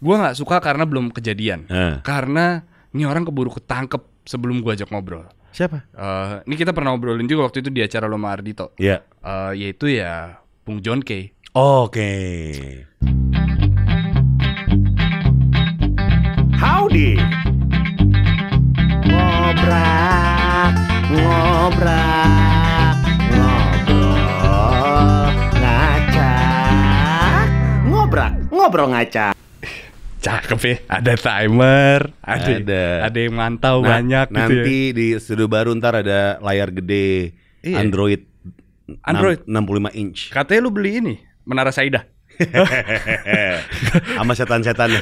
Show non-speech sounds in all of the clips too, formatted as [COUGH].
gue nggak suka karena belum kejadian uh. karena ini orang keburu ketangkep sebelum gue ajak ngobrol siapa uh, ini kita pernah ngobrolin juga waktu itu di acara Loma Ardito ya yeah. uh, yaitu ya Bung John k oke okay. howdy ngobrak ngobrak ngobrol ngaca ngobrak ngobrol ngacak Cakep ya, ada timer, ada ya? ada, ada yang mantau nah, banyak nanti gitu ya. di studio baru ntar ada layar gede iya. Android Android 65 inch. Katanya lu beli ini, Menara saida [LAUGHS] Sama setan-setan.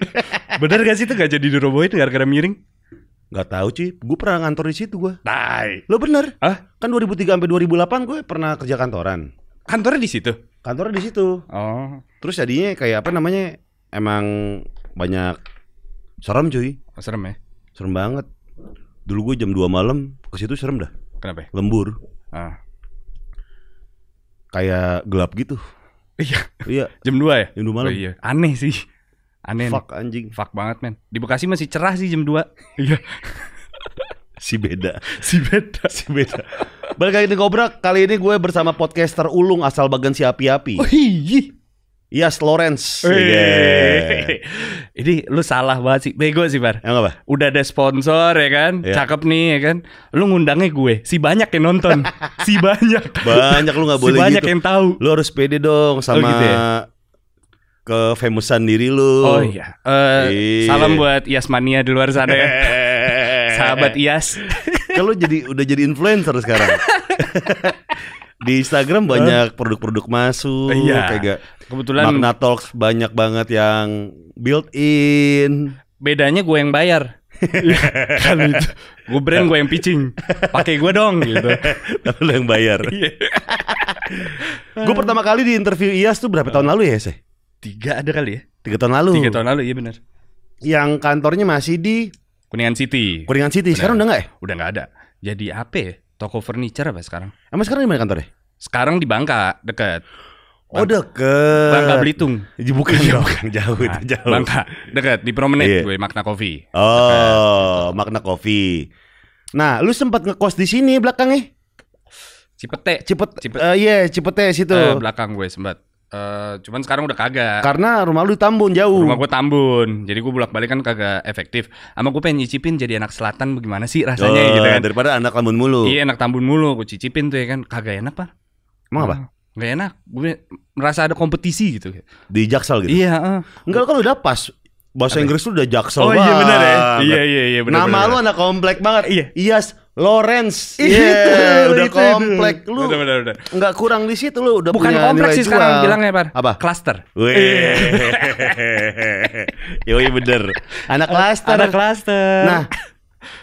[LAUGHS] Bener gak sih itu gak jadi dirobohin gara-gara miring? Gak tahu sih, gue pernah ngantor di situ gue. Tai. Lo bener? ah Kan 2003 sampai 2008 gue pernah kerja kantoran. Kantornya di situ? Kantornya di situ. Oh. Terus jadinya kayak apa namanya? emang banyak serem cuy. Serem ya? Serem banget. Dulu gue jam 2 malam ke situ serem dah. Kenapa? Ya? Lembur. Ah. Kayak gelap gitu. Iya. Iya. [LAUGHS] jam 2 ya? Jam 2 malam. Oh, iya. Aneh sih. Aneh. Fuck anjing. Fuck banget, men. Di Bekasi masih cerah sih jam 2. [LAUGHS] Iya. [LAUGHS] si beda. Si beda. Si beda. Balik lagi di kobra kali ini gue bersama podcaster ulung asal Bagan si api-api. Oh, iya. Yes, Lawrence. Yeah. Iya. [LAUGHS] Ini lu salah banget sih. Bego sih, Bar. Yang apa? Udah ada sponsor ya kan? Yeah. Cakep nih ya kan? Lu ngundangnya gue. Si banyak yang nonton. [LAUGHS] si banyak. Banyak lu nggak boleh si banyak gitu. yang tahu. Lu harus pede dong sama oh, gitu ya? kefamousan diri lu. Oh iya. Uh, salam buat Yasmania di luar sana ya. [LAUGHS] Sahabat Yas. Kalau jadi udah jadi influencer sekarang di Instagram banyak produk-produk masuk iya. kayak gak kebetulan Magna Talks banyak banget yang built in bedanya gue yang bayar [LAUGHS] kan itu gue brand gue yang pitching pakai gue dong gitu Tapi lo yang bayar [LAUGHS] iya. gue pertama kali di interview Ias tuh berapa tahun lalu ya sih tiga ada kali ya tiga tahun lalu tiga tahun lalu iya benar yang kantornya masih di Kuningan City Kuningan City sekarang udah nggak ya udah nggak ada jadi apa ya? toko furniture apa sekarang emang sekarang di mana kantornya sekarang di Bangka, dekat. Oh, Bang, oh deket Bangka Belitung iya, Bukan ya, bukan jauh nah, itu jauh Bangka dekat di Promenade yeah. gue Makna Coffee Oh deket. Makna Coffee Nah lu sempat ngekos di sini belakangnya Cipete cepet Cipet. uh, Iya yeah, Cipete situ uh, Belakang gue sempat Uh, eh, cuman sekarang udah kagak Karena rumah lu Tambun jauh Rumah gue Tambun Jadi gue bolak balik kan kagak efektif Sama gue pengen nyicipin jadi anak selatan bagaimana sih rasanya oh, gitu kan Daripada anak Tambun mulu Iya anak Tambun mulu Gue cicipin tuh ya kan Kagak enak pak Emang apa? Hmm. Gak enak. Gue merasa ada kompetisi gitu. Di Jaksel gitu. Iya. Uh. Enggak kan udah pas bahasa Inggris tuh udah Jaksel oh, iya, banget. Oh iya benar ya. Iya iya iya benar. Nama bener, lu anak komplek banget. Iya. Yes. Lawrence, iya, yeah, udah itu, komplek itu. lu, udah, udah, udah. nggak kurang di situ lu udah bukan punya kompleks sih sekarang bilangnya par, apa? Cluster. Iya. [LAUGHS] Yoi bener, anak cluster. Anak cluster. Nah,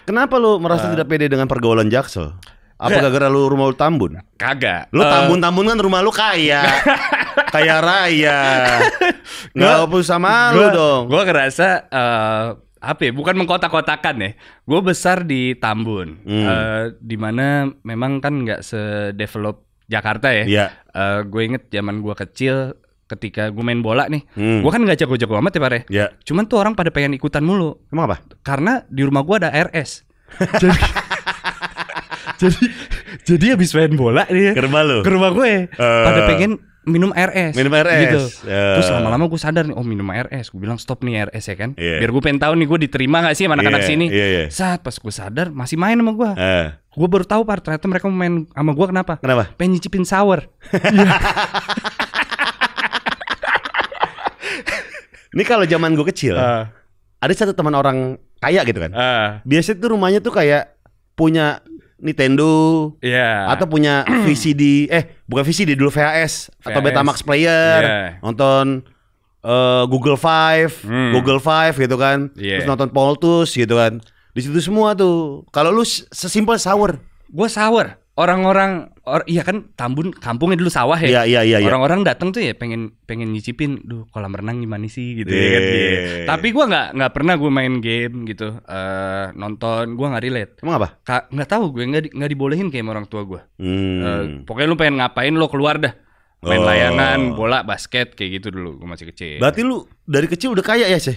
kenapa lu merasa tidak pede dengan pergaulan Jaksel? Apa gak [LAUGHS] gara lu rumah lu Tambun? Kagak. Lu eh. Tambun-Tambun kan rumah lu kaya. [LAUGHS] kaya raya. Enggak apa sama gua, lu dong. Gua ngerasa uh, apa ya? Bukan mengkotak-kotakan ya. Gue besar di Tambun. Hmm. Uh, eh, dimana memang kan nggak sedevelop Jakarta ya. Yeah. Iya. Uh, gue inget zaman gue kecil ketika gue main bola nih, hmm. gue kan nggak jago-jago amat ya pare. Yeah. Cuman tuh orang pada pengen ikutan mulu. Emang apa? Karena di rumah gue ada RS. Jadi [LAUGHS] jadi jadi habis main bola nih ke rumah lo ke rumah gue uh, pada pengen minum RS minum RS gitu uh. terus lama-lama gue sadar nih oh minum RS gue bilang stop nih RS ya kan yeah. biar gue pengen tahu nih gue diterima gak sih sama anak-anak yeah, sini yeah, yeah. saat pas gue sadar masih main sama gue uh. gue baru tahu par ternyata mereka mau main sama gue kenapa kenapa pengen nyicipin sour [LAUGHS] iya. [LAUGHS] ini kalau zaman gue kecil uh. ada satu teman orang kaya gitu kan uh. biasanya tuh rumahnya tuh kayak punya Nintendo yeah. atau punya [CLEARS THROAT] VCD eh bukan VCD dulu VHS, VHS. atau Betamax player yeah. nonton uh, Google Five hmm. Google Five gitu kan yeah. terus nonton Paul gitu kan di situ semua tuh kalau lu sesimpel shower gue shower orang-orang or, iya kan Tambun kampungnya dulu sawah ya. Iya iya iya. iya. Orang-orang datang tuh ya pengen pengen nyicipin duh kolam renang gimana sih gitu yeah. ya kan. Yeah. Tapi gua nggak nggak pernah gue main game gitu. Uh, nonton gua nggak relate. Emang apa? nggak tahu gue nggak nggak dibolehin kayak orang tua gua. Hmm. Uh, pokoknya lu pengen ngapain lo keluar dah. Main oh. layangan, bola, basket kayak gitu dulu gue masih kecil. Berarti lu dari kecil udah kaya ya, sih?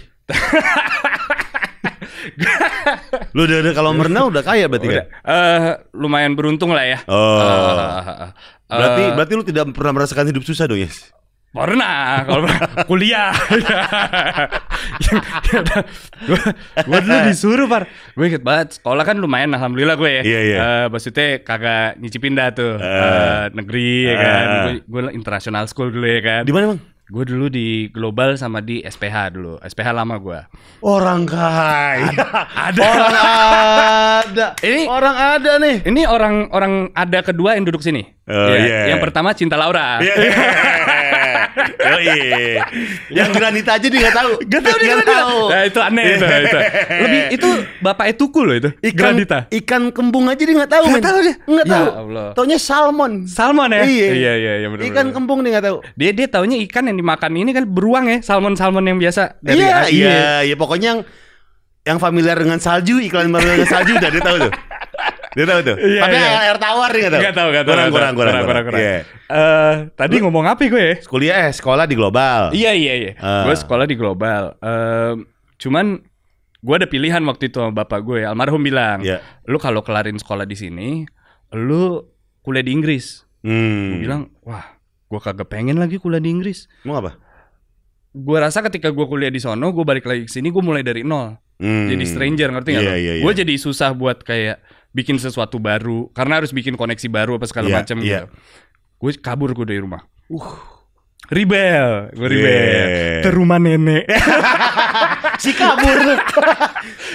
[LAUGHS] lu udah, udah kalau merenang udah kaya berarti kan? udah. kan? Uh, lumayan beruntung lah ya. Oh. Uh, uh, berarti uh, berarti lu tidak pernah merasakan hidup susah dong, Yes? Pernah, kalau [LAUGHS] kuliah. gue dulu disuruh, Par. Gue inget banget, sekolah kan lumayan alhamdulillah gue ya. Iya, iya. Yeah. Uh, maksudnya kagak nyicipin dah tuh. Uh, uh, negeri ya kan. Gue international school dulu ya kan. Di mana, Bang? Gue dulu di Global sama di SPH dulu. SPH lama gue. Orang kaya. Ada. ada. Orang ada. Ini orang ada nih. Ini orang orang ada kedua yang duduk sini. Uh, ya. yeah. Yang pertama Cinta Laura. Yeah. Iya iya. Yang granita aja dia nggak tahu. Gak tahu dia nggak tahu. Nah, itu aneh itu, itu. [LAUGHS] Lebih itu bapak itu cool loh itu. Ikan, granita. Ikan kembung aja dia nggak tahu. Nggak tahu dia. Nggak ya tahu. Ya Taunya salmon. Salmon ya. Iya iya iya. Ya, bener, ikan bener. kembung dia nggak tahu. Dia dia taunya ikan yang dimakan ini kan beruang ya. Salmon salmon yang biasa. Dari iya iya iya. Pokoknya yang yang familiar dengan salju iklan baru dengan salju udah dia tahu tuh. [LAUGHS] Dia tahu tuh. Yeah, Tapi yeah. air tawar dia tahu. Enggak tahu, enggak tahu. Kurang, kurang, kurang, kurang. kurang. Yeah. Iya. Uh, tadi Lu, ngomong apa gue ya? Kuliah eh sekolah di global. Iya, iya, iya. Uh. Gue sekolah di global. Uh, cuman gue ada pilihan waktu itu sama bapak gue. Almarhum bilang, yeah. "Lu kalau kelarin sekolah di sini, lu kuliah di Inggris." Hmm. Gue bilang, "Wah, gue kagak pengen lagi kuliah di Inggris." Mau apa? Gue rasa ketika gue kuliah di sono, gue balik lagi ke sini, gue mulai dari nol. Hmm. Jadi stranger ngerti nggak? Yeah, yeah, yeah. Gue jadi susah buat kayak bikin sesuatu baru karena harus bikin koneksi baru apa segala yeah, macam yeah. gitu. Gue kabur gue dari rumah. Uh. Rebel, gue iya. rebel. Yeah. Ke rumah nenek. [LAUGHS] si kabur. [LAUGHS]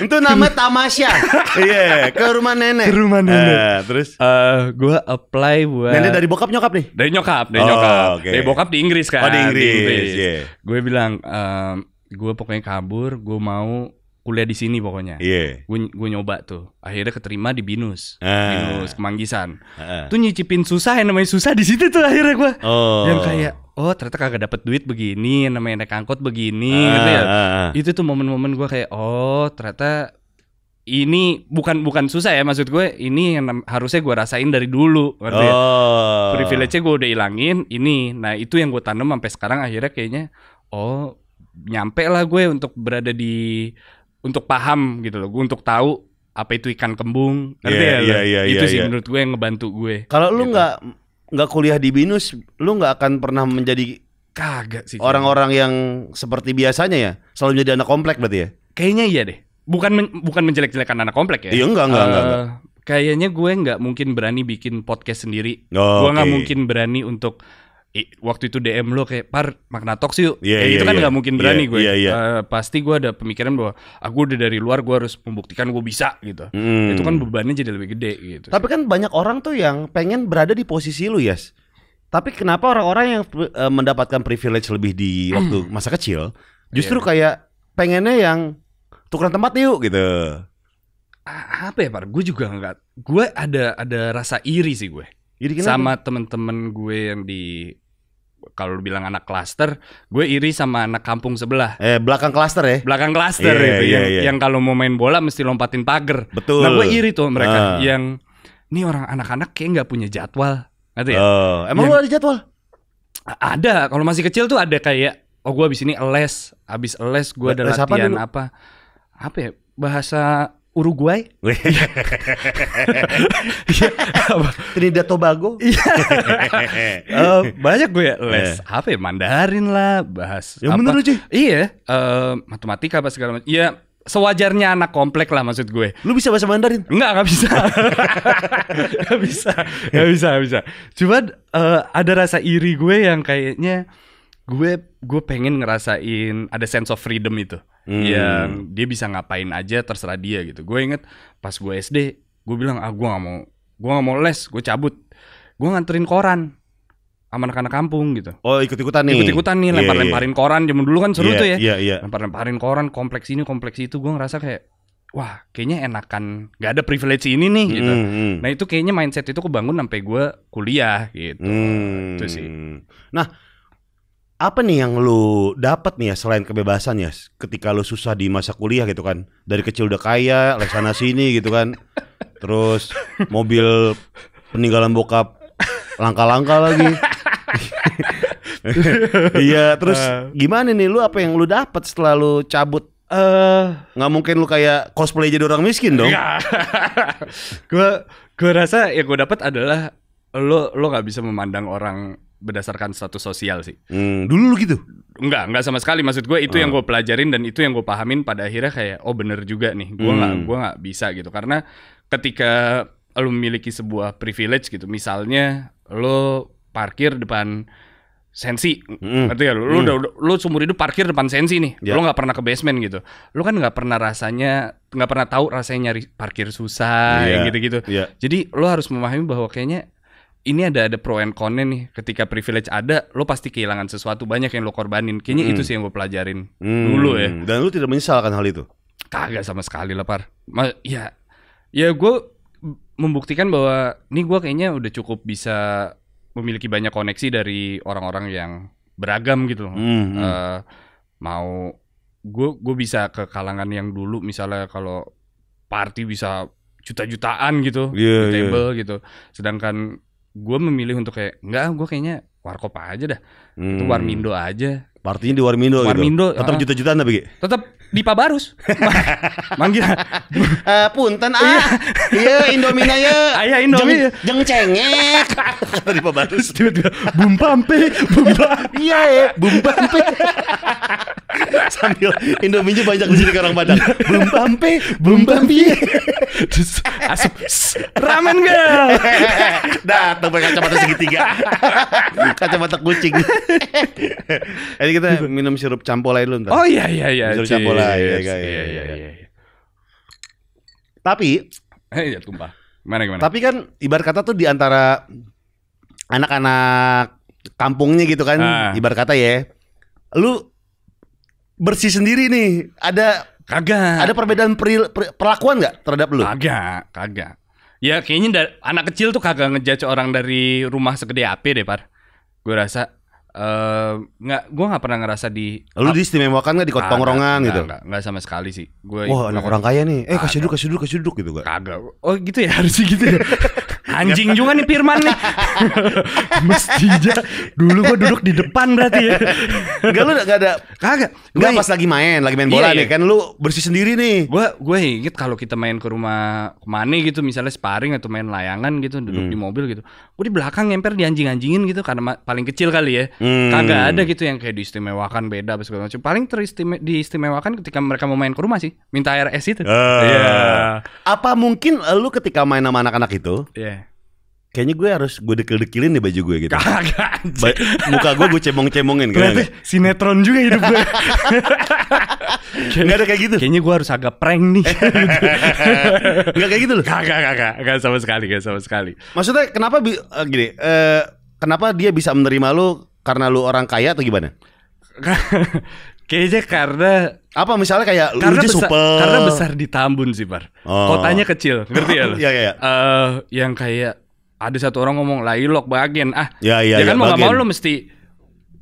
Itu nama tamasya. Iya, yeah, ke rumah nenek. Ke rumah eh, nenek. Uh, terus uh, eh, gue apply buat Nenek dari bokap nyokap nih. Dari nyokap, dari oh, nyokap. Okay. Dari bokap di Inggris kan. Oh, di Inggris. Inggris. Yeah. Gue bilang um, gue pokoknya kabur, gue mau kuliah di sini pokoknya. Iya. Yeah. Gue gue nyoba tuh. Akhirnya keterima di Binus. Ah. Binus Kemanggisan. Ah. Tuh nyicipin susah yang namanya susah di situ tuh akhirnya gue. Oh. Yang kayak oh ternyata kagak dapet duit begini, yang namanya naik angkot begini ah. gitu ya. Ah. ah. Itu tuh momen-momen gue kayak oh ternyata ini bukan bukan susah ya maksud gue ini yang harusnya gue rasain dari dulu berarti ya? oh. ya? privilege gue udah ilangin ini nah itu yang gue tanam sampai sekarang akhirnya kayaknya oh nyampe lah gue untuk berada di untuk paham gitu loh, gue untuk tahu apa itu ikan kembung. Ngerti yeah, ya? Yeah, yeah, itu yeah, sih yeah. menurut gue yang ngebantu gue. Kalau gitu. lu nggak nggak kuliah di binus, lu nggak akan pernah menjadi kagak sih orang-orang yang seperti biasanya ya, selalu jadi anak komplek berarti ya. Kayaknya iya deh. Bukan men bukan menjelek-jelekan anak komplek ya. Iya enggak enggak, uh, enggak, enggak. Eh, kayaknya gue nggak mungkin berani bikin podcast sendiri. Oh, gue nggak mungkin berani untuk waktu itu DM lo kayak par makna toks yuk yeah, kayak yeah, itu iya, kan iya. nggak yeah. mungkin berani yeah, gue yeah, yeah. Uh, pasti gue ada pemikiran bahwa aku udah dari luar gue harus membuktikan gue bisa gitu mm. itu kan bebannya jadi lebih gede gitu tapi kan banyak orang tuh yang pengen berada di posisi lu yes tapi kenapa orang-orang yang uh, mendapatkan privilege lebih di [CLEARS THROAT] waktu mm. masa kecil justru yeah. kayak pengennya yang tukeran tempat yuk gitu apa ya par gue juga nggak gue ada ada rasa iri sih gue sama temen-temen gue yang di kalau lu bilang anak klaster, gue iri sama anak kampung sebelah. Eh, belakang klaster ya? Belakang klaster yeah, itu yeah, yang, yeah. yang kalau mau main bola mesti lompatin pagar. Betul. Nah, gue iri tuh mereka uh. yang ini orang anak-anak kayak nggak punya jadwal. Ngerti ya? Uh, emang yang, lu ada jadwal? Ada. Kalau masih kecil tuh ada kayak oh gue abis ini les, abis les gue ada les eh, latihan apa, apa? Apa ya? Bahasa Uruguay, [LAUGHS] iya. Trinidad Tobago, iya. [LAUGHS] eh, banyak gue ya les yeah. apa ya Mandarin lah, bahas yang bener sih. iya uh, matematika apa segala macam, iya sewajarnya anak komplek lah maksud gue. Lu bisa bahasa Mandarin? Enggak, nggak bisa. [LAUGHS] Nggak bisa, nggak bisa, nggak bisa. Cuma uh, ada rasa iri gue yang kayaknya gue gue pengen ngerasain ada sense of freedom itu hmm. yang dia bisa ngapain aja terserah dia gitu gue inget pas gue SD gue bilang ah gue gak mau gue gak mau les gue cabut gue nganterin koran sama anak-anak kampung gitu. Oh ikut-ikutan nih. Ikut-ikutan nih, iya, lempar-lemparin yeah, yeah. koran. Zaman dulu kan seru yeah, tuh ya. yeah, Yeah. Lempar-lemparin koran, kompleks ini, kompleks itu. Gue ngerasa kayak, wah kayaknya enakan gak ada privilege ini nih hmm, gitu. Mm, mm. Nah itu kayaknya mindset itu kebangun sampai gue kuliah gitu. Mm. Itu sih. Nah apa nih yang lu dapat nih ya selain kebebasan ya ketika lu susah di masa kuliah gitu kan dari kecil udah kaya lek sini gitu kan terus mobil peninggalan bokap langka langka lagi [LAUGHS] iya terus ah. gimana nih lu apa yang lu dapat setelah lu cabut Uh, nggak mungkin lu kayak cosplay jadi orang miskin dong. gue [LAUGHS] gue rasa yang gue dapat adalah lo lo nggak bisa memandang orang berdasarkan status sosial sih. Hmm, dulu lu gitu? Enggak, enggak sama sekali. Maksud gue itu uh. yang ah. gue pelajarin dan itu yang gue pahamin pada akhirnya kayak oh bener juga nih. Gue nggak hmm. gue nggak bisa gitu karena ketika lu memiliki sebuah privilege gitu, misalnya lo parkir depan sensi mm. ngerti ya lu hmm. udah, lu seumur hidup parkir depan sensi nih yeah. lu nggak pernah ke basement gitu lu kan nggak pernah rasanya nggak pernah tahu rasanya nyari parkir susah yeah. gitu gitu yeah. jadi lu harus memahami bahwa kayaknya ini ada ada pro and con nih ketika privilege ada lo pasti kehilangan sesuatu banyak yang lo korbanin kayaknya hmm. itu sih yang gue pelajarin hmm. dulu ya dan lo tidak menyesalkan hal itu kagak sama sekali lah par Ma ya ya gue membuktikan bahwa nih gue kayaknya udah cukup bisa memiliki banyak koneksi dari orang-orang yang beragam gitu loh hmm. uh, mau gue gue bisa ke kalangan yang dulu misalnya kalau party bisa juta-jutaan gitu, yeah, iya. table yeah. gitu. Sedangkan gue memilih untuk kayak nggak gue kayaknya warkop aja dah hmm. itu warmindo aja partinya di warmindo gitu? warmindo gitu. tetap uh, ah. juta-jutaan tapi tetap di Barus [LAUGHS] manggil uh, punten ah iya, iya indomina ya ayah ah, indomie jeng, iya. jeng [LAUGHS] kata di Barus tiba-tiba bumpampe pampe iya ya bumpampe [LAUGHS] [LAUGHS] sambil Indominya banyak di sini orang Padang. [LAUGHS] Belum pampe, belum pampe. [LAUGHS] Terus asup ramen gak? Datang pakai kacamata segitiga. kacamata kucing. Jadi kita gitu. minum sirup campolai dulu ntar. Oh iya iya iya. Sirup campolai. Iya iya iya, iya iya iya. iya, iya. Tapi eh, ya tumpah. Mana gimana? Tapi kan ibar kata tuh diantara anak-anak kampungnya gitu kan, ah. ibarat kata ya. Lu bersih sendiri nih. Ada kagak? Ada perbedaan per, per, perlakuan nggak terhadap lu? Kagak, kagak. Ya kayaknya dari, anak kecil tuh kagak ngejudge orang dari rumah segede api deh, Par. Gue rasa uh, nggak gue nggak pernah ngerasa di lu diistimewakan nggak di kota tongkrongan gitu nggak, nggak sama sekali sih gue wah anak orang kaya nih eh kasih duduk kasih duduk kasih duduk gitu gak kagak oh gitu ya [LAUGHS] harusnya gitu ya Anjing juga nih Firman nih. [LAUGHS] Mestinya dulu gue duduk di depan berarti ya. Enggak lu enggak ada kagak. Enggak pas lagi main, lagi main bola iya, nih iya. kan lu bersih sendiri nih. Gua gue inget kalau kita main ke rumah kemana gitu misalnya sparring atau main layangan gitu duduk hmm. di mobil gitu gue di belakang ngemper di anjing-anjingin gitu karena paling kecil kali ya hmm. kagak ada gitu yang kayak diistimewakan beda apa segala macam paling teristime diistimewakan ketika mereka mau main ke rumah sih minta air es itu uh. yeah. Iya. apa mungkin lu ketika main sama anak-anak itu yeah. Kayaknya gue harus gue dekil-dekilin nih baju gue gitu. Kagak. Muka gue gue cemong-cemongin kan. sinetron juga hidup gue. [LAUGHS] Kayaknya, ada kayak gitu. Kayaknya gue harus agak prank nih. [LAUGHS] Gak kayak gitu loh. Gak, gak, gak, gak, gak sama sekali, gak sama sekali. Maksudnya kenapa bi uh, gini? Uh, kenapa dia bisa menerima lu karena lu orang kaya atau gimana? [LAUGHS] Kayaknya karena apa misalnya kayak karena besar, super. karena besar di Tambun sih bar oh. kotanya kecil ngerti ya lo? [LAUGHS] Iya iya. Uh, yang kayak ada satu orang ngomong lah ilok bagian ah, ya, ya, ya kan ya, mau gak mau lo mesti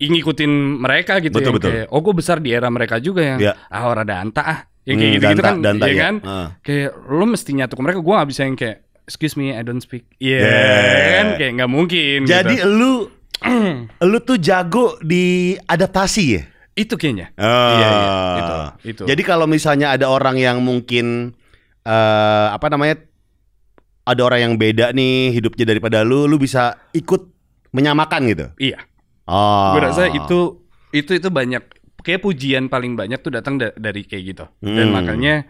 ngikutin mereka gitu betul, ya. Betul. Kayak, oh gue besar di era mereka juga yang ya. ah orang ada anta ah. Ya kayak hmm, gitu, -gitu danta, kan. Iya danta, ya, ya Uh. Kayak lo mesti nyatu ke mereka. Gue gak bisa yang kayak excuse me I don't speak. Iya yeah, yeah. kan kayak gak mungkin. Jadi gitu. lu [CLEARS THROAT] lu tuh jago di adaptasi ya? Itu kayaknya. Uh. Iya, iya. Itu, itu. Jadi kalau misalnya ada orang yang mungkin uh, apa namanya ada orang yang beda nih hidupnya daripada lu, lu bisa ikut menyamakan gitu. Iya. Oh. Gue rasa itu itu itu banyak kayak pujian paling banyak tuh datang da dari kayak gitu. Hmm. Dan makanya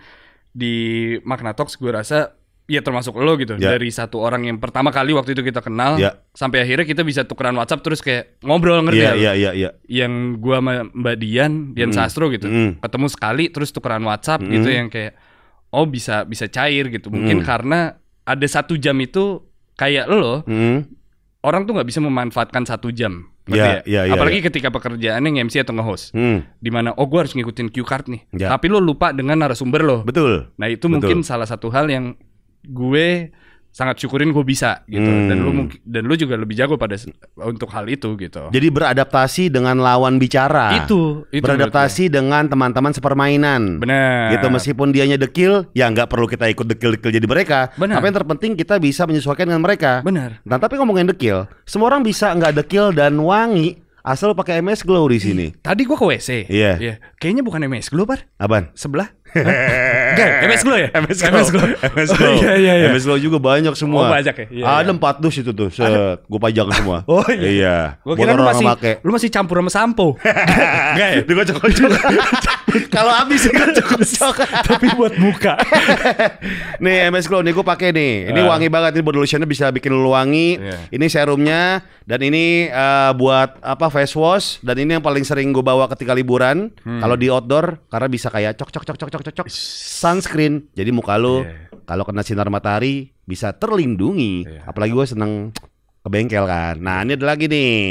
di makna Talks gue rasa ya termasuk lo gitu yeah. dari satu orang yang pertama kali waktu itu kita kenal yeah. sampai akhirnya kita bisa tukeran WhatsApp terus kayak ngobrol ngerti yeah, ya yeah, yeah, yeah. yang gua sama Mbak Dian Dian mm. Sastro gitu mm. ketemu sekali terus tukeran WhatsApp mm. gitu hmm. yang kayak oh bisa bisa cair gitu mungkin mm. karena ada satu jam itu kayak lo mm. orang tuh nggak bisa memanfaatkan satu jam Iya, ya, iya, iya. Apalagi yeah. ketika pekerjaannya nge-MC atau nge-host. Hmm. Di mana oh gue harus ngikutin cue card nih. Yeah. Tapi lo lupa dengan narasumber lo. Betul. Nah, itu Betul. mungkin salah satu hal yang gue sangat syukurin gue bisa gitu hmm. dan lu hmm. dan lu juga lebih jago pada untuk hal itu gitu jadi beradaptasi dengan lawan bicara itu, itu beradaptasi dengan teman-teman sepermainan benar gitu meskipun dianya dekil ya nggak perlu kita ikut dekil-dekil jadi mereka benar tapi yang terpenting kita bisa menyesuaikan dengan mereka benar nah tapi ngomongin dekil semua orang bisa nggak dekil dan wangi asal pakai MS Glow di sini tadi gua ke WC iya yeah. yeah. kayaknya bukan MS Glow par aban sebelah [LAUGHS] Oke, okay, eh, MS Glow ya? MS Glow. MS Glow. MS oh, Glow. Oh, iya, iya, iya. MS Glow juga banyak semua. Oh, banyak ya? Iya, Ada iya. empat dus itu tuh. Se gue pajang semua. [LAUGHS] Oh iya. iya. Gue kira lu masih, make. lu masih campur sama sampo. [LAUGHS] Enggak ya? Dikocok-kocok. [LAUGHS] Kalau habis dikocok-kocok. Tapi buat muka. nih MS Glow nih gue pake nih. Ini ah. wangi banget. Ini body lotionnya bisa bikin lu wangi. Yeah. Ini serumnya. Dan ini uh, buat apa face wash. Dan ini yang paling sering gue bawa ketika liburan. Hmm. Kalau di outdoor. Karena bisa kayak cok cok cok cok cok cok sunscreen. Jadi muka lu yeah. kalau kena sinar matahari bisa terlindungi. Yeah. Apalagi gue seneng ke bengkel kan. Nah, ini ada lagi nih.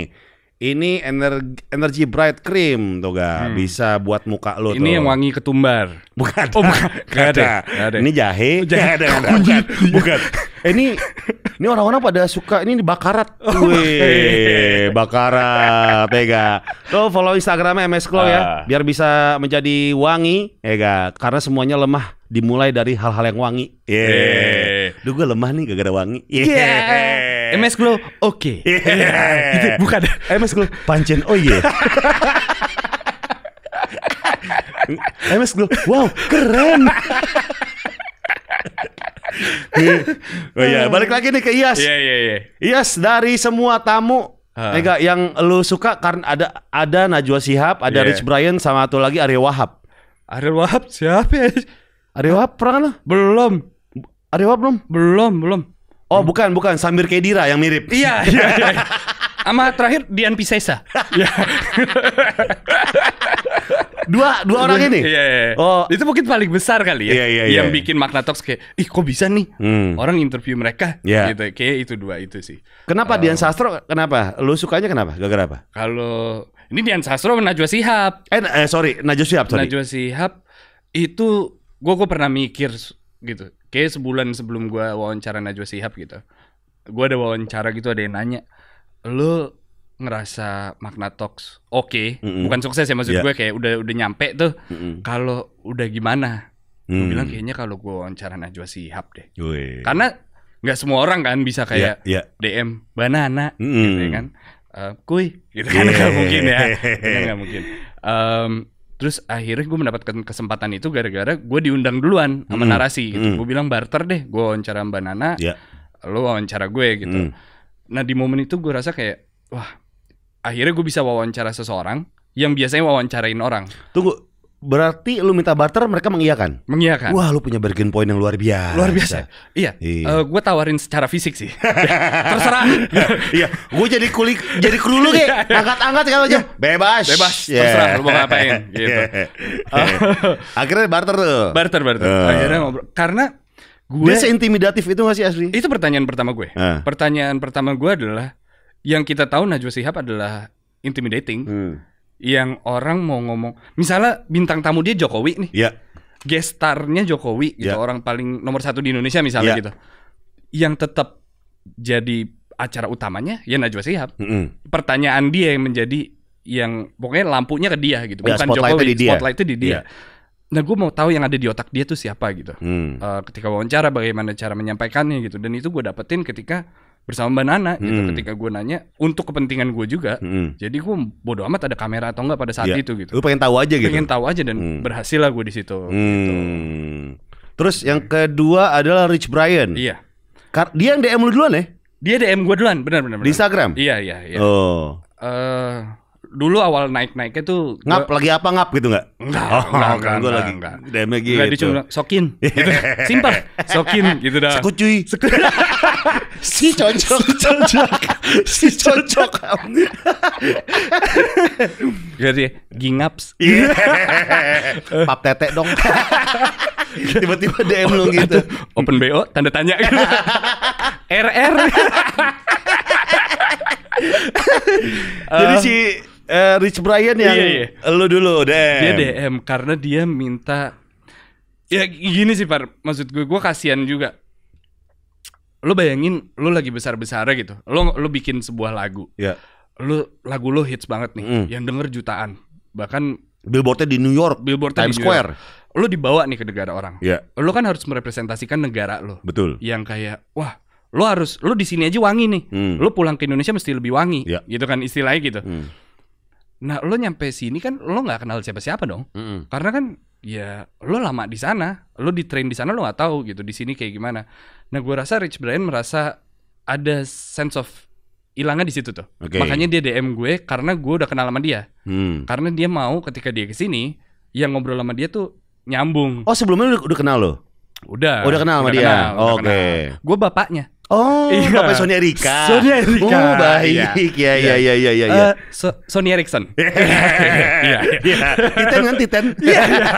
Ini energi, energy bright cream tuh ga hmm. bisa buat muka lo. Ini tuh. yang wangi ketumbar. Bukan. Oh, bukan. [LAUGHS] Gak ada. Gak ada. Ini jahe. Oh, [LAUGHS] jahe. Gak ada. Gak Bukan. bukan. ini ini orang-orang pada suka ini bakarat. [LAUGHS] Wih, bakarat, Ega. Lo follow Instagramnya MS Klo uh. ya, ah. biar bisa menjadi wangi, Ega. Karena semuanya lemah dimulai dari hal-hal yang wangi. Iya. Yeah. Duh gue lemah nih gak ada wangi. Yeah. Yeah. MS Klo, oke. Okay. Yeah. [LAUGHS] bukan. MS Klo, pancen oh iya. Yeah. [LAUGHS] MS Glow wow keren oh iya, eh. balik lagi nih ke ias, Iya, iya, iya. Ias dari semua tamu Ega yang lu suka karena ada ada Najwa Sihab, ada yeah. Rich Brian sama satu lagi Ari Wahab. Ari Wahab siapa ya? Ari Wahab pernah kan lah? Belum. Ari Wahab belum? Belum, belum. Oh, hmm. bukan, bukan Samir Kedira yang mirip. Iya, iya, iya. [LAUGHS] Sama terakhir Dian Pisesa. [LAUGHS] [LAUGHS] Iya. Dua dua orang ini. Iya, iya, iya. Oh, itu mungkin paling besar kali ya. Iya, iya, iya yang iya. bikin makna Talks kayak, "Ih, kok bisa nih hmm. orang interview mereka?" Yeah. gitu. Kayak itu dua itu sih. Kenapa um, Dian Sastro? Kenapa? Lu sukanya kenapa? gara kenapa Kalau ini Dian Sastro Najwa Sihab. Eh, eh sorry, Najwa Sihab, sorry. Najwa Sihab itu gue kok pernah mikir gitu. Kayak sebulan sebelum gue wawancara Najwa Sihab gitu. Gue ada wawancara gitu ada yang nanya, lo ngerasa makna talks oke okay. mm -hmm. bukan sukses ya maksud yeah. gue kayak udah udah nyampe tuh mm -hmm. kalau udah gimana mm. gue bilang kayaknya kalau gue wawancara Najwa Sihab deh Ui. karena nggak semua orang kan bisa iya, kayak yeah, yeah. DM banana mm -hmm. gitu ya kan uh, eh, kui gitu kan nggak mungkin ya [LAUGHS] nggak mungkin um, terus akhirnya gue mendapatkan kesempatan itu gara-gara gue diundang duluan sama narasi gitu. Mm. gue bilang barter deh gue wawancara mbak Nana yeah. lo wawancara gue gitu mm. nah di momen itu gue rasa kayak wah akhirnya gue bisa wawancara seseorang yang biasanya wawancarain orang. Tunggu, berarti lu minta barter mereka mengiyakan? Mengiyakan. Wah, lu punya bargain point yang luar biasa. Luar biasa. Iya. iya. Uh, eh, gue tawarin secara fisik sih. [LAUGHS] Terserah. iya. Gue jadi kulik, jadi kru lu iya, iya. angkat-angkat kalau aja. Iya. Bebas. Bebas. Yeah. Terserah lu mau ngapain. [LAUGHS] Gitu. Oh. [LAUGHS] Akhirnya barter tuh. Barter barter. Uh. Akhirnya ngobrol. Karena gue. Dia seintimidatif itu gak sih asli? Itu pertanyaan pertama gue. Uh. Pertanyaan pertama gue adalah yang kita tahu Najwa sihab adalah intimidating. Hmm. Yang orang mau ngomong, misalnya bintang tamu dia Jokowi nih. Yeah. Gestarnya Jokowi gitu, yeah. orang paling nomor satu di Indonesia misalnya yeah. gitu. Yang tetap jadi acara utamanya ya Najwa sihab, Mm -hmm. Pertanyaan dia yang menjadi yang pokoknya lampunya ke dia gitu, ya, bukan ya, Jokowi. Di dia. spotlight itu di dia. Yeah. Nah, gue mau tahu yang ada di otak dia tuh siapa gitu. Hmm. Uh, ketika wawancara, bagaimana cara menyampaikannya gitu. Dan itu gue dapetin ketika bersama Mbak Nana gitu. hmm. gitu ketika gue nanya untuk kepentingan gue juga hmm. jadi gue bodoh amat ada kamera atau enggak pada saat ya. itu gitu lu pengen tahu aja gitu pengen tahu aja dan hmm. berhasil lah gue di situ gitu. hmm. gitu. terus yang hmm. kedua adalah Rich Brian iya Kar dia yang DM lu duluan ya dia DM gue duluan benar benar di Instagram iya iya iya oh uh, dulu awal naik-naiknya tuh ngap gua, lagi apa ngap gitu nggak? Enggak, oh, enggak, enggak, enggak, kan enggak, enggak. enggak, gitu. enggak, Enggak enggak, sokin, gitu. [LAUGHS] simpel, sokin gitu dah. Sekucuy, sekucuy. [LAUGHS] si cocok, si cocok, si cocok. Jadi iya gingaps. Yeah. Pap tete dong. Tiba-tiba DM lu gitu. Open BO tanda tanya. RR. Jadi si uh, Rich Brian iya, yang iya, iya. lu dulu deh. Dia DM karena dia minta ya gini sih Par, maksud gue gue kasihan juga. Lu bayangin lu lagi besar-besarnya gitu. Lu lu bikin sebuah lagu. Ya. Lu lagu lu hits banget nih, mm. yang denger jutaan. Bahkan billboardnya di New York, billboardnya Times di Square. Lu dibawa nih ke negara orang. Ya. Lu kan harus merepresentasikan negara lo. Betul. Yang kayak wah lo harus lo di sini aja wangi nih, hmm. lo pulang ke Indonesia mesti lebih wangi, yeah. gitu kan istilahnya gitu. Hmm Nah, lo nyampe sini kan lo nggak kenal siapa-siapa dong. Mm -hmm. Karena kan ya lo lama di sana, lo di train di sana lo nggak tahu gitu di sini kayak gimana. Nah, gue rasa Rich Brian merasa ada sense of hilangnya di situ tuh. Okay. Makanya dia DM gue karena gue udah kenal sama dia. Hmm. Karena dia mau ketika dia kesini, yang ngobrol sama dia tuh nyambung. Oh sebelumnya udah, udah kenal lo? Udah. Oh, udah kenal sama udah dia. Oke. Okay. Gue bapaknya. Oh, iya. Bapak Sonia Erika. Sonia Erika. Oh, baik. Iya, iya, iya, iya, iya. Ya. Uh, so Sonia Erickson. Iya, iya. Eh, [LAUGHS] iya. Titen kan [LAUGHS] Iya, iya.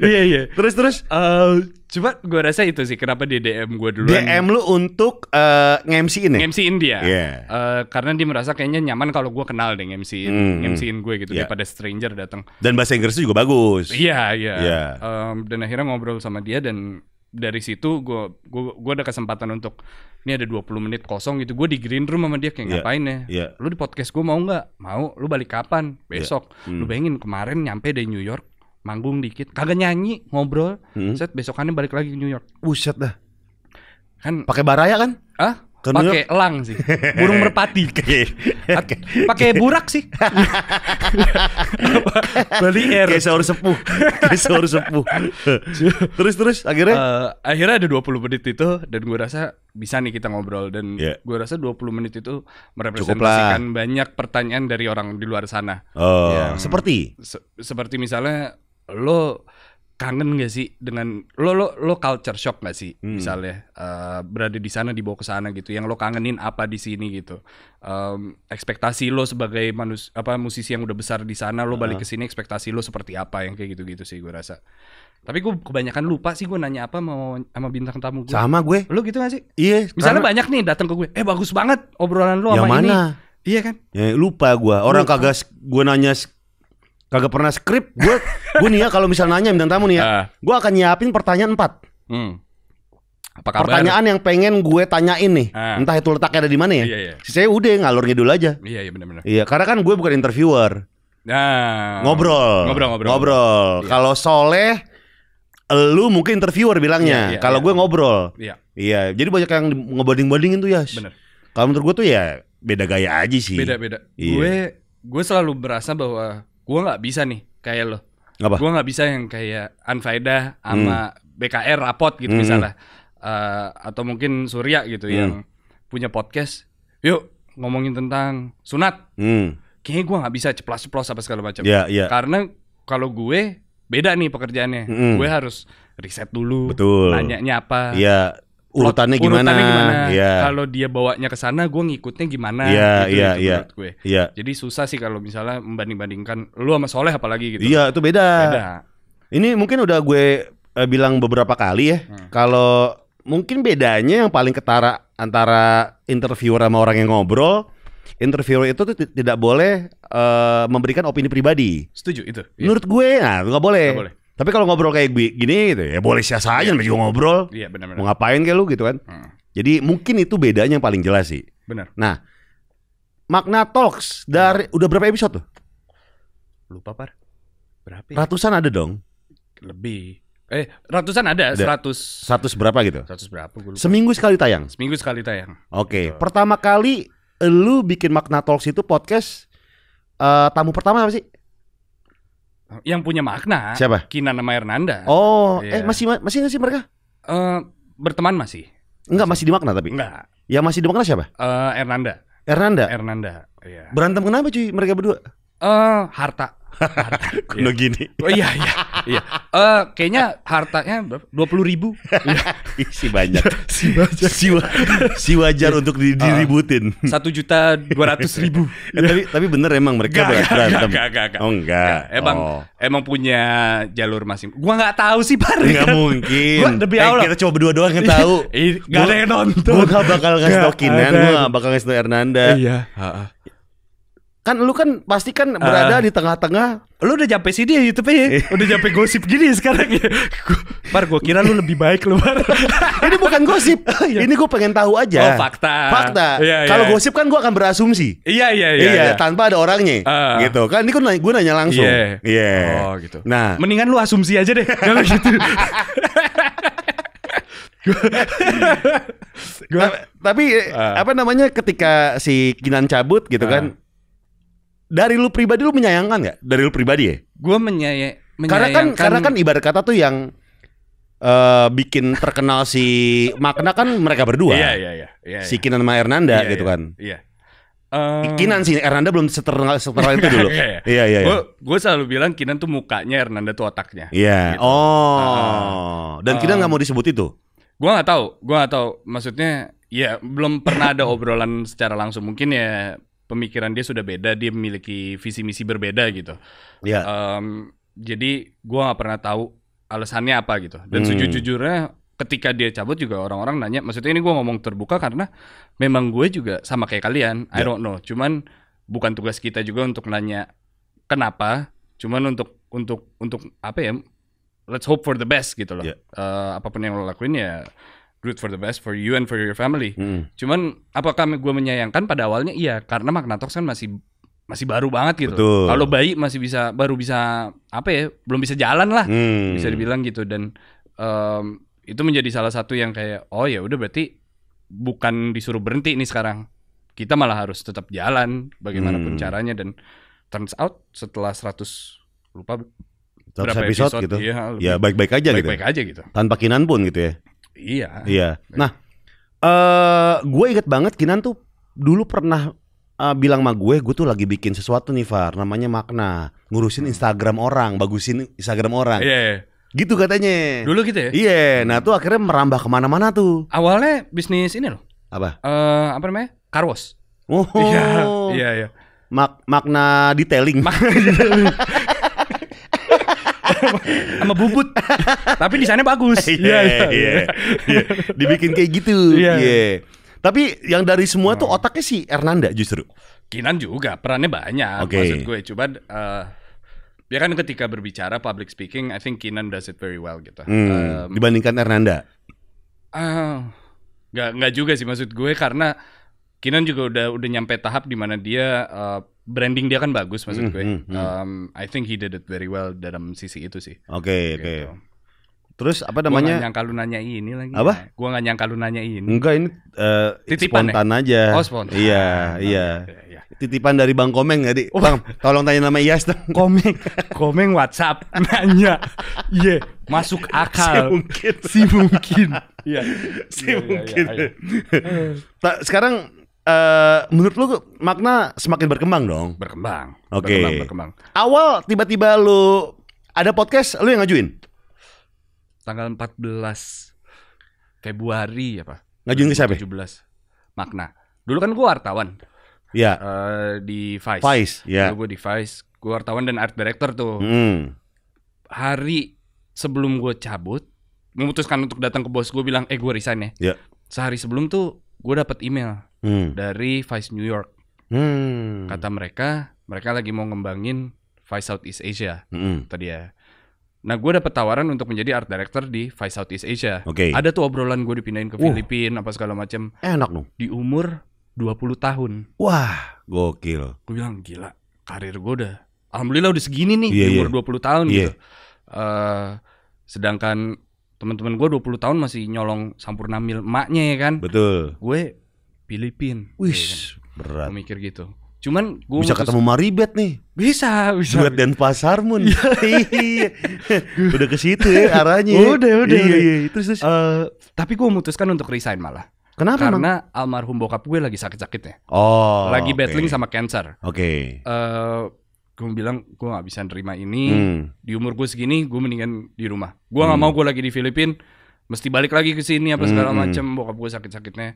[LAUGHS] iya. Iya, Terus, terus. Uh, Cuma gue rasa itu sih kenapa dia DM gue dulu. DM lu untuk uh, eh, nge-MC ini. Ya? nge mc dia. Yeah. Iya. Uh, karena dia merasa kayaknya nyaman kalau gue kenal deh nge mc ini. Hmm, mm, nge-MC-in gue gitu yeah. daripada stranger datang. Dan bahasa Inggrisnya juga bagus. Iya, yeah, iya. Yeah. Yeah. Um, dan akhirnya ngobrol sama dia dan dari situ gue gua gua ada kesempatan untuk ini ada 20 menit kosong gitu gue di green room sama dia kayak yeah. ngapain ya yeah. lu di podcast gue mau nggak mau lu balik kapan iya. besok yeah. hmm. lu pengen kemarin nyampe dari New York manggung dikit kagak nyanyi ngobrol hmm. set besokannya balik lagi ke New York buset dah kan pakai baraya kan ah Pakai elang sih. Burung merpati. [LAUGHS] Pakai burak sih. [LAUGHS] Bali air. Kayak seorang sepuh. Kayak seorang sepuh. [LAUGHS] terus terus akhirnya uh, akhirnya ada 20 menit itu dan gue rasa bisa nih kita ngobrol dan yeah. gue rasa 20 menit itu merepresentasikan banyak pertanyaan dari orang di luar sana. Oh, iya. seperti se seperti misalnya lo kangen gak sih dengan lo lo lo culture shock gak sih hmm. misalnya uh, berada di sana dibawa ke sana gitu yang lo kangenin apa di sini gitu um, ekspektasi lo sebagai manus apa musisi yang udah besar di sana lo balik ke sini ekspektasi lo seperti apa yang kayak gitu gitu sih gue rasa tapi gue kebanyakan lupa sih gue nanya apa mau sama bintang tamu gue sama gue lo gitu gak sih iya misalnya karena... banyak nih datang ke gue eh bagus banget obrolan lo yang sama mana? ini Iya kan? Ya, lupa gue. Orang lupa. kagak gue nanya kagak pernah skrip gue gue nih ya kalau misal nanya bintang tamu nih ya uh. Ah. gue akan nyiapin pertanyaan empat hmm. Apa kabar? pertanyaan yang pengen gue tanyain nih uh. entah itu letaknya ada di mana ya iya, iya. saya udah ngalur ngidul aja iya iya benar-benar iya karena kan gue bukan interviewer nah ngobrol ngobrol ngobrol ngobrol iya. kalau soleh lu mungkin interviewer bilangnya iya, iya, kalau iya. gue ngobrol iya iya jadi banyak yang ngebanding bandingin tuh ya benar kalau menurut gue tuh ya beda gaya aja sih beda beda iya. gue gue selalu berasa bahwa gue nggak bisa nih kayak lo apa? gue nggak bisa yang kayak Anfaida sama hmm. BKR rapot gitu hmm. misalnya uh, atau mungkin Surya gitu hmm. yang punya podcast yuk ngomongin tentang sunat hmm. kayaknya gue nggak bisa ceplos-ceplos apa segala macam yeah, yeah. karena kalau gue beda nih pekerjaannya hmm. gue harus riset dulu Betul. nanyanya apa yeah urutannya gimana, gimana. Yeah. kalau dia bawanya ke sana gue ngikutnya gimana yeah, gitu, yeah, iya, gitu iya. yeah. gue yeah. jadi susah sih kalau misalnya membanding bandingkan lu sama soleh apalagi gitu iya yeah, itu beda beda ini mungkin udah gue uh, bilang beberapa kali ya hmm. kalau mungkin bedanya yang paling ketara antara interviewer sama orang yang ngobrol interviewer itu tuh tidak boleh uh, memberikan opini pribadi setuju itu iya. menurut gue nah nggak boleh, gak boleh tapi kalau ngobrol kayak gini gitu ya boleh siasa aja yeah. juga ngobrol. Iya yeah, benar-benar. Mau ngapain kayak lu gitu kan? Hmm. Jadi mungkin itu bedanya yang paling jelas sih. Benar. Nah, makna talks dari hmm. udah berapa episode tuh? Lupa par. Berapa? Ya? Ratusan ada dong. Lebih. Eh, ratusan ada, seratus. Seratus berapa gitu? Seratus berapa gue lupa. Seminggu sekali tayang? Seminggu sekali tayang. Oke, okay. pertama kali lu bikin Makna Talks itu podcast uh, tamu pertama apa sih? yang punya makna. Siapa? Kinan sama Hernanda. Oh, yeah. eh iya. masih masih nggak sih mereka? Uh, berteman masih. Enggak masih di makna tapi. Enggak. Yang masih di makna siapa? Uh, Hernanda. Hernanda. Hernanda. Iya. Berantem kenapa cuy mereka berdua? Eh, uh, harta. harta. [LAUGHS] Kuno ya. gini. Oh iya iya. iya. Eh, Uh, kayaknya hartanya dua puluh ribu. [LAUGHS] Isi iya. banyak. Iya, si banyak. Si, wa si wajar iya. untuk di eh, diributin. Satu juta dua ratus ribu. ya, tapi tapi bener emang mereka gak, berantem. Gak, gak, gak, gak, Oh enggak. Gak. emang oh. emang punya jalur masing. Gua nggak tahu sih Pak. Gak kan. mungkin. Gua demi Eh, kita coba berdua doang yang tahu. [LAUGHS] gak ada yang nonton. Gua gak bakal ngasih tokinan. Gua gak bakal ngasih tau Hernanda. Iya kan lu kan pasti kan berada ah. di tengah-tengah. Lu udah sampai sini ya YouTube ya. [LAUGHS] Udah sampai gosip gini sekarang ya. Par gue kira lu lebih baik lu, Par. [LAUGHS] ini bukan gosip. [LAUGHS] Oh, iya. Ini gue pengen tahu aja. Oh, fakta. Fakta. ya, Kalau gosip kan gue akan berasumsi. Iya, iya, iya. Iya, iya. tanpa ada orangnya. Uh, gitu. Kan ini gua nanya, nanya langsung. Iya. Yeah. Yeah. Oh, gitu. Nah, mendingan lu asumsi aja deh. Kalau gitu. gua, nah, tapi, tapi uh, apa namanya ketika si Kinan cabut gitu uh, kan dari lu pribadi lu menyayangkan nggak? Dari lu pribadi ya? Gue menyayang. Karena kan karena kan ibarat kata tuh yang uh, bikin terkenal si Makna kan mereka berdua. Iya iya iya. yeah. si iya. Kinan sama Hernanda yeah, gitu kan kan. Iya. Um, Kinan sih Hernanda belum seterkenal seterkenal itu dulu. [LAUGHS] Iya iya. iya Gue selalu bilang Kinan tuh mukanya Hernanda tuh otaknya. Iya. Gitu. Oh. Uh, Dan ah. Kinan nggak mau disebut itu. Gue nggak tahu. Gue nggak tahu. Maksudnya ya belum pernah ada obrolan secara langsung mungkin ya pemikiran dia sudah beda, dia memiliki visi misi berbeda gitu. Iya. Yeah. Um, jadi gue nggak pernah tahu alasannya apa gitu. Dan hmm. sejujurnya ketika dia cabut juga orang-orang nanya, maksudnya ini gue ngomong terbuka karena memang gue juga sama kayak kalian. Yeah. I iya. don't know. Cuman bukan tugas kita juga untuk nanya kenapa. Cuman untuk untuk untuk apa ya? Let's hope for the best gitu loh. Yeah. Iya. Uh, apapun yang lo lakuin ya root for the best for you and for your family. Hmm. Cuman apakah gue menyayangkan pada awalnya iya karena Magnatox kan masih masih baru banget gitu. Kalau bayi masih bisa baru bisa apa ya belum bisa jalan lah hmm. bisa dibilang gitu dan um, itu menjadi salah satu yang kayak oh ya udah berarti bukan disuruh berhenti nih sekarang kita malah harus tetap jalan bagaimanapun hmm. caranya dan turns out setelah 100 lupa berapa episode, episode gitu. Iya, ya, gitu ya baik-baik aja baik gitu. aja gitu. Tanpa kinan pun gitu ya. Iya. Iya. Nah, uh, eh, gue inget banget Kinan tuh dulu pernah uh, bilang sama gue, gue tuh lagi bikin sesuatu nih Far, namanya makna, ngurusin hmm. Instagram orang, bagusin Instagram orang. Iya. Yeah, Gitu katanya. Dulu gitu ya? Iya. Yeah. Nah tuh akhirnya merambah kemana-mana tuh. Awalnya bisnis ini loh. Apa? Uh, apa namanya? Carwash. Oh. Iya. Iya. iya. Mak makna detailing. Mak [LAUGHS] [LAUGHS] sama bubut. Tapi di sana bagus. [LAUGHS] Iya, iya, iya, iya, iya. Dibikin kayak gitu. Iya. Yeah. Yeah. Tapi yang dari semua oh. tuh otaknya si Hernanda justru. Kinan juga perannya banyak. Okay. Maksud gue coba uh, kan ketika berbicara public speaking, I think Kinan does it very well gitu. Hmm. Um, Dibandingkan Hernanda. uh, nggak nggak juga sih maksud gue karena Kinan juga udah udah nyampe tahap di mana dia uh, branding dia kan bagus maksud hmm, gue. Mm, mm, Um, I think he did it very well dalam sisi itu sih. Oke okay, gitu. oke. Okay. Terus apa namanya? Gua gak nyangka lu nanya ini lagi. Apa? Ya. Gua nggak nyangka lu nanya ini. Enggak ini uh, Titipan ya? spontan ya? aja. Oh spontan. Iya ah, iya. iya. Titipan dari Bang Komeng jadi. Ya, oh. Bang, tolong tanya nama Iyas dong. [LAUGHS] Komeng, Komeng WhatsApp [LAUGHS] nanya. Iya, yeah. masuk akal. Si mungkin. Si mungkin. [LAUGHS] Iya. si iya, iya, iya, mungkin. Yeah, yeah, yeah. Sekarang uh, menurut lu makna semakin berkembang dong? Berkembang. Oke. Okay. Berkembang, berkembang. Awal tiba-tiba lu ada podcast, lu yang ngajuin? Tanggal 14 Februari apa? Ya, ngajuin ke siapa? 17. Makna. Dulu kan gua wartawan. Iya. Yeah. Uh, di Vice. Vice, ya. Yeah. gua di Vice, gua wartawan dan art director tuh. Hmm. Hari sebelum gua cabut, memutuskan untuk datang ke bos gue bilang, "Eh, gua resign ya." Iya. Yeah. Sehari sebelum tuh gue dapat email hmm. dari Vice New York. Hmm. Kata mereka, mereka lagi mau ngembangin Vice Southeast Asia. Hmm. tadi ya. Nah, gue dapet tawaran untuk menjadi art director di Vice Southeast Asia. Oke. Okay. Ada tuh obrolan gue dipindahin ke uh. Filipina apa segala macam. Enak dong. Di umur 20 tahun. Wah, gokil. Gue bilang gila, karir gue udah alhamdulillah udah segini nih yeah, di iya. umur yeah. 20 tahun yeah. gitu. Uh, sedangkan teman-teman gue 20 tahun masih nyolong sampurna mil emaknya ya kan. Betul. Gue Filipin. Wis, ya kan? berat. Memikir mikir gitu. Cuman gua bisa ketemu Maribet nih. Bisa, bisa. Buat dan pasar mun. Iya. [LAUGHS] Iya. udah ke situ ya arahnya. Ya. udah, iya, udah. Iya, iya. Terus, terus. Uh, tapi gue memutuskan untuk resign malah. Kenapa? Karena emang? almarhum bokap gue lagi sakit-sakitnya. Oh. Lagi okay. battling sama cancer. Oke. Okay. Uh, eh, gue bilang gue gak bisa nerima ini. Hmm. Di umur gue segini gue mendingan di rumah. Gue nggak gak hmm. mau gue lagi di Filipina mesti balik lagi ke sini apa segala hmm. hmm. macam bokap gue sakit-sakitnya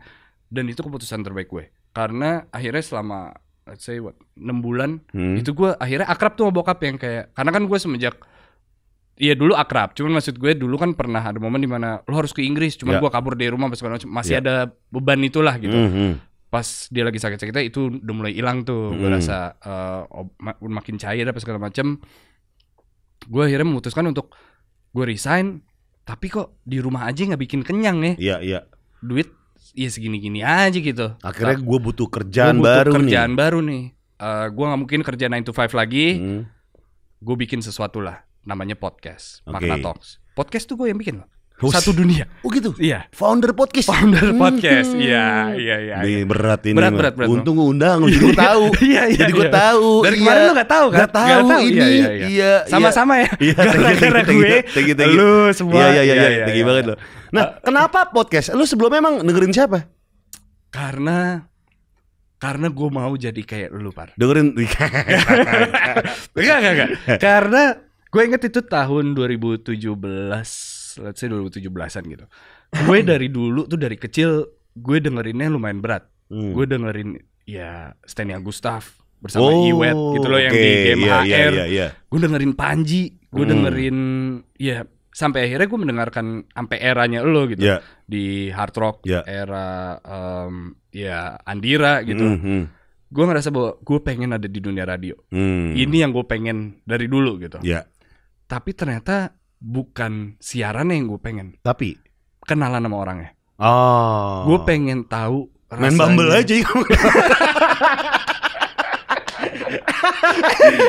dan itu keputusan terbaik gue karena akhirnya selama let's say what enam bulan hmm. itu gue akhirnya akrab tuh sama bokap yang kayak karena kan gue semenjak Iya dulu akrab, cuman maksud gue dulu kan pernah ada momen dimana lo harus ke Inggris, cuman yeah. gue kabur dari rumah pas masih yeah. ada beban itulah gitu. Mm -hmm. Pas dia lagi sakit-sakitnya itu udah mulai hilang tuh, mm. gue hmm. rasa uh, makin cair apa segala macem. Gue akhirnya memutuskan untuk gue resign, tapi kok di rumah aja nggak bikin kenyang ya? Iya yeah, iya. Yeah. Duit ya segini-gini aja gitu. Akhirnya gue butuh kerjaan gua butuh baru kerjaan nih. baru nih. Uh, eh, gue nggak mungkin kerja 9 to 5 lagi. Hmm. Gue bikin sesuatu lah. Namanya podcast. Okay. Magna Talks. Podcast tuh gue yang bikin loh. Host. satu dunia. Oh gitu. Iya. Founder podcast. Founder hmm. podcast. Iya, hmm. iya, iya. Ini iya. berat ini. Berat, berat, berat. Untung gue undang, jadi gue [LAUGHS] tahu. Iya, iya. Jadi gue iya. tahu. Dari iya. kemarin lu gak tahu kan? Gak tahu ini. Iya, Sama-sama ya. Gara-gara gue, lu semua. Iya, iya, iya. Tinggi banget lo. Nah, eh. kenapa podcast? Lu sebelumnya emang dengerin siapa? Karena karena gue mau jadi kayak lu par dengerin [LAUGHS] enggak enggak enggak karena gue inget itu tahun 2017 let's say 2017-an gitu. Gue [LAUGHS] dari dulu tuh dari kecil gue dengerinnya lumayan berat. Hmm. Gue dengerin ya Stanley Agustaf bersama oh, Iwet gitu loh okay. yang di game yeah, iya, HR. Yeah, yeah, yeah. Gue dengerin Panji, gue hmm. dengerin ya sampai akhirnya gue mendengarkan sampai eranya lo gitu yeah. di hard rock yeah. era um, ya Andira gitu. Mm -hmm. Gue ngerasa bahwa gue pengen ada di dunia radio. Hmm. Ini yang gue pengen dari dulu gitu. Yeah. Tapi ternyata bukan siaran yang gue pengen. Tapi kenalan sama orangnya. Oh. Gue pengen tahu Main Bumble aja ya.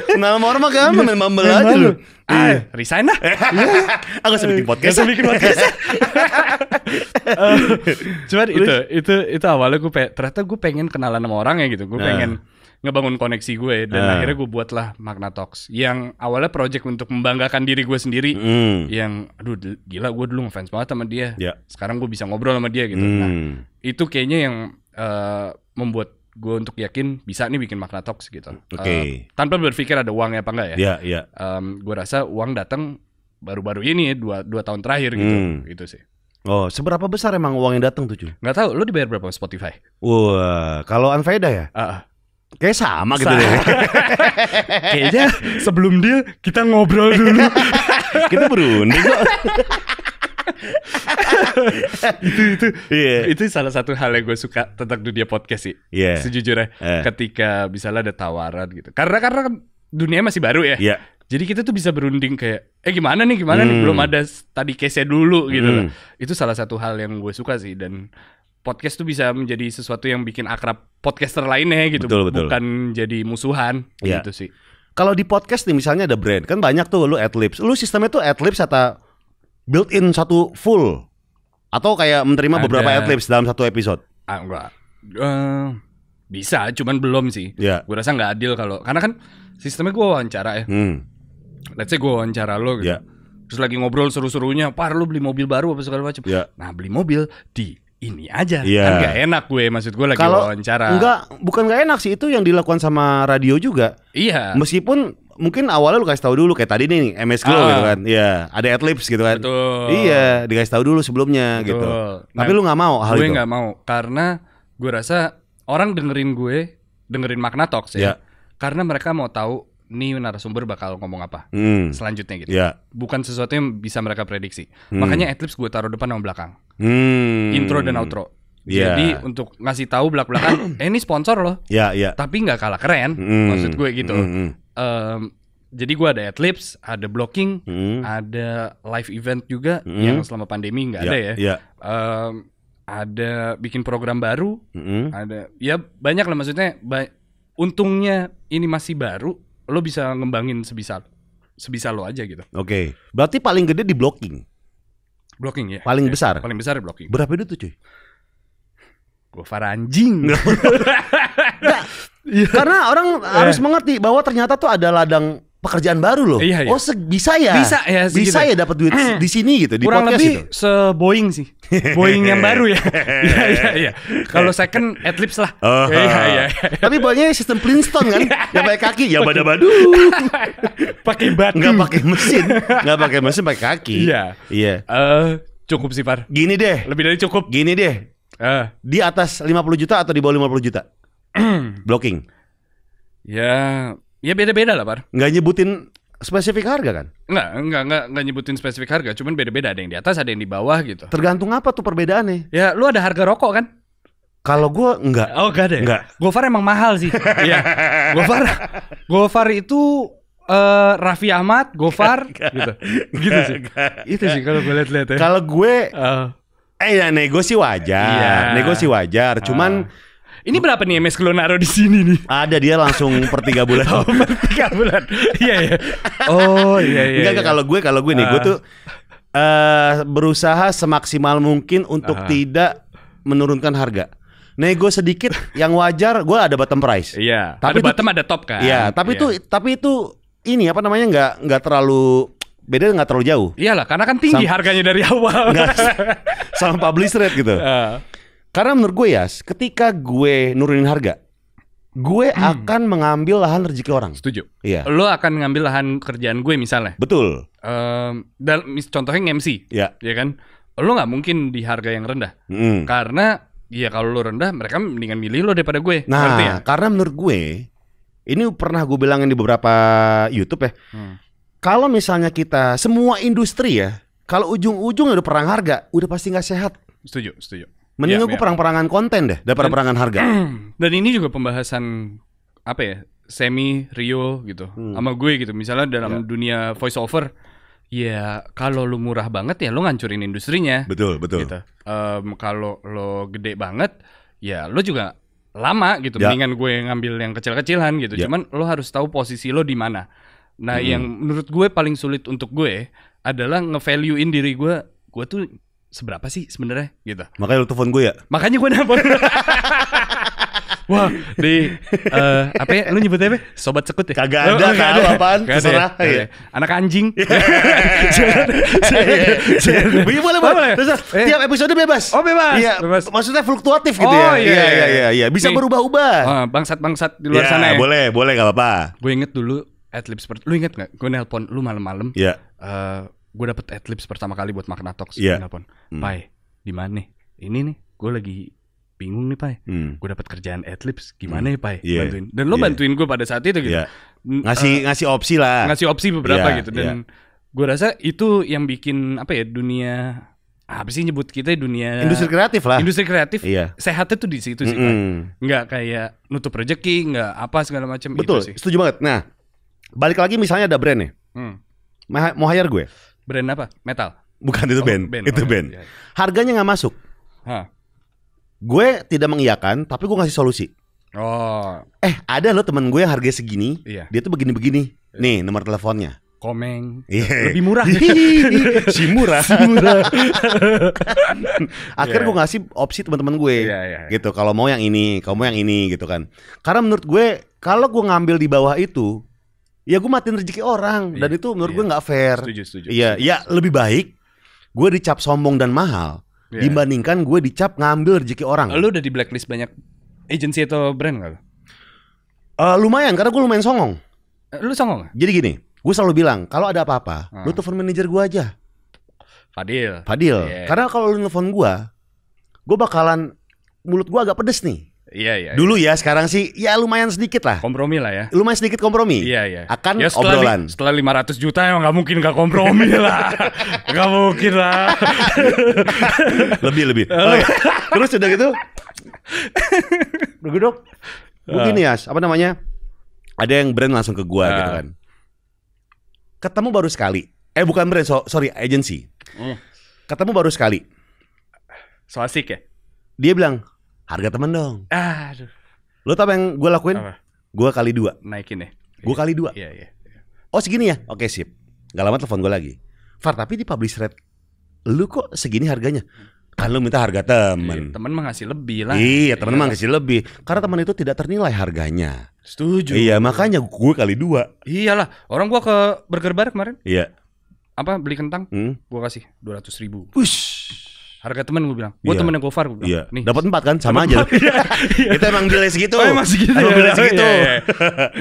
Kenal sama orang mah kan main Bumble aja lu. Ah, iya. resign lah. [LAUGHS] Aku sudah bikin eh, podcast. Sudah bikin podcast. [LAUGHS] Eh, cuman itu, itu itu awalnya gue ternyata gue pengen kenalan sama orang ya gitu. Gue nah. pengen ngebangun koneksi gue dan uh. akhirnya gue buatlah Magna Talks yang awalnya project untuk membanggakan diri gue sendiri mm. yang aduh gila gue dulu ngefans banget sama dia yeah. sekarang gue bisa ngobrol sama dia gitu mm. nah hmm. itu kayaknya yang uh, membuat gue untuk yakin bisa nih bikin Magna Talks gitu okay. uh, eh, tanpa berpikir ada uangnya apa enggak ya yeah, yeah. Ya. Um, gue rasa uang datang baru-baru ini dua dua tahun terakhir gitu mm. gitu sih Oh, seberapa besar emang uang yang datang tuh cuy? Gak tau, lu dibayar berapa Spotify? Wah, uh, kalau Anfaida ya? Uh, Kayak sama gitu deh. [LAUGHS] Kayaknya sebelum dia kita ngobrol dulu. [LAUGHS] kita berunding kok. [LAUGHS] itu itu yeah. itu salah satu hal yang gue suka tentang dunia podcast sih yeah. sejujurnya uh. ketika misalnya ada tawaran gitu karena karena kan dunia masih baru ya yeah. jadi kita tuh bisa berunding kayak eh gimana nih gimana hmm. nih belum ada tadi case nya dulu gitu hmm. itu salah satu hal yang gue suka sih dan podcast tuh bisa menjadi sesuatu yang bikin akrab podcaster lainnya gitu, betul, betul. bukan jadi musuhan yeah. gitu sih. Kalau di podcast nih misalnya ada brand, kan banyak tuh lu adlibs. Lu sistemnya tuh adlibs atau built-in satu full atau kayak menerima ada. beberapa adlibs dalam satu episode? Ah, enggak. Uh, bisa, cuman belum sih. Yeah. Gue rasa nggak adil kalau karena kan sistemnya gue wawancara ya. Hmm. Let's say gue wawancara lo gitu. Yeah. Terus lagi ngobrol seru-serunya, par lu beli mobil baru apa segala macam. Yeah. Nah beli mobil di ini aja yeah. kan iya. gak enak gue maksud gue lagi Kalo wawancara enggak bukan gak enak sih itu yang dilakukan sama radio juga iya yeah. meskipun mungkin awalnya lu kasih tahu dulu kayak tadi nih MS Glow ah. gitu kan iya ada adlibs gitu kan Betul. iya dikasih tahu dulu sebelumnya Betul. gitu nah, tapi lu nggak mau hal gue itu gue nggak mau karena gue rasa orang dengerin gue dengerin makna talks ya yeah. karena mereka mau tahu nih narasumber bakal ngomong apa hmm. selanjutnya gitu. Yeah. Bukan sesuatu yang bisa mereka prediksi. Hmm. Makanya Eclipse gue taruh depan sama belakang. Hmm. Intro dan outro. Yeah. Jadi untuk ngasih tahu belak belakan, [COUGHS] eh ini sponsor loh. yeah, Yeah. Tapi nggak kalah keren, hmm. maksud gue gitu. -hmm. um, jadi gue ada Adlibs, ada blocking, hmm. ada live event juga hmm. yang selama pandemi nggak yeah, ada ya. Yeah. Ya. Um, ada bikin program baru, hmm. ada ya banyak lah maksudnya. Ba untungnya ini masih baru, lo bisa ngembangin sebisa sebisa lo aja gitu. Oke. Okay. Berarti paling gede di blocking. Blocking ya. Paling ya, besar. Paling besar di blocking. Berapa itu tuh, cuy? Gue faranjing [LAUGHS] nah, iya. karena orang eh. harus mengerti bahwa ternyata tuh ada ladang pekerjaan baru loh. Iya, iya. Oh, bisa ya. Bisa ya. Sih, Bisa ya dapat duit hmm. di sini gitu, di Kurang podcast lebih itu. se-Boeing sih. Boeing yang baru ya. [LAUGHS] Iya, iya, iya. Kalau second at least lah. Oh, iya, iya, iya. Tapi banyak sistem Flintstone kan. Iya. yang pakai kaki, ya bada-badu. [LAUGHS] pakai batu. Enggak pakai mesin. Enggak pakai mesin, pakai kaki. Iya. Iya. Eh, uh, cukup sih, Far. Gini deh. Lebih dari cukup. Gini deh. Uh. Di atas 50 juta atau di bawah 50 juta? [CLEARS THROAT] Blocking. Ya, Ya beda-beda lah, Bar. Nggak nyebutin spesifik harga kan? Nggak, nggak, nggak, nggak nyebutin spesifik harga. Cuman beda-beda. Ada yang di atas, ada yang di bawah gitu. Tergantung apa tuh perbedaannya? Ya, lu ada harga rokok kan? Kalau gue enggak. Oh enggak deh. Enggak. Ya? Gofar emang mahal sih. [LAUGHS] Iya. Gofar, Gofar itu uh, Raffi Ahmad, Gofar, [LAUGHS] gitu. Gitu sih. Itu sih kalau gue lihat-lihat ya. Kalau gue, uh. eh ya nego sih wajar, iya. nego sih wajar. Cuman uh ini berapa nih MS lo naruh di sini nih? Ada dia langsung per tiga bulan. oh, per tiga bulan. Iya ya. Oh, iya iya. Enggak iya. kalau gue kalau gue nih, uh. gue ah. tuh uh, berusaha semaksimal mungkin untuk uh. tidak menurunkan harga. Nego sedikit yang wajar, gue ada bottom price. Iya. Tapi ada itu, bottom ada top kan. Iya, tapi itu iya. tapi itu ini apa namanya nggak nggak terlalu beda nggak terlalu jauh. Iyalah, karena kan tinggi Sam, harganya dari awal. Gak, [LAUGHS] sama publish rate gitu. Uh. Karena menurut gue ya, ketika gue nurunin harga, gue hmm. akan mengambil lahan rezeki orang. Setuju. Iya. Lo akan mengambil lahan kerjaan gue misalnya. Betul. Um, ehm, dan contohnya MC. Iya. Ya kan. Lo nggak mungkin di harga yang rendah. Hmm. Karena ya kalau lo rendah, mereka mendingan milih lo daripada gue. Nah, ya? karena menurut gue, ini pernah gue bilangin di beberapa YouTube ya. Hmm. Kalau misalnya kita semua industri ya, kalau ujung-ujung udah perang harga, udah pasti nggak sehat. Setuju, setuju. Mending yeah, gue ya. perang-perangan konten deh daripada dan, perangan harga. [CLEARS THROAT] Dan ini juga pembahasan apa ya? semi Rio gitu. Hmm. Sama gue gitu. Misalnya dalam yeah. dunia voice over Ya kalau lu murah banget ya lu ngancurin industrinya. Betul betul. Gitu. Um, kalau lo gede banget ya lo juga lama gitu. Ya. Mendingan gue ngambil yang kecil-kecilan gitu. Ya. Cuman lo harus tahu posisi lo di mana. Nah hmm. yang menurut gue paling sulit untuk gue adalah ngevaluein diri gue. Gue tuh seberapa sih sebenarnya gitu. Makanya lu telepon gue ya. Makanya gue nelpon. [LAUGHS] Wah, di uh, apa ya? Lu nyebutnya apa? Sobat sekut ya? Kagak oh, ada, oh, kagak ada. apaan? terserah. Ya? Iya. Ada, ya? Anak anjing. [LAUGHS] Iya. Iya. Boleh, boleh, boleh. Terus eh. tiap episode bebas. Oh, bebas. Iya, bebas. maksudnya fluktuatif gitu oh, ya. Iya, iya, iya, iya. Bisa berubah-ubah. Oh, bangsat-bangsat di luar ya, sana ya. boleh, boleh gak apa-apa. Gue inget dulu adlib seperti lu inget gak? Gue nelpon lu malam-malam. Iya. Yeah. Uh, gue dapet adlibs pertama kali buat makna iya. talks yeah. nelpon hmm. pai di mana nih ini nih gue lagi bingung nih pai hmm. gue dapet kerjaan adlibs gimana hmm. ya pai yeah. bantuin dan lo yeah. bantuin gue pada saat itu gitu yeah. ngasih uh, ngasih opsi lah ngasih opsi beberapa yeah. gitu dan yeah. gue rasa itu yang bikin apa ya dunia apa sih nyebut kita ya, dunia industri kreatif lah industri kreatif iya. sehatnya tuh di situ sih mm -hmm. nggak kayak nutup rezeki nggak apa segala macam betul itu sih. setuju banget nah balik lagi misalnya ada brand nih hmm. mau hire gue Brand apa? Metal. Bukan itu oh, band. band. Itu oh, band. Ya. Harganya nggak masuk. Hah. Gue tidak mengiyakan, tapi gue ngasih solusi. Oh. Eh, ada lo teman gue yang harganya segini. Iya. Dia tuh begini-begini. Iya. Nih, nomor teleponnya. Komeng. Yeah. Lebih murah. [LAUGHS] Iya. si murah. si murah. [LAUGHS] Akhirnya yeah. gue iya. ngasih opsi teman-teman gue. Yeah, yeah, yeah. Gitu, kalau mau yang ini, kamu yang ini gitu kan. Karena menurut gue kalau gue ngambil di bawah itu, ya gue matiin rezeki orang dan iya, itu menurut iya. gue nggak fair. Setuju, setuju. Iya, ya lebih baik gue dicap sombong dan mahal yeah. dibandingkan gue dicap ngambil rezeki orang. Lu udah di blacklist banyak agency atau brand gak? Uh, eh, lumayan karena gue lumayan songong. Uh, lu songong? Jadi gini, gue selalu bilang kalau ada apa-apa, uh. lu telepon manajer gue aja. Fadil. Fadil. Yeah. Karena kalau lu telepon gue, gue bakalan mulut gue agak pedes nih. Iya, iya iya. Dulu ya, sekarang sih ya lumayan sedikit lah. Kompromi lah ya. Lumayan sedikit kompromi. Iya iya. Akan ya, setelah obrolan. Li, setelah 500 juta emang nggak mungkin nggak kompromi [LAUGHS] lah. Nggak mungkin lah. [LAUGHS] lebih lebih. Terus udah gitu. Udah Mungkin ya, apa namanya? Ada yang brand langsung ke gua uh. gitu ah. kan. Ketemu baru sekali. Eh bukan brand, so, sorry, agency. Mm. Ketemu baru sekali. So asik ya? Dia bilang, harga temen dong. aduh. Lo tau apa yang gue lakuin? Gue kali dua. Naikin ya? Gue kali dua. Iya, iya. Oh segini ya? Oke sip. Gak lama telepon gue lagi. Far tapi di publish rate lu kok segini harganya? Kan lu minta harga temen. Iya, temen mah ngasih lebih lah. Iya temen iya. mah ngasih lebih. Karena temen itu tidak ternilai harganya. Setuju. Iya makanya gue kali dua. Iyalah orang gue ke Burger Bar kemarin. Iya. Apa beli kentang? Hmm? Gue kasih dua ratus ribu. Wush harga temen gue bilang gue yang gue far gue bilang yeah. nih dapat empat kan sama aja [LAUGHS] kita emang delay segitu oh, emang segitu ya? emang delay segitu oh, iya, iya.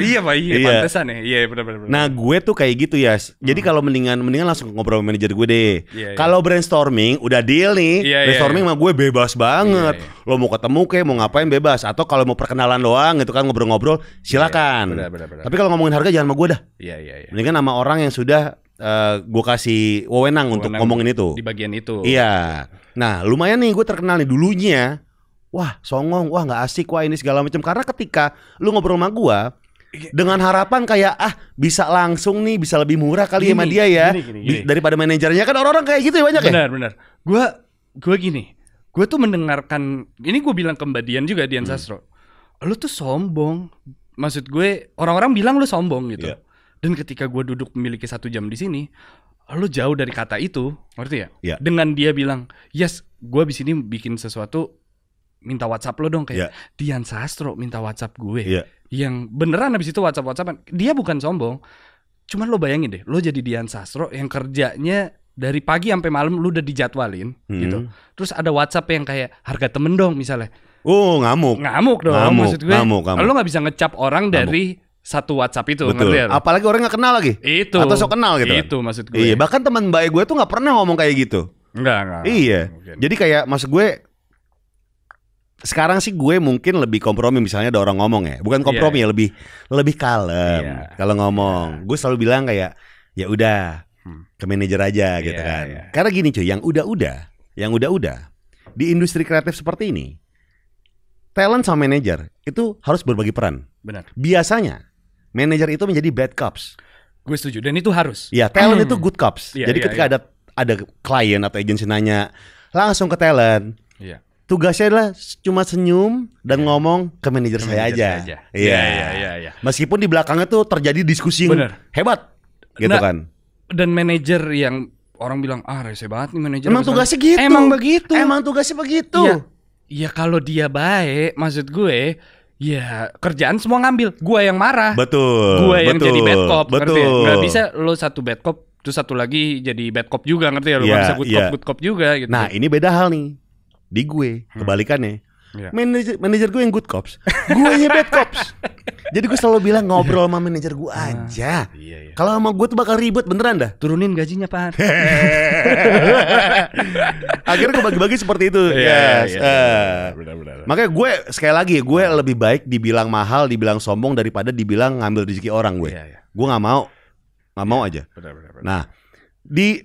iya pak iya. iya pantesan ya iya benar benar nah gue tuh kayak gitu ya jadi hmm. kalau mendingan mendingan langsung ngobrol sama manajer gue deh kalau brainstorming udah deal nih brainstorming yeah. sama gue bebas banget lo mau ketemu kayak mau ngapain bebas atau kalau mau perkenalan doang gitu kan ngobrol-ngobrol silakan tapi kalau ngomongin harga jangan sama gue dah yeah, yeah, yeah. mendingan sama orang yang sudah uh, eh, gue kasih wewenang, untuk ngomongin itu. Di bagian itu. Iya. Nah lumayan nih gue terkenal nih dulunya. Wah songong, wah nggak asik, wah ini segala macam. Karena ketika lu ngobrol sama gue, iya. dengan harapan kayak ah bisa langsung nih bisa lebih murah kali gini, ya sama dia ya gini, gini, daripada manajernya kan orang-orang kayak gitu ya banyak benar, ya benar benar gue gue gini gue tuh mendengarkan ini gue bilang ke Mbak Dian juga Dian hmm. Sastro lu tuh sombong maksud gue orang-orang bilang lu sombong gitu yeah. Dan ketika gue duduk memiliki satu jam di sini, lo jauh dari kata itu, ngerti ya? Yeah. Dengan dia bilang, yes, gue di sini bikin sesuatu, minta WhatsApp lo dong kayak yeah. Dian Sastro minta WhatsApp gue, yeah. yang beneran habis itu WhatsApp WhatsAppan. Dia bukan sombong, cuman lo bayangin deh, lo jadi Dian Sastro yang kerjanya dari pagi sampai malam lu udah dijadwalin hmm. gitu. Terus ada WhatsApp yang kayak harga temen dong misalnya. Oh ngamuk. Ngamuk dong ngamuk, maksud gue. Ngamuk, ngamuk. Lu nggak bisa ngecap orang ngamuk. dari satu WhatsApp itu Betul. ngerti ya? Apalagi orang nggak kenal lagi. Itu. Atau sok kenal gitu. Itu kan? maksud gue. Iya, bahkan teman baik gue tuh nggak pernah ngomong kayak gitu. Enggak, enggak. Iya. Mungkin. Jadi kayak maksud gue sekarang sih gue mungkin lebih kompromi misalnya ada orang ngomong ya. Bukan kompromi yeah. ya, iya. lebih lebih kalem yeah. kalau ngomong. Yeah. Gue selalu bilang kayak ya udah hmm. ke manajer aja iya, gitu kan. Yeah. Karena gini cuy, yang udah-udah, yang udah-udah di industri kreatif seperti ini talent sama manajer itu harus berbagi peran. Benar. Biasanya manajer itu menjadi bad cops. Gue setuju dan itu harus. Ya, talent hmm. itu good cops. Yeah, Jadi yeah, ketika yeah. ada ada klien atau agensi nanya, langsung ke talent. Iya. Yeah. Tugasnya adalah cuma senyum dan yeah. ngomong ke manajer saya aja. Iya. iya, iya, iya, iya. Meskipun di belakangnya tuh terjadi diskusi Bener. hebat gitu nah, kan. Dan manajer yang orang bilang ah rese banget nih manajer. Emang tugasnya gitu. Emang begitu. Emang tugasnya begitu. Iya. Ya kalau dia baik, maksud gue Iya, kerjaan semua ngambil. gue yang marah. Betul. Gua yang betul, jadi bad cop, ya? betul. ngerti? Gak bisa lo satu bad cop terus satu lagi jadi bad cop juga, ngerti ya? Lo yeah, gak bisa good yeah. cop, good cop juga gitu. Nah, ini beda hal nih. Di gue, hmm. kebalikannya. Hmm. Iya. Yeah. Manajer manajer gue yang good cops, [LAUGHS] gue yang bad cops. Jadi gue selalu bilang iya. ngobrol sama manajer gue ah, aja. iya, iya. Kalau sama gue tuh bakal ribet beneran dah. Turunin gajinya pak. [LAUGHS] Akhirnya gue bagi-bagi seperti itu. Iya, iya yes. Iya, uh, benar, Makanya gue sekali lagi gue ah. lebih baik dibilang mahal, dibilang sombong daripada dibilang ngambil rezeki orang gue. Iya, iya. Gue nggak mau, nggak mau aja. Benar, benar, benar. Nah di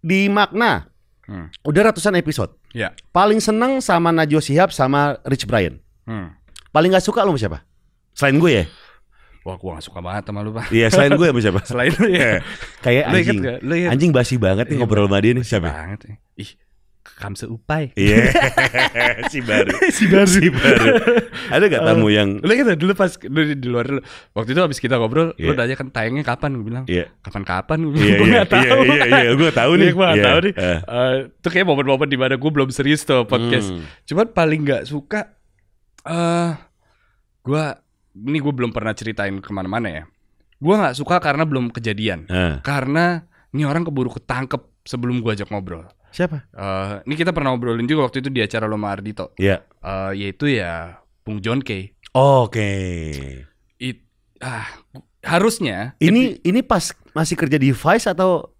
di makna Hmm. Udah ratusan episode. Ya. Paling seneng sama Najwa Shihab sama Rich Brian. Hmm. Paling gak suka loh siapa? Selain gue ya? Wah, gue gak suka banget sama lu, Pak. Iya, selain gue sama siapa? [LAUGHS] selain lu ya. Kayak anjing. Lu inget lu inget. Anjing basi banget nih iya, ngobrol sama dia nih. Siapa? Ya? Banget. Ih, Kamse Upai. Iya. Yeah. [LAUGHS] si baru. si baru. si baru. Ada gak tamu uh, yang... Lu inget dulu pas lu di, di luar dulu. Waktu itu habis kita ngobrol, yeah. lu tanya iya. kan tayangnya kapan? Gue bilang, yeah. kapan-kapan? Gue yeah, yeah, gak tau. Iya, iya, iya. Gue gak iya. tau nih. Gue gak tau nih. Uh. Eh, uh, itu kayak momen-momen dimana gue belum serius tuh podcast. Hmm. Cuman paling gak suka... eh uh, gue ini gue belum pernah ceritain kemana-mana ya. Gue nggak suka karena belum kejadian. Uh. Karena ini orang keburu ketangkep sebelum gue ajak ngobrol. Siapa? Uh, ini kita pernah ngobrolin juga waktu itu di acara Loma Ardito. Iya. Yeah. Uh, yaitu ya Bung John Kay. Oke. Okay. ah, harusnya. Ini epi- ini pas masih kerja di Vice atau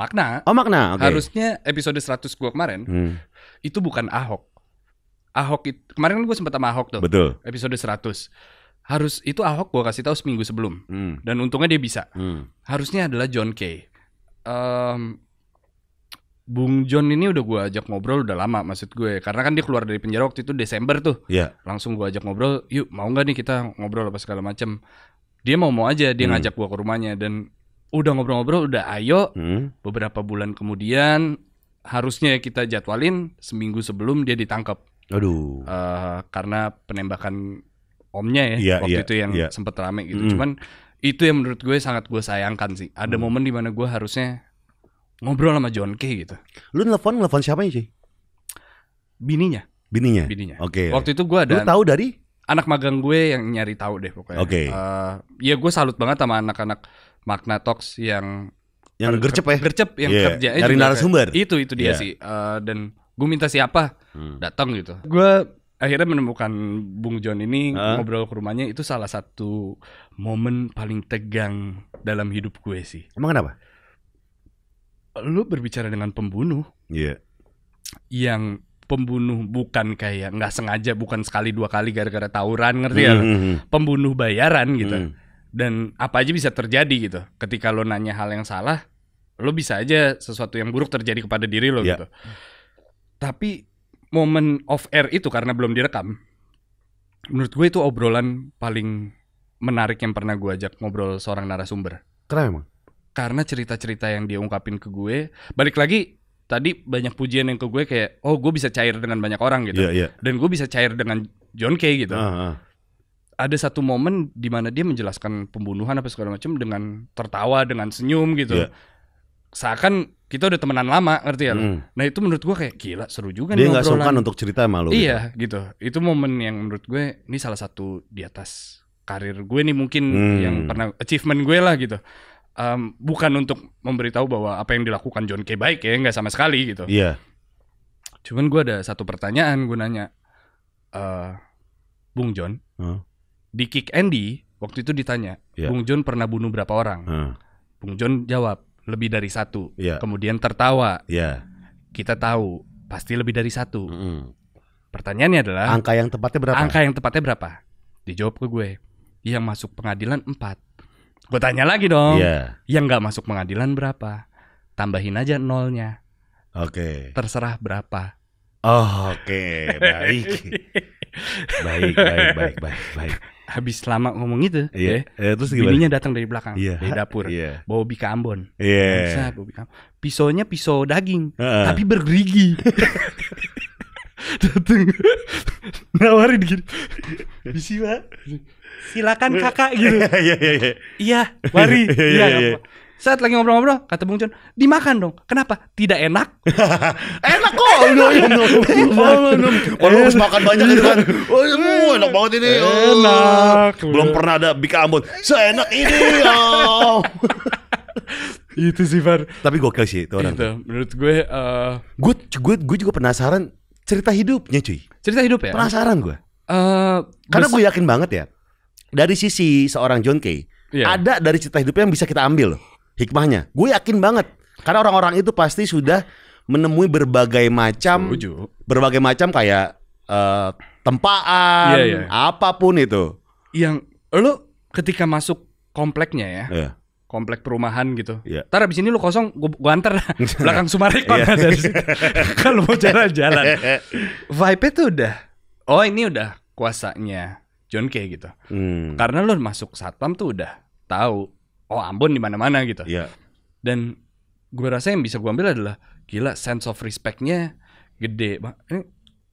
makna? Oh makna. Okay. Harusnya episode 100 gue kemarin hmm. itu bukan Ahok. Ahok itu, kemarin kan gue sempat sama Ahok tuh. Betul. Episode 100 harus itu Ahok gue kasih tahu seminggu sebelum hmm. dan untungnya dia bisa hmm. harusnya adalah John K. um, Bung John ini udah gue ajak ngobrol udah lama maksud gue karena kan dia keluar dari penjara waktu itu Desember tuh yeah. langsung gue ajak ngobrol yuk mau nggak nih kita ngobrol apa segala macam dia mau mau aja dia hmm. ngajak gue ke rumahnya dan udah ngobrol-ngobrol udah ayo hmm. beberapa bulan kemudian harusnya kita jadwalin seminggu sebelum dia ditangkap aduh uh, karena penembakan omnya ya yeah, waktu yeah, itu yang yeah. sempet rame gitu. Mm. Cuman itu yang menurut gue sangat gue sayangkan sih. Ada mm. momen dimana gue harusnya ngobrol sama John K gitu. Lu nelfon nelfon siapa sih? Bininya. Bininya. Bininya. Oke. Okay. Waktu itu gue ada. Lu tahu dari? Anak magang gue yang nyari tahu deh pokoknya. Oke. Okay. Uh, eh, ya gue salut banget sama anak-anak Magna Talks yang yang gercep ya. Gercep yang yeah. kerja. Dari narasumber. itu itu dia yeah. sih. Uh, dan gue minta siapa hmm. datang gitu. Gue akhirnya menemukan Bung John ini huh? ngobrol ke rumahnya itu salah satu momen paling tegang dalam hidup gue sih. Emang kenapa? Lu berbicara dengan pembunuh. Iya. Yeah. Yang pembunuh bukan kayak nggak sengaja bukan sekali dua kali gara-gara tawuran ngerti mm -hmm. ya? Hmm, hmm. Pembunuh bayaran gitu. Mm. Dan apa aja bisa terjadi gitu. Ketika lo nanya hal yang salah, lo bisa aja sesuatu yang buruk terjadi kepada diri lo yeah. gitu. Tapi momen of air itu karena belum direkam menurut gue itu obrolan paling menarik yang pernah gue ajak ngobrol seorang narasumber kenapa emang karena cerita-cerita yang dia ungkapin ke gue balik lagi tadi banyak pujian yang ke gue kayak oh gue bisa cair dengan banyak orang gitu yeah, yeah. dan gue bisa cair dengan John Kay gitu uh, ah, -huh. Ah. ada satu momen di mana dia menjelaskan pembunuhan apa segala macam dengan tertawa dengan senyum gitu yeah. seakan kita udah temenan lama ngerti ya hmm. nah itu menurut gue kayak gila seru juga dia nggak sungkan untuk cerita malu gitu? iya gitu. gitu itu momen yang menurut gue ini salah satu di atas karir gue nih mungkin hmm. yang pernah achievement gue lah gitu um, bukan untuk memberitahu bahwa apa yang dilakukan John K baik ya nggak sama sekali gitu iya yeah. cuman gue ada satu pertanyaan gue nanya uh, Bung John huh? di Kick Andy waktu itu ditanya yeah. Bung John pernah bunuh berapa orang huh? Bung John jawab lebih dari satu. Yeah. Kemudian tertawa. Yeah. Kita tahu pasti lebih dari satu. Mm -hmm. Pertanyaannya adalah angka yang tepatnya berapa? Angka yang tepatnya berapa? Dijawab ke gue. Yang masuk pengadilan empat. Gue tanya lagi dong. Yeah. Yang nggak masuk pengadilan berapa? Tambahin aja nolnya. Oke. Okay. Terserah berapa. Oh, oke, okay. [LAUGHS] baik. baik, baik, baik, baik, baik habis lama ngomong gitu yeah. ya. Yeah, terus Bininya datang dari belakang, yeah. dari dapur. Yeah. Bawa bika Ambon. Iya. Yeah. Bisa, Pisaunya pisau daging, uh -uh. tapi bergerigi. datang nawarin gini. Bisa, Silakan Kakak gitu. Iya, iya, iya. Iya, mari. Iya, iya. iya, iya, iya saat lagi ngobrol-ngobrol kata Bung John dimakan dong kenapa tidak enak [LAUGHS] enak kok Waduh harus makan banyak itu kan oh, enak banget ini enak belum pernah ada bika Ambon seenak ini oh. [LAUGHS] itu sih Far tapi gue kasih itu orang itu, menurut gue uh... Eh, gue gue gue juga penasaran cerita hidupnya cuy cerita hidup ya penasaran gue uh, karena gue yakin banget ya dari sisi seorang John Kay yeah. ada dari cerita hidupnya yang bisa kita ambil loh hikmahnya. Gue yakin banget. Karena orang-orang itu pasti sudah menemui berbagai macam Setuju. berbagai macam kayak uh, tempaan, yeah, yeah. apapun itu. Yang lu ketika masuk kompleknya ya. Yeah. Komplek perumahan gitu. Yeah. Ntar abis ini lu kosong, gua, gua antar [LAUGHS] belakang Sumarekon yeah. dari situ. [LAUGHS] Kalau mau jalan-jalan. Vibe itu udah. Oh ini udah kuasanya John K gitu. Hmm. Karena lu masuk satpam tuh udah tahu oh Ambon di mana-mana gitu. Yeah. Dan gue rasa yang bisa gue ambil adalah gila sense of respectnya gede. Ini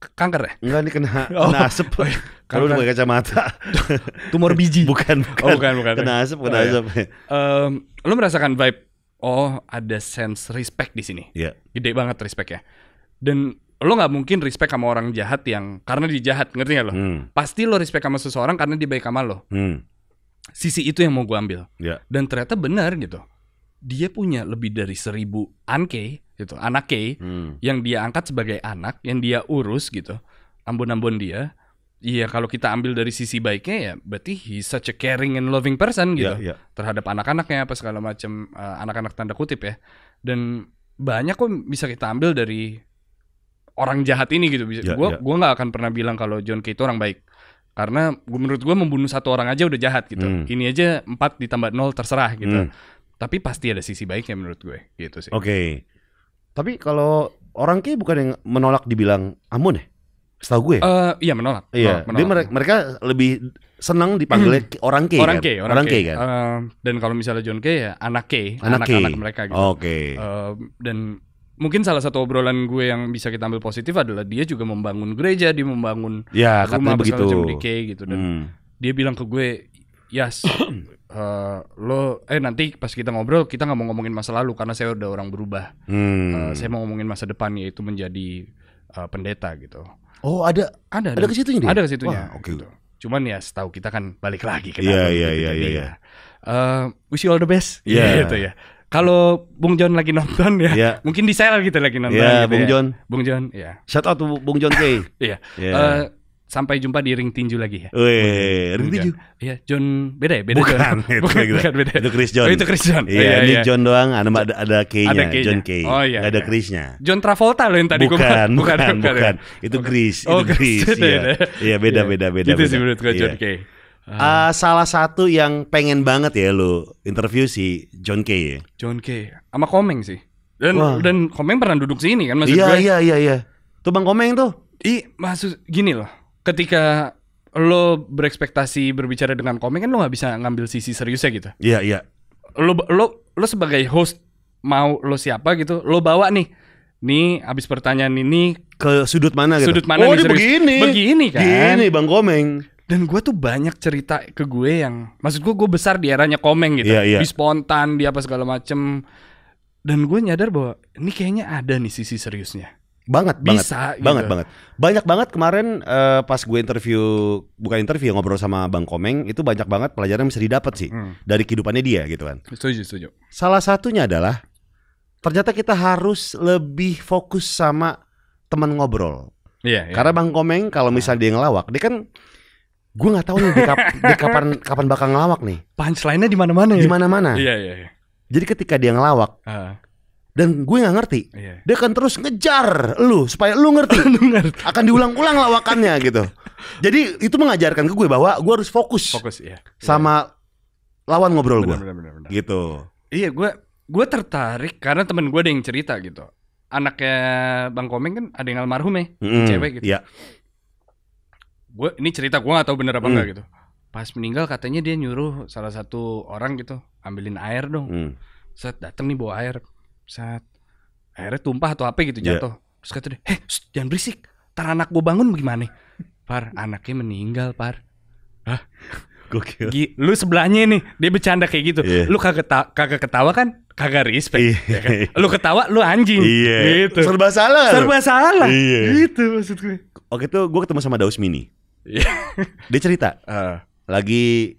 kanker ya? Enggak ini kena, [LAUGHS] oh. kena asap. Oh, iya. Kalau udah pakai kacamata. [LAUGHS] Tumor biji. bukan, oh, bukan. Oh, bukan, bukan. Kena asap, kena oh, iya. asap. Iya. Um, lo merasakan vibe oh ada sense respect di sini. Yeah. Gede banget respectnya. Dan lo nggak mungkin respect sama orang jahat yang karena dijahat ngerti gak lo? Hmm. Pasti lo respect sama seseorang karena dia baik sama lo. Hmm sisi itu yang mau gue ambil yeah. dan ternyata benar gitu dia punya lebih dari seribu anke gitu anak K hmm. yang dia angkat sebagai anak yang dia urus gitu ambon-ambon dia Iya kalau kita ambil dari sisi baiknya ya berarti he's such a caring and loving person ya, gitu yeah, yeah. terhadap anak-anaknya apa segala macam uh, eh, anak-anak tanda kutip ya dan banyak kok bisa kita ambil dari orang jahat ini gitu bisa yeah, gue yeah. gua nggak akan pernah bilang kalau John K itu orang baik karena menurut gue membunuh satu orang aja udah jahat gitu hmm. ini aja empat ditambah nol terserah gitu hmm. tapi pasti ada sisi baiknya menurut gue gitu sih oke okay. tapi kalau orang kayak bukan yang menolak dibilang amun ya setahu gue uh, iya menolak iya menolak, mereka, mereka lebih senang dipanggil hmm. orang K orang kan? K orang, orang K, kan uh, dan kalau misalnya John K ya anak K anak, anak, -anak mereka gitu oke okay. uh, eh, dan mungkin salah satu obrolan gue yang bisa kita ambil positif adalah dia juga membangun gereja, dia membangun ya, rumah begitu. Jemdike gitu dan hmm. dia bilang ke gue, "Yas, uh, [COUGHS] lo eh nanti pas kita ngobrol kita nggak mau ngomongin masa lalu karena saya udah orang berubah. Hmm. Uh, saya mau ngomongin masa depan yaitu menjadi uh, pendeta gitu." Oh, ada ada ada, kesitunya ke dia. Ada ke situnya. Okay. Gitu. Cuman ya setahu kita kan balik lagi ke Iya, iya, iya, iya. Uh, wish you all the best. Iya Yeah. [LAUGHS] Gitu ya kalau Bung John lagi nonton ya, yeah. mungkin di sel gitu lagi nonton. Yeah, gitu Bung ya. John. Bung John, ya. Shout out to Bung John Kay. [LAUGHS] Iya. yeah. Iya. uh, sampai jumpa di ring tinju lagi ya. Wih, ring tinju. Iya, John beda ya, beda bukan, John. [LAUGHS] Itu, gitu. bukan, beda. Itu Chris John. Oh, itu Chris John. Iya, iya ini iya. John doang, ada ada, ada K-nya, John K. Oh iya. Gak ada iya. Chris-nya. John Travolta loh yang tadi bukan, gua. [LAUGHS] Bukan, bukan, bukan. Ya. Itu Chris, oh, oh, itu Chris. Iya, ya. iya beda, beda, gitu beda. Itu sih menurut gue John K. Uh, salah satu yang pengen banget ya lo interview si John Kay ya. John Kay sama Komeng sih. Dan Wah. dan Komeng pernah duduk sini kan maksud iya, Iya iya iya Tuh Bang Komeng tuh. I maksud gini loh. Ketika lo berekspektasi berbicara dengan Komeng kan lo nggak bisa ngambil sisi seriusnya gitu. Iya iya. Lo lo lo sebagai host mau lo siapa gitu, lo bawa nih. Nih abis pertanyaan ini ke sudut mana gitu. Sudut mana oh, nih, ini begini. Begini kan. Begini Bang Komeng dan gue tuh banyak cerita ke gue yang maksud gue gue besar di eranya komeng gitu yeah, yeah. di spontan di apa segala macem dan gue nyadar bahwa ini kayaknya ada nih sisi seriusnya banget bisa banget gitu. banget banget banyak banget kemarin uh, pas gue interview bukan interview ngobrol sama bang komeng itu banyak banget pelajaran yang bisa didapat sih hmm. dari kehidupannya dia gitu kan setuju setuju salah satunya adalah ternyata kita harus lebih fokus sama teman ngobrol yeah, yeah. karena Bang Komeng kalau misalnya dia ngelawak, dia kan gue nggak tahu nih di, kap, di kapan kapan bakal ngelawak nih. Punchline-nya di mana-mana ya. Di mana-mana. Iya, iya, iya. Jadi ketika dia ngelawak, uh. dan gue nggak ngerti, yeah. dia akan terus ngejar lu supaya lu ngerti. [LAUGHS] lu ngerti. Akan diulang-ulang lawakannya gitu. Jadi itu mengajarkan ke gue bahwa gue harus fokus. Fokus, iya. Sama iya. lawan ngobrol gue. Gitu. Iya, gue gue tertarik karena temen gue ada yang cerita gitu. Anaknya Bang Komeng kan ada yang almarhum ya, mm, cewek gitu. Iya. Yeah gue ini cerita gue gak tahu bener apa hmm. enggak gitu pas meninggal katanya dia nyuruh salah satu orang gitu ambilin air dong hmm. set dateng nih bawa air set airnya tumpah atau apa gitu iya. jatuh yeah. terus kata dia heh jangan berisik tar anak gue bangun bagaimana par anaknya meninggal par hah Gokil. lu sebelahnya nih dia bercanda kayak gitu. Yeah. Lu kagak ketawa, kagak ketawa kan? Kagak respect. Yeah. Ya kan? Lu ketawa lu anjing. Iya. Yeah. Gitu. Serba salah. Serba salah. Yeah. Gitu maksud gue. Oke tuh gue ketemu sama Daus Mini. Iya. dia cerita uh, lagi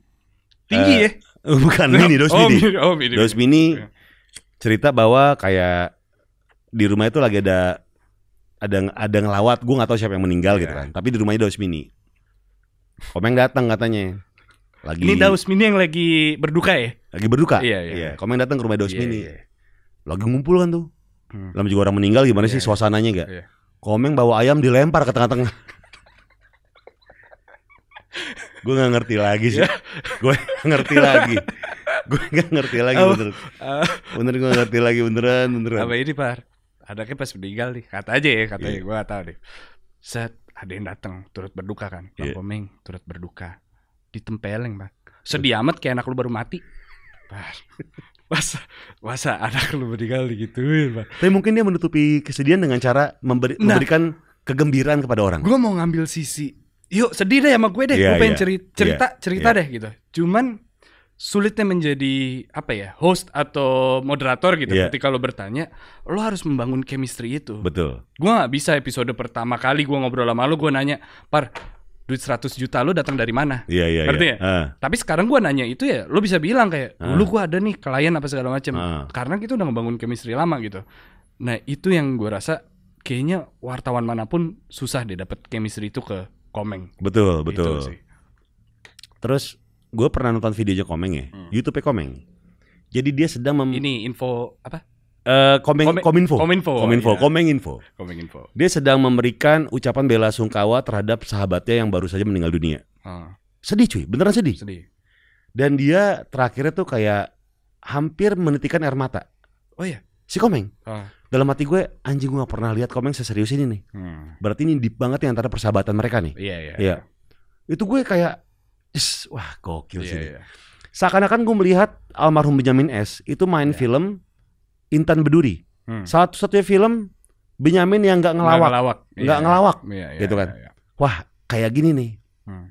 tinggi uh, ya [LAUGHS] bukan mini [LAUGHS] dos oh, mini, oh, mini dos mini cerita bahwa kayak di rumah itu lagi ada ada ada ngelawat gue nggak tahu siapa yang meninggal yeah. gitu iya. kan tapi di rumahnya dos Mini Komeng datang katanya lagi ini dos Mini yang lagi berduka ya lagi berduka iya yeah, yeah. yeah. Komeng datang ke rumah iya, dos yeah, Mini yeah. lagi ngumpul kan tuh hmm. lama juga orang meninggal gimana yeah. sih suasananya gak yeah. Komeng bawa ayam dilempar ke tengah-tengah gue nggak ngerti lagi sih gue ngerti lagi ya. gue nggak ngerti lagi bener ah. bener gue ngerti lagi beneran beneran apa ini par ke pas meninggal nih kata aja ya kata yeah. gue gak tahu deh set ada yang dateng turut berduka kan bang yeah. komeng turut berduka ditempeleng pak sedih amat kayak anak lu baru mati par masa masa anak lu meninggal gituin pak tapi mungkin dia menutupi kesedihan dengan cara memberi, nah, memberikan kegembiraan kepada orang gue mau ngambil sisi yuk sedih deh sama gue deh, yeah, gue pengen yeah, iya. iya, cerita cerita, yeah, deh gitu. Cuman sulitnya menjadi apa ya host atau moderator gitu yeah. ketika lo bertanya lo harus membangun chemistry itu betul gue nggak bisa episode pertama kali gue ngobrol sama lo gue nanya par duit 100 juta lo datang dari mana iya yeah, iya yeah, iya. ya? tapi sekarang gue nanya itu ya lo bisa bilang kayak dulu ah. lo gue ada nih klien apa segala macam uh. Ah. karena kita udah ngebangun chemistry lama gitu nah itu yang gue rasa kayaknya wartawan manapun susah deh dapat chemistry itu ke Komeng. Betul, gitu betul. Terus gue pernah nonton videonya Komeng ya, hmm. YouTube-nya Komeng. Jadi dia sedang mem Ini info apa? Eh Uh, Komeng, Komeng, Kominfo. Kominfo. Kominfo. Yeah. Iya. Komeng info. Dia sedang memberikan ucapan bela sungkawa terhadap sahabatnya yang baru saja meninggal dunia. Hmm. Sedih cuy, beneran sedih. Sedih. Dan dia terakhirnya tuh kayak hampir menitikan air mata. Oh iya. Si Komeng. Hmm dalam hati gue anjing gue gak pernah lihat komeng seserius ini nih hmm. berarti ini deep banget yang antara persahabatan mereka nih iya yeah, iya yeah, yeah. itu gue kayak wah gokil yeah, sih yeah. seakan-akan gue melihat almarhum Benjamin S itu main yeah. film Intan Beduri hmm. satu-satunya film Benjamin yang nggak ngelawak nggak ngelawak, gak iya, ngelawak yeah, yeah, gitu kan yeah, yeah. wah kayak gini nih hmm.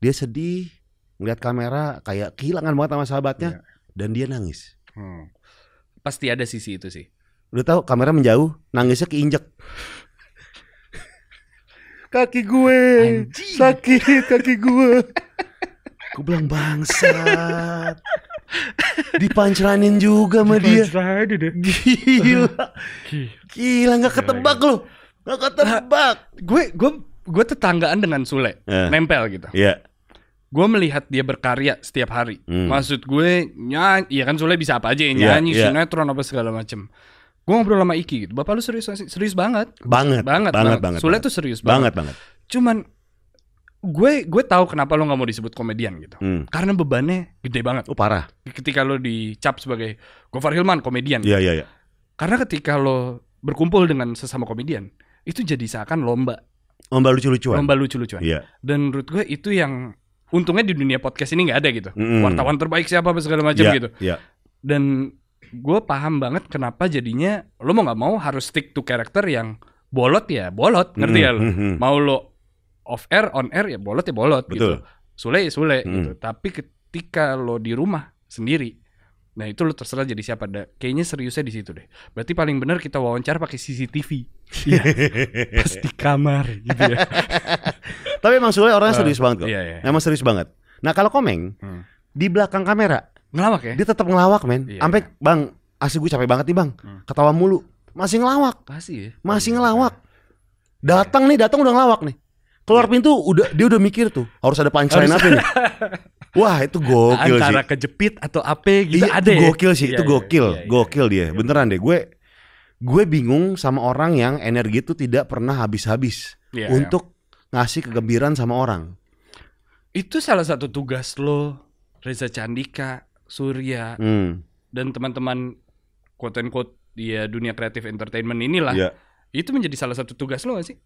dia sedih melihat kamera kayak kehilangan banget sama sahabatnya yeah. dan dia nangis hmm. pasti ada sisi itu sih udah tahu kamera menjauh nangisnya keinjek kaki gue Anjing. sakit kaki gue gue bilang bangsat dipancranin juga sama dia gila gila nggak ketebak lo nggak ketebak gue gue gue tetanggaan dengan Sule uh, nempel gitu yeah. gue melihat dia berkarya setiap hari hmm. maksud gue nyanyi ya kan Sule bisa apa aja ya, iya, nyanyi yeah, yeah. sinetron apa segala macem Gue ngobrol sama Iki gitu. Bapak lu serius serius banget. Banget. Banget banget. banget. banget. tuh serius banget. Banget banget. Cuman gue gue tahu kenapa lo nggak mau disebut komedian gitu hmm. karena bebannya gede banget oh parah ketika lo dicap sebagai Gofar Hilman komedian iya iya iya karena ketika lo berkumpul dengan sesama komedian itu jadi seakan lomba lomba lucu-lucuan lomba lucu-lucuan Iya. dan menurut gue itu yang untungnya di dunia podcast ini nggak ada gitu mm. wartawan terbaik siapa segala macam yeah, gitu yeah. dan gue paham banget kenapa jadinya lo mau nggak mau harus stick to karakter yang bolot ya bolot ngerti hmm, ya lo hmm, hmm. mau lo off air on air ya bolot ya bolot gitu. Betul. gitu sule ya sule hmm. gitu tapi ketika lo di rumah sendiri nah itu lo terserah jadi siapa dah kayaknya seriusnya di situ deh berarti paling benar kita wawancara pakai CCTV ya, [LAUGHS] pas di kamar gitu ya tapi emang sule orangnya eh, serius uh, banget kok iya, iya, iya. emang serius banget nah kalau komeng hmm. di belakang kamera Ngelawak ya? Dia tetap ngelawak, men. Iya, Sampai iya. Bang, asli gue capek banget nih, Bang. Hmm. Ketawa mulu. Masih ngelawak. Masih ya. Masih iya. ngelawak. Iya. Datang nih, datang udah ngelawak nih. Keluar iya. pintu udah dia udah mikir tuh, harus ada punchline apa nih. [LAUGHS] Wah, itu gokil Antara sih. Antara kejepit atau apa gitu iya, ada ya. Gokil sih, itu iya, gokil. Iya, iya, gokil dia. Beneran deh, gue gue bingung sama orang yang energi itu tidak pernah habis-habis yeah, untuk yeah. ngasih kegembiraan sama orang. Itu salah satu tugas lo, Reza Candika Surya hmm. dan teman-teman quote unquote dia ya dunia kreatif entertainment inilah yeah. itu menjadi salah satu tugas lo sih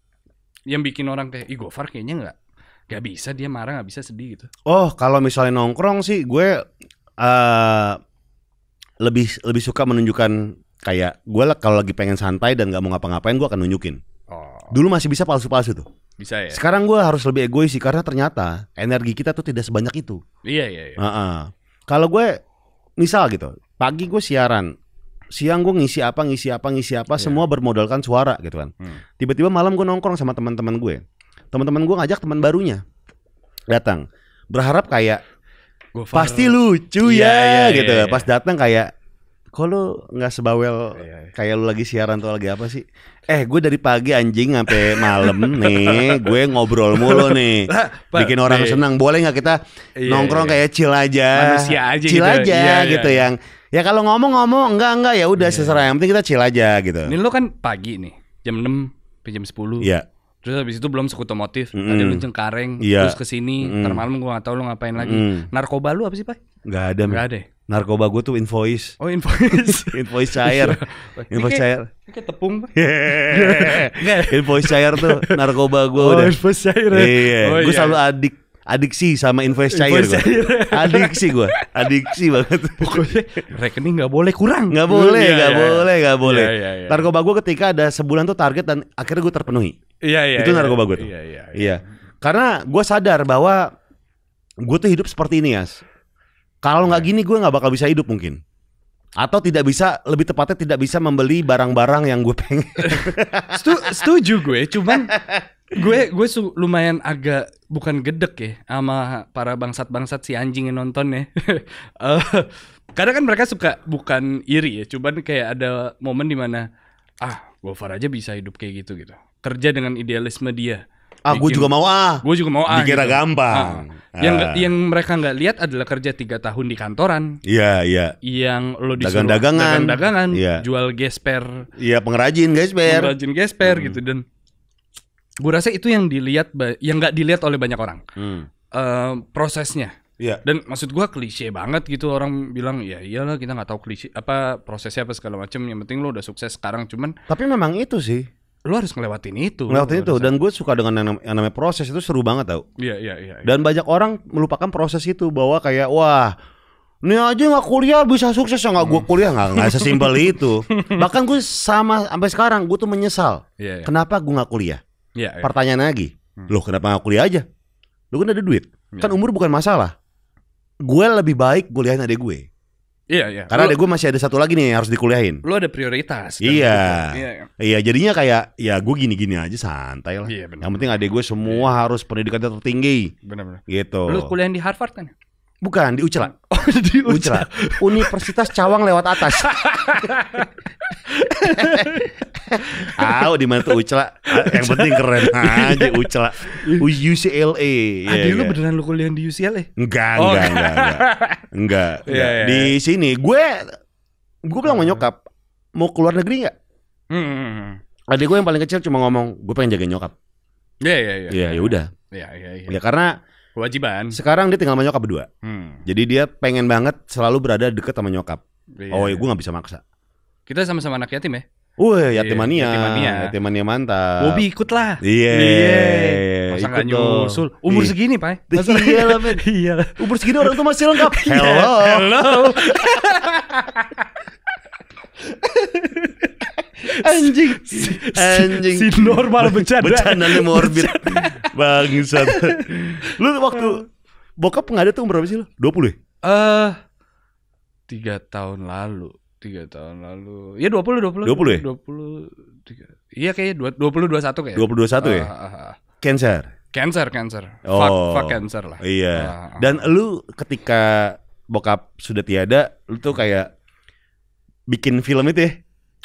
yang bikin orang kayak ih kayaknya nggak nggak bisa dia marah nggak bisa sedih gitu oh kalau misalnya nongkrong sih gue uh, lebih lebih suka menunjukkan kayak gue lah kalau lagi pengen santai dan nggak mau ngapa-ngapain gue akan nunjukin oh. dulu masih bisa palsu-palsu tuh bisa ya sekarang gue harus lebih egois sih karena ternyata energi kita tuh tidak sebanyak itu iya iya, iya. Uh -uh. Kalau gue misal gitu, pagi gue siaran, siang gue ngisi apa ngisi apa ngisi apa yeah. semua bermodalkan suara gitu kan tiba hmm. tiba-tiba malam gue nongkrong sama teman-teman gue teman-teman gue ngajak teman barunya datang berharap kayak pasti lucu iya, ya yeah, gitu yeah, iya. pas datang kayak Kok lu nggak sebawel iya, iya. kayak lu lagi siaran atau lagi apa sih? Eh, gue dari pagi anjing sampai malam [LAUGHS] nih, gue ngobrol mulu nih. Bikin orang iya. senang. Boleh nggak kita nongkrong kayak chill aja? Manusia aja chill gitu. Ya. aja iya, gitu yang ya kalau ngomong-ngomong enggak enggak ya udah iya. seserah yang penting kita chill aja gitu. Ini lu kan pagi nih, jam 6 sampai jam 10. Iya. Terus habis itu belum sekutu mm. ada lu cengkareng, yeah. terus kesini, mm. ntar malam gua gak tau lu ngapain lagi. Mm. Narkoba lu apa sih, Pak? Gak ada, Gak ada. Ya? Narkoba gue tuh invoice. Oh, invoice. [LAUGHS] invoice cair. Iya. invoice cair. Kayak tepung, Pak. Iya. [LAUGHS] invoice cair tuh narkoba gue, oh, udah. Invoice cair. Ya? Iya. Yeah. Oh, gua yeah. selalu adik adiksi sama invoice cair gua. [LAUGHS] adiksi gue adiksi banget pokoknya rekening nggak boleh kurang nggak boleh iya, nggak yeah, yeah. boleh nggak iya, boleh yeah, yeah, narkoba gue ketika ada sebulan tuh target dan akhirnya gue terpenuhi iya iya itu iya. narkoba gue tuh iya iya iya karena gue sadar bahwa gue tuh hidup seperti ini Yas kalau nggak gini gue nggak bakal bisa hidup mungkin atau tidak bisa lebih tepatnya tidak bisa membeli barang-barang yang gue pengen. Setu, setuju gue, cuman [LAUGHS] gue gue lumayan agak bukan gedek ya sama para bangsat-bangsat si anjing yang nonton ya. uh, [LAUGHS] karena kan mereka suka bukan iri ya, cuman kayak ada momen dimana ah Gofar aja bisa hidup kayak gitu gitu. Kerja dengan idealisme dia. Ah, gue juga mau ah. Gue juga mau ah. Dikira gitu. gampang. Ah. Ah. Yang yang mereka nggak lihat adalah kerja tiga tahun di kantoran. Iya iya. Yang lo disuruh dagang dagangan, dagang dagangan, iya. jual gesper. Iya pengrajin gesper. Pengrajin gesper hmm. gitu dan gue rasa itu yang dilihat yang nggak dilihat oleh banyak orang hmm. uh, prosesnya Iya. Dan maksud gue klise banget gitu orang bilang ya iyalah kita nggak tahu klise apa prosesnya apa segala macam yang penting lo udah sukses sekarang cuman Tapi memang itu sih. Lo harus ngelewatin itu. Ngelewatin itu dan gue suka dengan yang, yang namanya proses itu seru banget tau. Iya, iya iya iya. Dan banyak orang melupakan proses itu bahwa kayak wah ini aja nggak kuliah bisa sukses ya nggak hmm. gue kuliah nggak nggak sesimpel [LAUGHS] itu. Bahkan gue sama sampai sekarang gue tuh menyesal. yeah, yeah. Kenapa gue nggak kuliah? Ya, ya. Pertanyaan lagi, hmm. loh kenapa nggak kuliah aja? Lu kan ada duit, ya. kan umur bukan masalah. Gue lebih baik kuliahin adek gue. Iya, iya. Karena ada gue masih ada satu lagi nih yang harus dikuliahin. Lu ada prioritas. Kan? Iya. iya. Iya, iya. jadinya kayak ya gue gini-gini aja santai lah. Iya, bener. Yang penting ada gue semua iya. harus pendidikan tertinggi. Benar-benar. Gitu. Lu kuliahin di Harvard kan? Bukan di UCLA, [LAUGHS] Oh, di Ucela. Ucela. Universitas Cawang lewat atas. [LAUGHS] Tahu di mana tuh UCLA? [LAUGHS] Yang penting keren aja UCLA, UCLA. Adi yeah, iya, lu yeah. beneran lu kuliah di UCLA? Enggak, oh, enggak, enggak, enggak. Enggak. enggak. Yeah, yeah. Di iya. sini gue gue bilang sama hmm. nyokap, mau keluar negeri enggak? Hmm, hmm, hmm. Adik gue yang paling kecil cuma ngomong, gue pengen jaga nyokap. Iya, iya, iya. Iya, ya udah. Iya, iya, iya. Ya karena Kewajiban. Sekarang dia tinggal sama nyokap berdua. Hmm. Jadi dia pengen banget selalu berada deket sama nyokap. Iya, Oh, ya gue nggak bisa maksa. Kita sama-sama anak yatim ya? Wah, iya, yatimania, yatimania, yatimania mantap. Bobi iya. Iya. ikut lah. Iya. Masak Masa nyusul. Umur segini, Pak. Ya? [LAUGHS] Iya lah, men. [LAUGHS] Iya. Umur segini orang tuh masih lengkap. [LAUGHS] Hello. Hello anjing anjing si, si normal bercanda bercanda bercandanya morbid bangsat lu waktu bokap nggak ada tuh berapa sih lu 20 ya? Eh uh, tiga tahun lalu tiga tahun lalu ya dua puluh dua puluh dua puluh ya? dua puluh tiga iya kayaknya dua dua puluh dua satu kayak dua puluh dua satu ya ah, ah, ah, cancer cancer cancer oh. fuck, fuck cancer lah iya uh, dan lu ketika bokap sudah tiada lu tuh kayak bikin film itu ya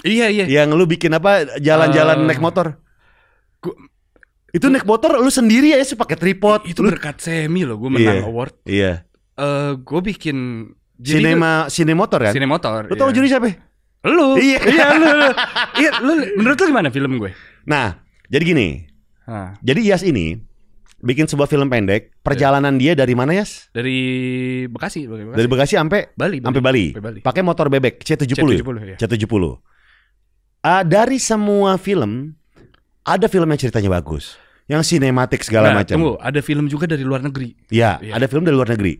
Iya iya. Yang lu bikin apa jalan-jalan uh, naik motor? Gua, itu naik motor lu sendiri ya sih pakai tripod. Itu lu, berkat semi loh gue menang iya, award. Iya. Uh, eh, gue bikin cinema sinema motor sinemotor Cinema kan? motor. Lu iya. tau juri siapa? Lu. Iya, iya lu. lu. Iya, lu menurut lu gimana film gue? Nah, jadi gini. Huh. Jadi Yas ini bikin sebuah film pendek. Iya. Perjalanan dia dari mana, Yas? Dari Bekasi, Bekasi. Dari Bekasi sampai Bali. Sampai Bali. Bali. Bali. Pakai motor bebek C70. C70 ya. C70 uh, dari semua film ada film yang ceritanya bagus, yang sinematik segala nah, macam. Tunggu, ada film juga dari luar negeri. Ya, ya, ada film dari luar negeri.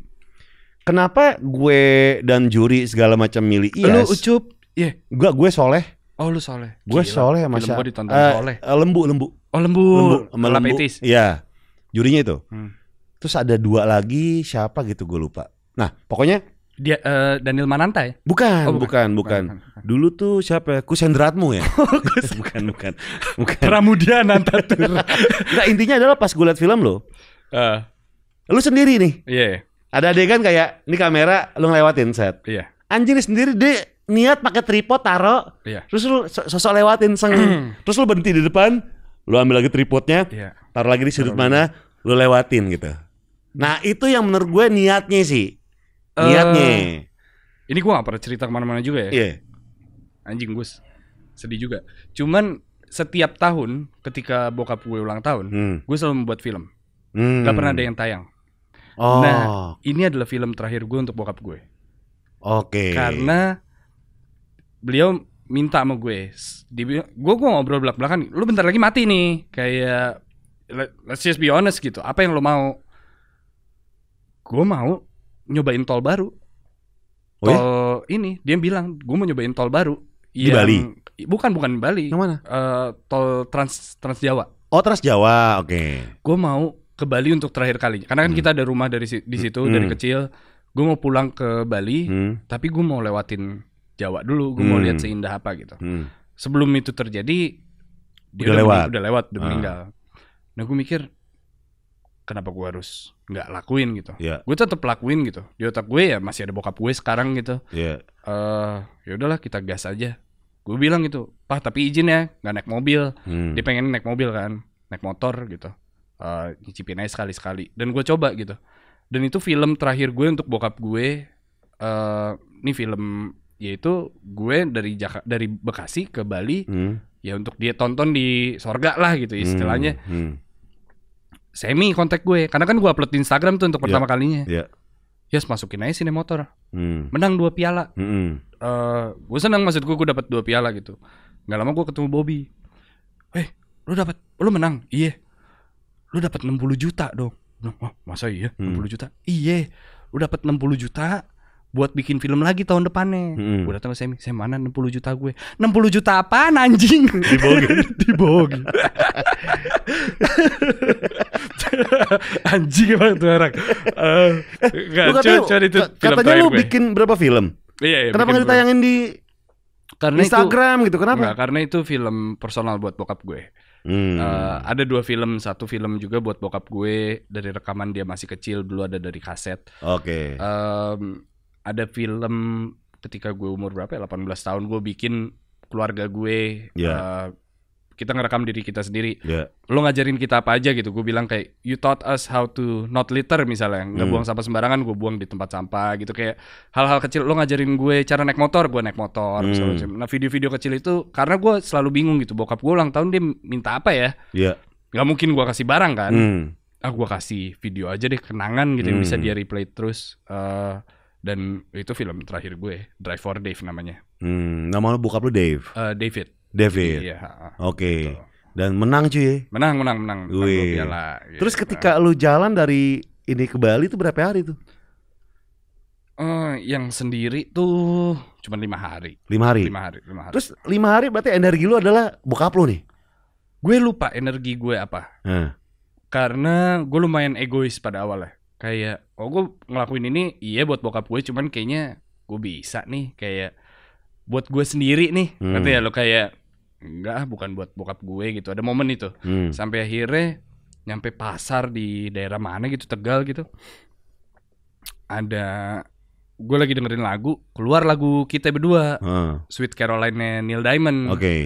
Kenapa gue dan juri segala macam milih Iya. Lu ucup, iya. Yeah. Gue gue soleh. Oh lu soleh. Gue soleh sama Film ditonton uh, soleh. Eh, lembu lembu. Oh lembu. Lembu. Sama lembu. Iya. Jurinya itu. Hmm. Terus ada dua lagi siapa gitu gue lupa. Nah pokoknya dia uh, Daniel Mananta ya? Bukan, oh, bukan, bukan, bukan, Dulu tuh siapa ya? Kusendratmu ya? [LAUGHS] Oh, [LAUGHS] bukan, bukan. Bukan. Pramudia Nantatur. [LAUGHS] nah, intinya adalah pas gue liat film lo. Uh. Lu sendiri nih. Iya. Yeah, Ada adegan kayak ini kamera lo ngelewatin set. Iya. Yeah. Anjir sendiri dia niat pakai tripod taro. Iya. Terus lu sosok lewatin seng. [CLEARS THROAT] terus lu berhenti di depan, lu ambil lagi tripodnya. Iya. Taruh lagi di sudut taruh mana, Lo lu lewatin gitu. Nah, itu yang menurut gue niatnya sih niatnya. Uh, eh, ini gue gak pernah cerita kemana-mana juga ya. Yeah. Anjing gue sedih juga. Cuman setiap tahun ketika bokap gue ulang tahun, hmm. gue selalu membuat film. Hmm. Gak pernah ada yang tayang. Oh. Nah, ini adalah film terakhir gue untuk bokap gue. Oke. Okay. Karena beliau minta sama gue, gue gue ngobrol belak belakan, lu bentar lagi mati nih, kayak let's just be honest gitu, apa yang lo mau? Gue mau nyobain tol baru. Oh, iya? tol ya? ini dia bilang gue mau nyobain tol baru. Di yang, Bali. Bukan bukan Bali. Yang mana? Uh, tol Trans Trans Jawa. Oh Trans Jawa, oke. Okay. Gue mau ke Bali untuk terakhir kalinya, Karena kan hmm. kita ada rumah dari di situ hmm. dari kecil. Gue mau pulang ke Bali, hmm. tapi gue mau lewatin Jawa dulu. Gue hmm. mau lihat seindah apa gitu. Hmm. Sebelum itu terjadi, dia udah, udah lewat. Udah lewat, udah ah. meninggal. Nah gue mikir, kenapa gue harus nggak lakuin gitu yeah. gue tetap lakuin gitu di otak gue ya masih ada bokap gue sekarang gitu yeah. Iya. uh, ya udahlah kita gas aja gue bilang gitu pah tapi izin ya nggak naik mobil hmm. dia pengen naik mobil kan naik motor gitu uh, nyicipin aja sekali sekali dan gue coba gitu dan itu film terakhir gue untuk bokap gue uh, ini film yaitu gue dari Jaka, dari Bekasi ke Bali hmm. ya untuk dia tonton di sorga lah gitu hmm, istilahnya hmm. Hmm semi kontak gue karena kan gue upload di Instagram tuh untuk iya. pertama yeah. kalinya yeah. yes masukin aja sini motor mm. menang dua piala mm -hmm. uh, gue senang maksud gue gue dapat dua piala gitu nggak lama gue ketemu Bobby eh hey, lu dapat lu menang iya lu dapat 60 juta dong oh, masa iya hmm. Enam 60 juta iya lu dapat 60 juta buat bikin film lagi tahun depannya. Hmm. Gue datang ke Semi, Semi mana 60 juta gue? 60 juta apa, anjing? Dibogi. [LAUGHS] Dibogi. [LAUGHS] [LAUGHS] anjing banget tuh orang. Uh, eh, gak, lu katanya, itu film katanya lu gue. bikin berapa film? Iya, iya Kenapa nggak ditayangin di karena Instagram itu, gitu? Kenapa? Enggak, karena itu film personal buat bokap gue. Hmm. Uh, ada dua film, satu film juga buat bokap gue dari rekaman dia masih kecil dulu ada dari kaset. Oke. Okay. Um, ada film ketika gue umur berapa ya 18 tahun gue bikin keluarga gue yeah. Ya. uh, kita ngerekam diri kita sendiri. Yeah. Lo ngajarin kita apa aja gitu. Gue bilang kayak you taught us how to not litter misalnya. Nggak mm. buang sampah sembarangan, gue buang di tempat sampah gitu kayak hal-hal kecil lo ngajarin gue cara naik motor, gue naik motor mm. misalnya. Nah, video-video kecil itu karena gue selalu bingung gitu. Bokap gue ulang tahun dia minta apa ya? ya. nggak Yeah. mungkin gue kasih barang kan. Mm. Ah, gue kasih video aja deh kenangan gitu mm. yang bisa hmm. dia replay terus. Uh, dan itu film terakhir gue Drive for Dave namanya hmm, nama lo buka lo Dave uh, David David iya oke okay. gitu. dan menang cuy menang menang menang, menang piala, gitu. terus ketika nah. lo jalan dari ini ke Bali itu berapa hari tuh Uh, yang sendiri tuh cuma lima hari. Lima hari. Lima hari. Lima hari. Terus lima hari berarti energi lu adalah buka lu nih. Gue lupa energi gue apa. Hmm. Karena gue lumayan egois pada awalnya. Kayak oh gue ngelakuin ini iya buat bokap gue cuman kayaknya gue bisa nih kayak buat gue sendiri nih hmm. ngerti ya lo kayak enggak bukan buat bokap gue gitu ada momen itu hmm. sampai akhirnya nyampe pasar di daerah mana gitu tegal gitu ada gue lagi dengerin lagu keluar lagu kita berdua hmm. Sweet Caroline Neil Diamond oke okay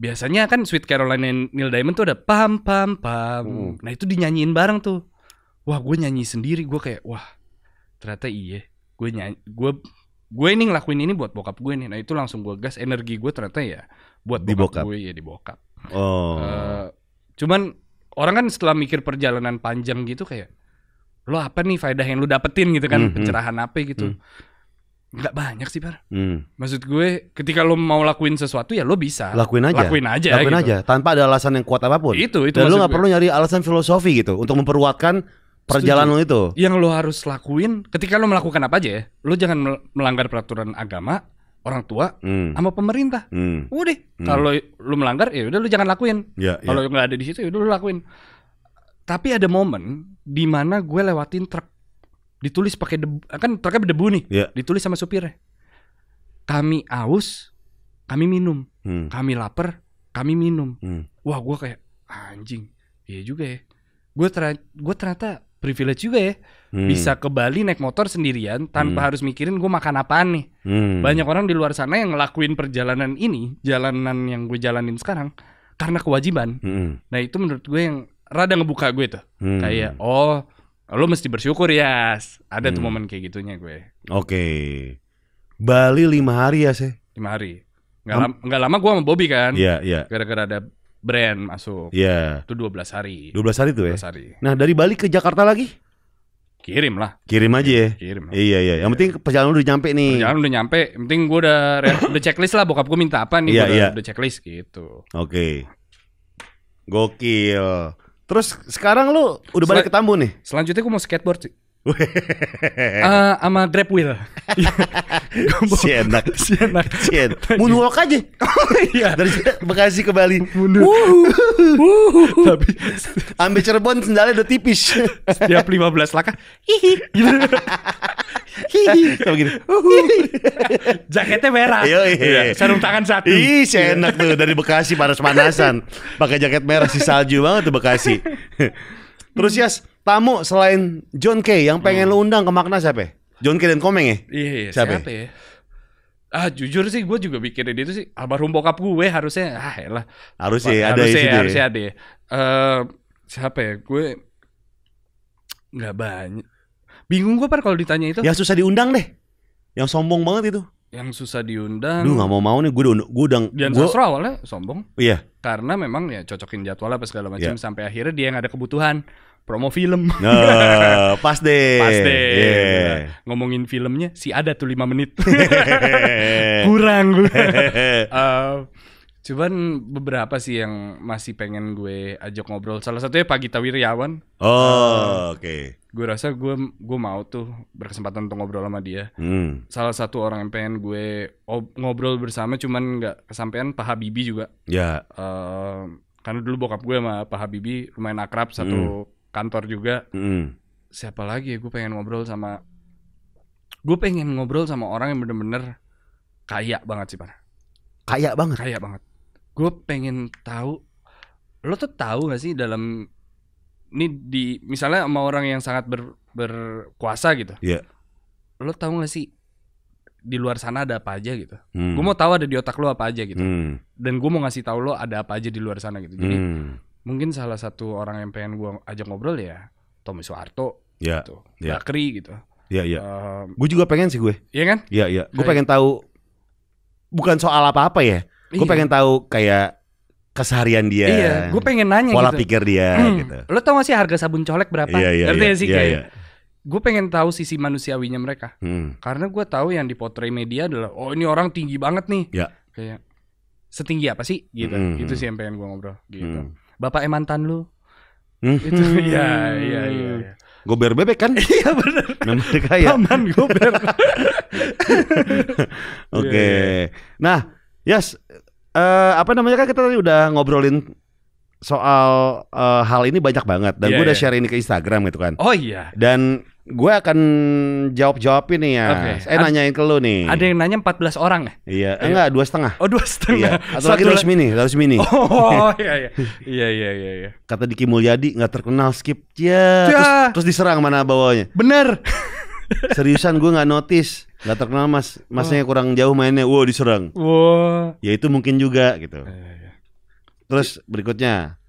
biasanya kan Sweet Caroline and Neil Diamond tuh ada pam pam pam. Hmm. Nah itu dinyanyiin bareng tuh wah gue nyanyi sendiri gue kayak wah ternyata iya gue nyanyi gue gue ini ngelakuin ini buat bokap gue nih nah itu langsung gue gas energi gue ternyata ya buat di bokap, bokap. gue ya di bokap oh uh, cuman orang kan setelah mikir perjalanan panjang gitu kayak lo apa nih faedah yang lo dapetin gitu kan mm -hmm. pencerahan apa gitu mm. nggak banyak sih par mm. maksud gue ketika lo mau lakuin sesuatu ya lo bisa lakuin aja lakuin aja lakuin gitu. aja tanpa ada alasan yang kuat apapun itu itu dan lo nggak perlu nyari alasan filosofi gitu untuk memperkuatkan perjalanan itu. Yang lo harus lakuin ketika lo melakukan apa aja ya, lo jangan melanggar peraturan agama, orang tua, hmm. sama pemerintah. Hmm. Udah, hmm. kalau lo melanggar ya udah lo jangan lakuin. Ya, ya. kalau ya. nggak ada di situ ya udah lo lakuin. Tapi ada momen di mana gue lewatin truk ditulis pakai debu, kan truknya berdebu nih, ya. ditulis sama supirnya. Kami aus, kami minum, hmm. kami lapar, kami minum. Hmm. Wah, gue kayak anjing, iya juga ya. Gue ternyata, gue ternyata privilege juga ya. Hmm. Bisa ke Bali naik motor sendirian tanpa hmm. harus mikirin gue makan apaan nih. Hmm. Banyak orang di luar sana yang ngelakuin perjalanan ini, jalanan yang gue jalanin sekarang karena kewajiban. Hmm. Nah, itu menurut gue yang rada ngebuka gue tuh. Hmm. Kayak oh, lo mesti bersyukur ya. Yes. Ada hmm. tuh momen kayak gitunya gue. Oke. Okay. Bali lima hari ya, sih. Lima hari. Gak, lama, gak lama gue sama Bobby kan. Iya, yeah, iya. Yeah. Gara-gara ada brand masuk. Iya. Yeah. Itu 12 hari. 12 hari tuh ya. 12 hari. Nah, dari Bali ke Jakarta lagi? Kirim lah. Kirim aja ya. Kirim. Iya iya. Yang penting perjalanan udah nyampe nih. Perjalanan udah nyampe. Yang penting gua udah [COUGHS] udah checklist lah. Bokap gua minta apa nih? Iya yeah, iya. Udah, udah checklist gitu. Oke. Okay. Gokil. Terus sekarang lu udah Sel balik ke Tambun nih? Selanjutnya gue mau skateboard sih uh, [LAUGHS] sama grab wheel. [LAUGHS] [LAUGHS] si enak. Si enak. aja. Oh, iya. Dari Bekasi ke Bali. Mundur. Tapi ambil Cirebon sendalnya udah tipis. Setiap 15 langkah. Hihi. Gitu. Hihi. gini. Jaketnya merah. Iya, iya. Sarung tangan satu. Ih, si iya. enak tuh dari Bekasi panas-panasan. Pakai jaket merah si salju banget tuh Bekasi. Terus Yas, tamu selain John K yang pengen hmm. lu undang ke Makna siapa? John K dan Komeng ya? Iya, iya. Siapa, ya? siapa ya? Ah jujur sih gue juga bikin itu sih almarhum bokap gue harusnya ah lah harus sih ada harusnya, ya, harusnya ada ya. Uh, siapa ya gue nggak banyak bingung gue par kalau ditanya itu ya susah diundang deh yang sombong banget itu yang susah diundang. lu nggak mau mau nih, gue udah gue udah. Dian gua... Sastro awalnya sombong. Iya. Karena memang ya cocokin jadwal apa segala macam yeah. sampai akhirnya dia yang ada kebutuhan promo film. Uh, [LAUGHS] pas deh. Pas deh. Yeah. Iya. Ngomongin filmnya si ada tuh lima menit. [LAUGHS] kurang gue. [LAUGHS] uh, cuman beberapa sih yang masih pengen gue ajak ngobrol. Salah satunya Pagi Wiryawan. Oh, uh, oke. Okay. Gue rasa gue gue mau tuh berkesempatan untuk ngobrol sama dia. Hmm. Salah satu orang yang pengen gue ngobrol bersama cuman nggak kesampaian Pak Habibie juga. Ya. Yeah. Uh, karena dulu bokap gue sama Pak Habibie lumayan akrab satu hmm kantor juga. Mm. Siapa lagi ya? gue pengen ngobrol sama gue pengen ngobrol sama orang yang bener-bener kaya banget sih Par. Kaya banget. Kaya banget. Gue pengen tahu lo tuh tahu gak sih dalam ini di misalnya sama orang yang sangat ber, berkuasa gitu. Iya. Yeah. Lo tahu gak sih di luar sana ada apa aja gitu. Hmm. Gue mau tahu ada di otak lo apa aja gitu. Hmm. Dan gue mau ngasih tahu lo ada apa aja di luar sana gitu. Jadi hmm mungkin salah satu orang yang pengen gue ajak ngobrol ya Tommy Soeharto ya, gitu ya. Bakri gitu Iya Um, ya. gue juga pengen sih gue. Iya kan? Iya ya iya. Gue pengen tahu bukan soal apa-apa ya. Gue iya. pengen tahu kayak keseharian dia. Iya, gue pengen nanya pola gitu. pikir dia hmm, gitu. Lo tau gak sih harga sabun colek berapa? Iya, iya, Ngerti iya, sih iya, kayak. Iya. Gue pengen tahu sisi manusiawinya mereka. Hmm. Karena gue tahu yang di dipotret media adalah oh ini orang tinggi banget nih. Iya. Kayak setinggi apa sih gitu. Hmm. Itu hmm. sih yang pengen gue ngobrol gitu. Hmm bapak emantan lu hmm. itu [LAUGHS] ya ya ya, ya. Gober bebek kan? [LAUGHS] iya benar. Nama kaya. Paman Gober. [LAUGHS] Iya, Oke. Iya, iya. Nah, Yes, uh, eh, apa namanya kan kita tadi udah ngobrolin soal uh, hal ini banyak banget dan yeah, gue udah yeah. share ini ke Instagram gitu kan. Oh iya. Dan Gue akan jawab-jawabin nih ya. Okay. Eh nanyain ke lu nih. Ada yang nanya 14 orang ya? Iya, eh, enggak dua setengah. Oh dua setengah. Iya. Atau Satu lagi Rosmini, mini, harus [LAUGHS] mini. Oh iya iya iya iya iya. iya. Kata Diki Mulyadi nggak terkenal skip ya. Terus, terus diserang mana bawahnya? Bener. [LAUGHS] Seriusan gue nggak notice. Gak terkenal mas, masnya oh. kurang jauh mainnya, wow diserang. Wow. Ya itu mungkin juga gitu. Iya, terus berikutnya,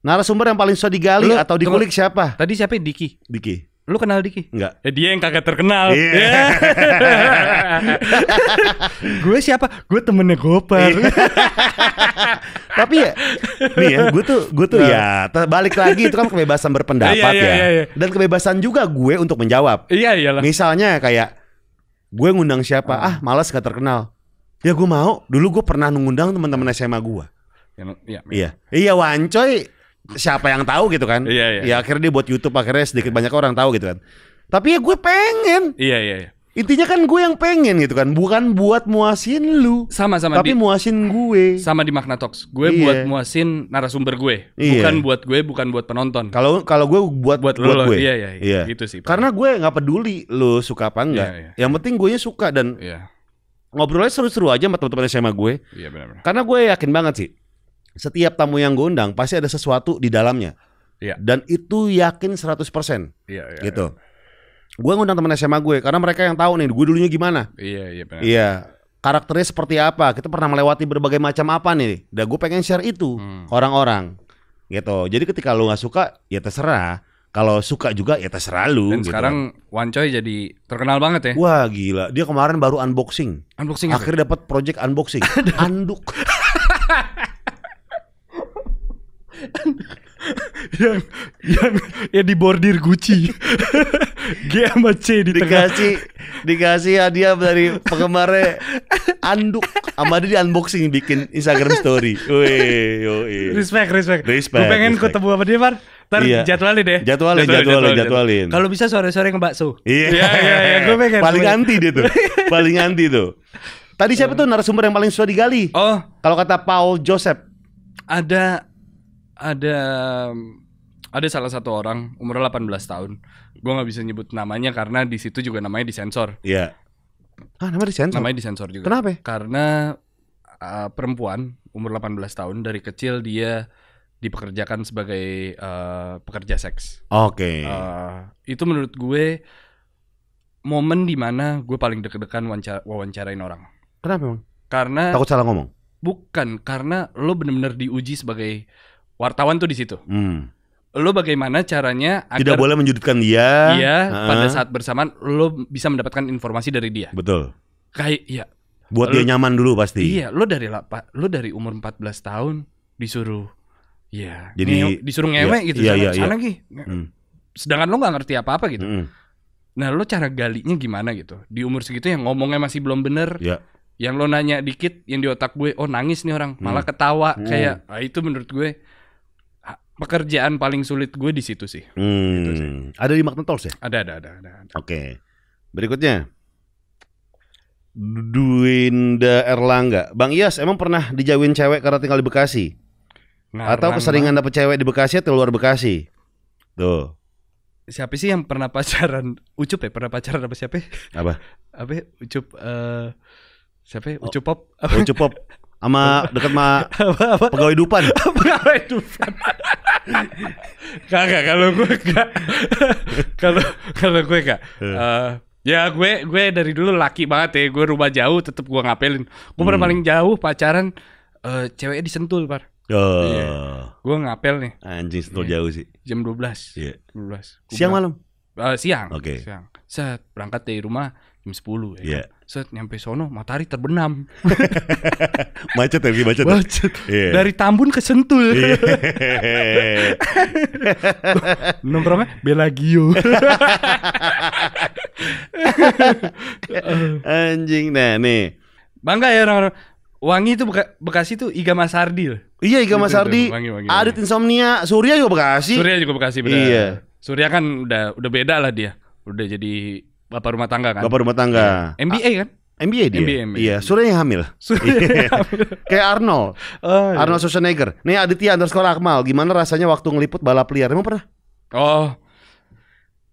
narasumber yang paling susah digali Lu, atau dikulik tunggu. siapa? Tadi siapa? Diki. Diki. Lu kenal Diki? Enggak. Eh, dia yang kagak terkenal. Yeah. [LAUGHS] Yeah. [LAUGHS] gue siapa? Gue temennya Gopar. Iya. [LAUGHS] Tapi ya, nih ya, gue tuh, gue tuh ya balik lagi itu kan kebebasan berpendapat iya, iya, ya. Dan kebebasan juga gue untuk menjawab. Iya yeah, iyalah. Misalnya kayak gue ngundang siapa? Hmm. Ah, malas gak terkenal. Ya gue mau. Dulu gue pernah ngundang teman-teman SMA gue. Ya. Iya, iya. Iya, Wancoy siapa yang tahu gitu kan? Iya, iya. Ya akhirnya dia buat YouTube akhirnya sedikit banyak orang tahu gitu kan. Tapi ya gue pengen. Iya, iya. iya. Intinya kan gue yang pengen gitu kan, bukan buat muasin lu. Sama-sama. Tapi di, muasin gue. Sama di Magna Talks. Gue iya. buat muasin narasumber gue, iya. bukan buat gue, bukan buat penonton. Kalau kalau gue buat buat, buat lo, gue. Iya, iya, iya, iya. Gitu sih. Karena gue nggak peduli lu suka apa enggak. Iya, iya. Yang penting gue suka dan iya. ngobrolnya seru-seru aja sama teman-teman SMA gue. Iya benar-benar. Karena gue yakin banget sih setiap tamu yang gue undang pasti ada sesuatu di dalamnya. Iya. Dan itu yakin 100% iya, iya, gitu. Iya. Gue ngundang teman SMA gue karena mereka yang tahu nih gue dulunya gimana. Iya iya Iya. Karakternya seperti apa? Kita pernah melewati berbagai macam apa nih? Dan gue pengen share itu hmm. orang-orang gitu. Jadi ketika lu nggak suka ya terserah. Kalau suka juga ya terserah lu. Dan gitu. sekarang wancoy jadi terkenal banget ya. Wah gila, dia kemarin baru unboxing. Unboxing. Akhirnya dapat project unboxing. [LAUGHS] Anduk. [LAUGHS] [LAUGHS] yang yang ya dibordir Gucci [LAUGHS] G sama C di dikasih tengah. dikasih hadiah dari penggemarnya anduk sama dia di unboxing bikin Instagram story Woi, wih respect respect respect gue pengen ketemu sama dia Mar Ntar iya. jadwalin ya. deh. Jadwalin, jadwalin, jadwalin. Kalau bisa sore-sore ngebakso. Iya, iya, iya, ya, gue pengen. Paling anti dia tuh. Paling anti tuh. Tadi siapa eh. tuh narasumber yang paling suka digali? Oh, kalau kata Paul Joseph. Ada ada ada salah satu orang umur 18 tahun. Gua nggak bisa nyebut namanya karena di situ juga namanya disensor. Iya. Yeah. Ah, nama disensor. Namanya disensor juga. Kenapa? Karena uh, perempuan umur 18 tahun dari kecil dia dipekerjakan sebagai uh, pekerja seks. Oke. Okay. Uh, itu menurut gue momen dimana gue paling deg-degan wawancarain orang. Kenapa emang? Karena takut salah ngomong. Bukan karena lo bener-bener diuji sebagai wartawan tuh di situ. Hmm. Lo bagaimana caranya agar tidak boleh menjudutkan dia? Iya, uh-huh. pada saat bersamaan lo bisa mendapatkan informasi dari dia. Betul. Kayak ya. Buat lo, dia nyaman dulu pasti. Iya, lo dari lo dari umur 14 tahun disuruh ya. Jadi nge- disuruh ngewe iya, gitu iya, iya, iya. Hmm. Sedangkan lo nggak ngerti apa-apa gitu. Hmm. Nah, lo cara galinya gimana gitu? Di umur segitu yang ngomongnya masih belum bener. Iya. yang lo nanya dikit yang di otak gue oh nangis nih orang malah hmm. ketawa hmm. kayak ah, itu menurut gue pekerjaan paling sulit gue di situ sih. Hmm. Gitu sih. Ada di Magnetols ya? Ada, ada, ada, ada. ada. Oke. Okay. Berikutnya. Duinda Erlangga. Bang Ias, emang pernah dijauhin cewek karena tinggal di Bekasi? Nah, atau keseringan dapet cewek di Bekasi atau luar Bekasi? Tuh. Siapa sih yang pernah pacaran? Ucup ya, pernah pacaran apa siapa? Apa? Apa? Ya? Ucup uh, siapa? Ya? Oh. Ucup Pop. Ucup Pop sama dekat sama [LAUGHS] apa, apa? pegawai dupan. [LAUGHS] pegawai dupan. Kagak kalau gue gak kalau kalau gue gak uh, hmm. eh, ya gue gue dari dulu laki banget ya gue rumah jauh tetap gue ngapelin gue pernah hmm. paling jauh pacaran uh, ceweknya disentul par oh. yeah. gue ngapel nih anjing sentul yeah. jauh sih jam 12 belas yeah. Iya. 12 siang malam uh, siang oke okay. siang set berangkat dari rumah jam 10 ya yeah. kan? set nyampe sono matahari terbenam [LAUGHS] ya, macet ya macet, macet. Iya. Yeah. dari Tambun ke Sentul yeah. [LAUGHS] Belagio [LAUGHS] anjing nah nih bangga ya orang Wangi itu Beka Bekasi itu Iga Mas Hardi loh. Iya Iga Mas Hardi. Adit Insomnia, Surya juga Bekasi. Surya juga Bekasi benar. Iya. Surya kan udah udah beda lah dia. Udah jadi bapak rumah tangga kan? Bapak rumah tangga. MBA iya. kan? MBA dia. MBA, MBA. Iya, Surya [LAUGHS] yang iya. hamil. Kayak Arnold. Oh, iya. Arnold Schwarzenegger. Nih Aditya underscore Akmal, gimana rasanya waktu ngeliput balap liar? Emang pernah? Oh.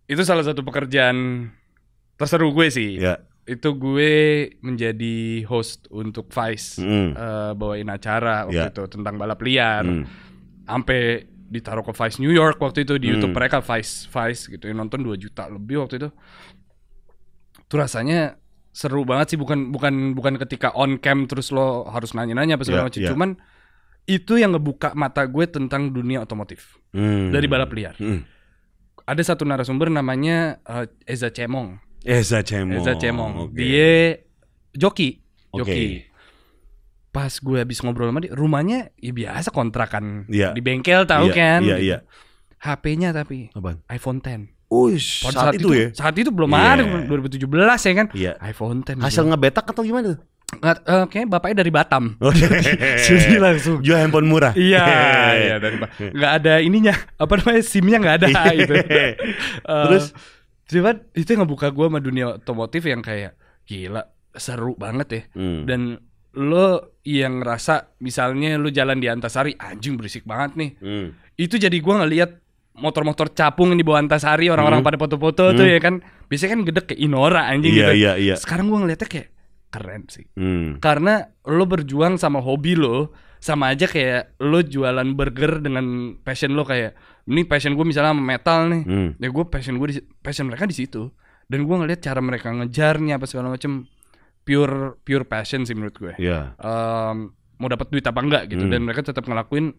Itu salah satu pekerjaan terseru gue sih. Iya. Itu gue menjadi host untuk Vice, mm. uh, bawain acara waktu yeah. itu tentang balap liar. Mm. Sampai ditaruh ke Vice New York waktu itu di mm. YouTube mereka Vice Vice gitu yang nonton 2 juta lebih waktu itu tuh rasanya seru banget sih bukan bukan bukan ketika on cam terus lo harus nanya-nanya apa segala yeah, macam yeah. cuman itu yang ngebuka mata gue tentang dunia otomotif hmm. dari balap liar hmm. ada satu narasumber namanya uh, Eza Cemong Eza Cemong Eza Cemong okay. dia joki joki pas gue habis ngobrol sama dia rumahnya ya biasa kontrakan yeah. di bengkel tahu yeah, kan yeah, gitu. iya. yeah. HP-nya tapi Apaan? iPhone 10 Uish, Pada saat, saat itu, itu ya. ya? Saat itu belum yeah. ada 2017 ya kan? Yeah. iPhone 10. Hasil gitu. ngebetak atau gimana tuh? Nggak, uh, kayaknya bapaknya dari Batam. Jadi [LAUGHS] oh, [LAUGHS] langsung jual handphone murah. Iya, [LAUGHS] iya dari nggak ada ininya, apa namanya simnya nya nggak ada iya. gitu. uh, Terus Cuma itu yang ngebuka gue sama dunia otomotif yang kayak gila seru banget ya. Hmm. Dan lo yang ngerasa misalnya lo jalan di Antasari anjing berisik banget nih. Hmm. Itu jadi gue ngeliat motor-motor capung yang dibawa Antasari orang-orang hmm. pada foto-foto hmm. tuh ya kan biasanya kan gede kayak Inora anjing yeah, gitu. yeah, Yeah. Sekarang gua ngeliatnya kayak keren sih. Hmm. Karena lo berjuang sama hobi lo sama aja kayak lo jualan burger dengan passion lo kayak ini passion gue misalnya metal nih. Hmm. Ya gue passion gue passion mereka di situ. Dan gue ngeliat cara mereka ngejarnya apa segala macem pure pure passion sih menurut gue. Yeah. Um, mmm, mau dapat duit apa enggak gitu hmm. dan mereka tetap ngelakuin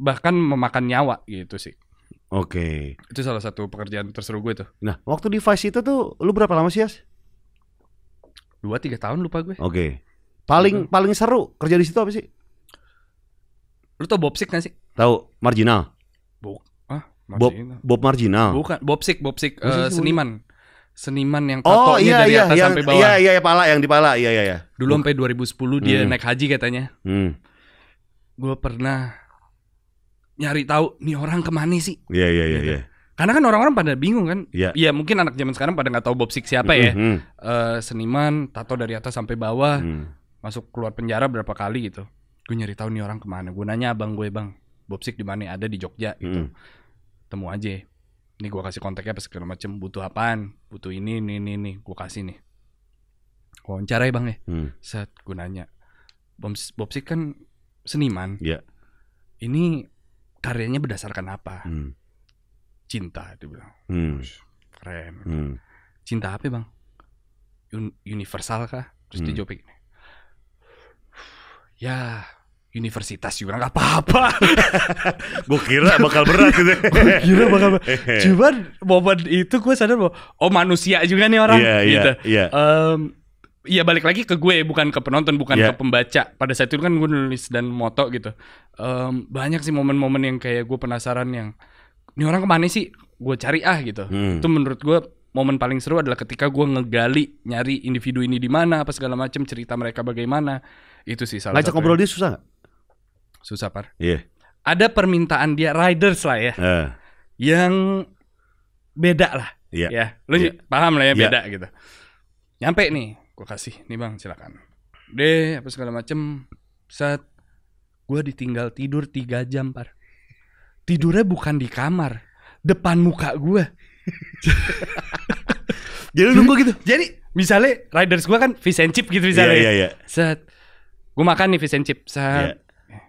bahkan memakan nyawa gitu sih. Oke. Okay. Itu salah satu pekerjaan terseru gue tuh. Nah, waktu di Vice itu tuh lu berapa lama sih, Yas? Dua tiga tahun lupa gue. Oke. Okay. Paling Betul. Gitu. paling seru kerja di situ apa sih? Lu tau Bobsik kan sih? Tahu, marginal. Bo Ah, marginal. Bob, Bob marginal. Bukan, Bobsik, Bobsik eh, uh, seniman. Seniman yang tato oh, iya, dari iya, atas yang, sampai bawah. Iya, iya, iya, pala yang di pala. Iya, iya, iya. Dulu Buk. sampai 2010 dia hmm. naik haji katanya. Hmm. Gue pernah nyari tahu nih orang kemana sih? Iya iya iya. Gitu. Yeah. Karena kan orang-orang pada bingung kan. Iya. Yeah. mungkin anak zaman sekarang pada nggak tahu Bob Six siapa ya. Mm -hmm. uh, seniman, tato dari atas sampai bawah, mm. masuk keluar penjara berapa kali gitu. Gue nyari tahu nih orang kemana. Gue nanya abang gue bang, Bob Six di mana? Ada di Jogja gitu. Mm. Temu aja. Ini gue kasih kontaknya apa segala macem. Butuh apaan? Butuh ini, ini, ini, ini. Gue kasih nih. Wawancara ya bang ya. Mm. Set gue nanya. Bob, Bob kan seniman. Iya. Yeah. Ini karyanya berdasarkan apa? Hmm. Cinta dia bilang. Hmm. Keren. Hmm. Cinta apa, Bang? universal kah? Terus hmm. dijawab gini. Ya, universitas juga nggak apa-apa. [LAUGHS] gue kira bakal berat gitu. [LAUGHS] gue kira bakal berat. [LAUGHS] Cuman momen itu gue sadar bahwa oh manusia juga nih orang yeah, iya, gitu. Yeah, iya. yeah. Um, Iya balik lagi ke gue bukan ke penonton bukan yeah. ke pembaca pada saat itu kan gue nulis dan moto gitu um, banyak sih momen-momen yang kayak gue penasaran yang ini orang kemana sih gue cari ah gitu hmm. itu menurut gue momen paling seru adalah ketika gue ngegali nyari individu ini di mana apa segala macam cerita mereka bagaimana itu sih salah Lajak satu ngobrol dia susah gak? susah par iya yeah. ada permintaan dia riders lah ya uh. yang beda lah yeah. ya lu yeah. paham lah ya iya. beda yeah. gitu nyampe nih gue kasih nih bang silakan deh apa segala macem saat gue ditinggal tidur tiga jam par tidurnya bukan di kamar depan muka gue [LAUGHS] jadi nunggu gitu jadi misalnya riders gue kan fish and chip gitu misalnya yeah, yeah, yeah. saat gue makan nih fish and chip saat yeah.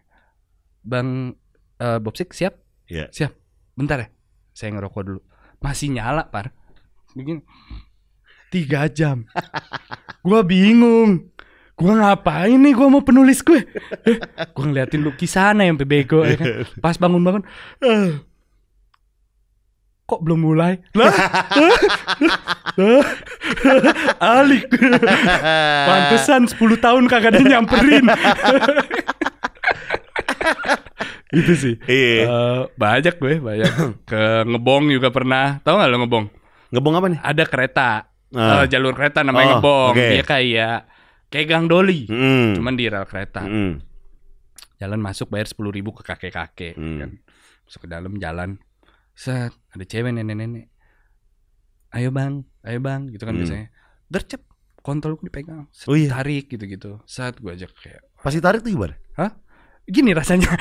bang uh, siap yeah. siap bentar ya saya ngerokok dulu masih nyala par begini tiga jam gue bingung gue ngapain nih gue mau penulis gue eh, Gua gue ngeliatin lukisan yang bego ya kan [LAUGHS] pas bangun bangun eh, kok belum mulai eh, alik pantesan 10 tahun kagak ada nyamperin [LAUGHS] itu sih iya. Uh, banyak gue banyak ke ngebong juga pernah tau gak lo ngebong ngebong apa nih ada kereta uh, jalur kereta namanya oh, ngebong Okay. Dia kayak kayak gang doli, mm. cuman di rel kereta. Mm. Jalan masuk bayar sepuluh ribu ke kakek-kakek. Mm. Kan? Masuk ke dalam jalan, set ada cewek nenek-nenek. Ayo bang, ayo bang, gitu kan mm. biasanya. tercep kontol gue dipegang, set, oh, iya. tarik gitu-gitu. Saat gue ajak kayak. Pasti tarik tuh gimana? Hah? gini rasanya.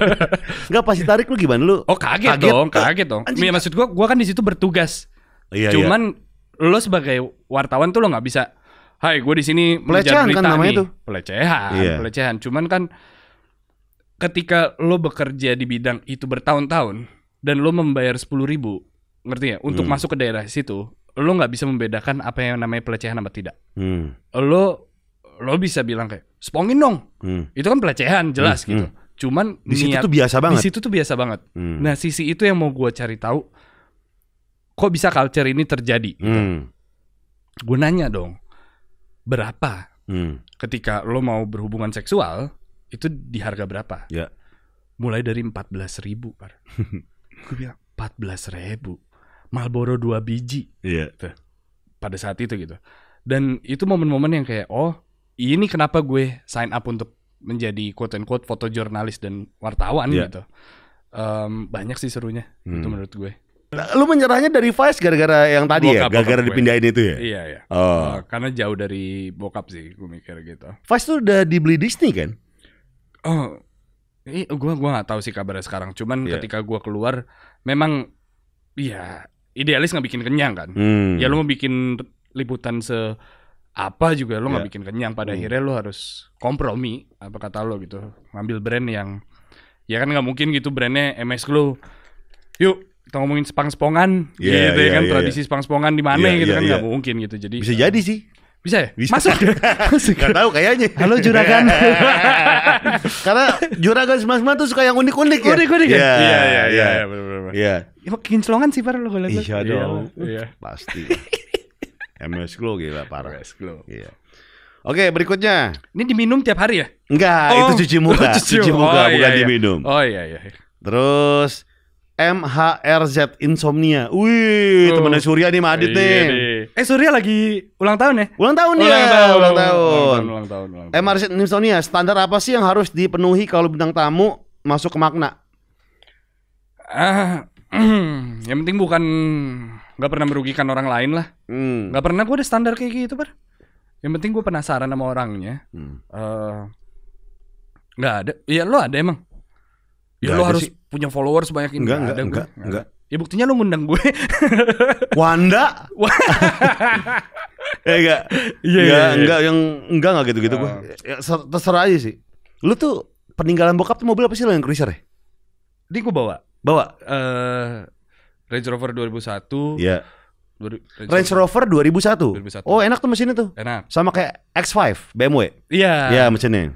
[LAUGHS] nggak pasti tarik lu gimana lu? Oh kaget, kaget dong, kaget dong. Anjing. Iya, maksud gua gua kan di situ bertugas. Iya, iya. Cuman lo sebagai wartawan tuh lo nggak bisa Hai, gue di sini pelecehan kan namanya nih. Pelecehan, yeah. pelecehan. Cuman kan ketika lo bekerja di bidang itu bertahun-tahun dan lo membayar sepuluh ribu, ngerti ya? Untuk hmm. masuk ke daerah situ, lo nggak bisa membedakan apa yang namanya pelecehan atau tidak. Hmm. Lo lo bisa bilang kayak spongin dong, hmm. itu kan pelecehan jelas hmm. gitu. Hmm. Cuman di niat, situ tuh biasa banget. Di situ tuh biasa banget. Hmm. Nah sisi itu yang mau gue cari tahu kok bisa culture ini terjadi? Gitu. Hmm. Gue nanya dong, berapa hmm. ketika lo mau berhubungan seksual itu di harga berapa? Ya. Mulai dari empat belas ribu, [LAUGHS] gue bilang empat belas ribu, Malboro dua biji. Iya. Gitu. Pada saat itu gitu. Dan itu momen-momen yang kayak, oh ini kenapa gue sign up untuk menjadi quote and quote jurnalis dan wartawan yeah. gitu. Um, banyak sih serunya gitu hmm. itu menurut gue. Lu menyerahnya dari Vice gara-gara yang tadi ya? bokap, ya? Gara-gara dipindahin itu ya? Iya, iya. Oh. Eh, karena jauh dari bokap sih, gue mikir gitu. Vice tuh udah dibeli Disney kan? Oh, eh, gua gua gak tahu sih kabarnya sekarang. Cuman yeah. ketika gua keluar, memang, iya, idealis nggak bikin kenyang kan? Hmm. Ya lu mau bikin liputan se apa juga lo nggak yeah. bikin kenyang pada hmm. akhirnya lo harus kompromi apa kata lo gitu ngambil brand yang ya kan nggak mungkin gitu brandnya MS Glow yuk kita ngomongin sepang-sepongan yeah, gitu yeah, ya iya, kan yeah, tradisi yeah. sepang-sepongan di mana yeah, gitu yeah, kan nggak yeah. mungkin gitu jadi bisa jadi sih bisa ya bisa. masuk [LAUGHS] masuk nggak tahu kayaknya halo juragan [LAUGHS] karena juragan semas tuh suka yang unik unik ya unik unik ya ya ya ya iya, iya, iya ya kinclongan sih parah lo kalau itu iya dong pasti MS [LAUGHS] Glow gila parah MS Glow iya Oke, berikutnya. Ini diminum tiap hari ya? Enggak, oh. itu cuci muka. cuci, cuci muka, oh, bukan iya, iya. diminum. Oh iya iya. Terus MHRZ Insomnia. Wih, uh, temennya oh, Surya nih Madit iya nih. Deh. Eh Surya lagi ulang tahun ya? Ulang tahun ya. Tahun, ulang tahun. Ulang tahun. Ulang tahun. MHRZ Insomnia, standar apa sih yang harus dipenuhi kalau bintang tamu masuk ke makna? Ah, [CLEARS THROAT] yang penting bukan nggak pernah merugikan orang lain lah. Hmm. Nggak hmm. pernah gue ada standar kayak gitu, ber. Yang penting gue penasaran sama orangnya. Hmm. Uh, eh, gak ada. Iya, lo ada emang. Ya, ya lo harus sih punya followers banyak ini. Enggak, enggak, ada enggak, gue. enggak. Ya buktinya lu ngundang gue. [LAUGHS] Wanda. [LAUGHS] ya enggak. Iya, enggak, iya, enggak iya. yang enggak enggak gitu-gitu uh. Ah. gue. Ya, terserah aja sih. Lu tuh peninggalan bokap tuh mobil apa sih lo yang cruiser ya? Ini gue bawa. Bawa. Eh uh, Range Rover 2001. Iya. Yeah. Range Rover 2001. 2001. Oh, enak tuh mesinnya tuh. Enak. Sama kayak X5 BMW. Iya. Yeah. Iya, mesinnya.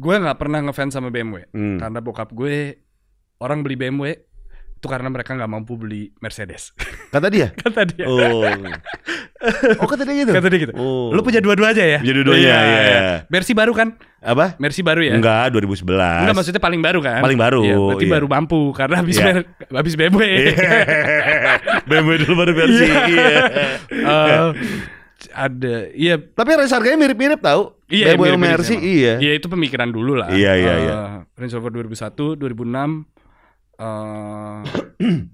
Gue nggak pernah ngefans sama BMW hmm. karena bokap gue orang beli BMW itu karena mereka nggak mampu beli Mercedes. [LAUGHS] Kata dia? kata dia. Oh. oh kata dia gitu? Kata dia gitu. Oh. Lu punya dua-dua aja ya? Punya dua-duanya, iya. Ya, Mercy baru kan? Apa? Mercy baru ya? Enggak, 2011. Enggak, maksudnya paling baru kan? Paling baru. Ya, berarti iya. baru mampu, karena habis, yeah. Iya. habis BMW. Iya. [LAUGHS] BMW dulu baru Mercy, iya. uh, ada iya tapi range harganya mirip-mirip tahu iya, BMW mirip -mirip Mercy iya iya itu pemikiran dulu lah iya iya iya uh, Range Rover 2001 2006 uh, [CLEARS THROAT]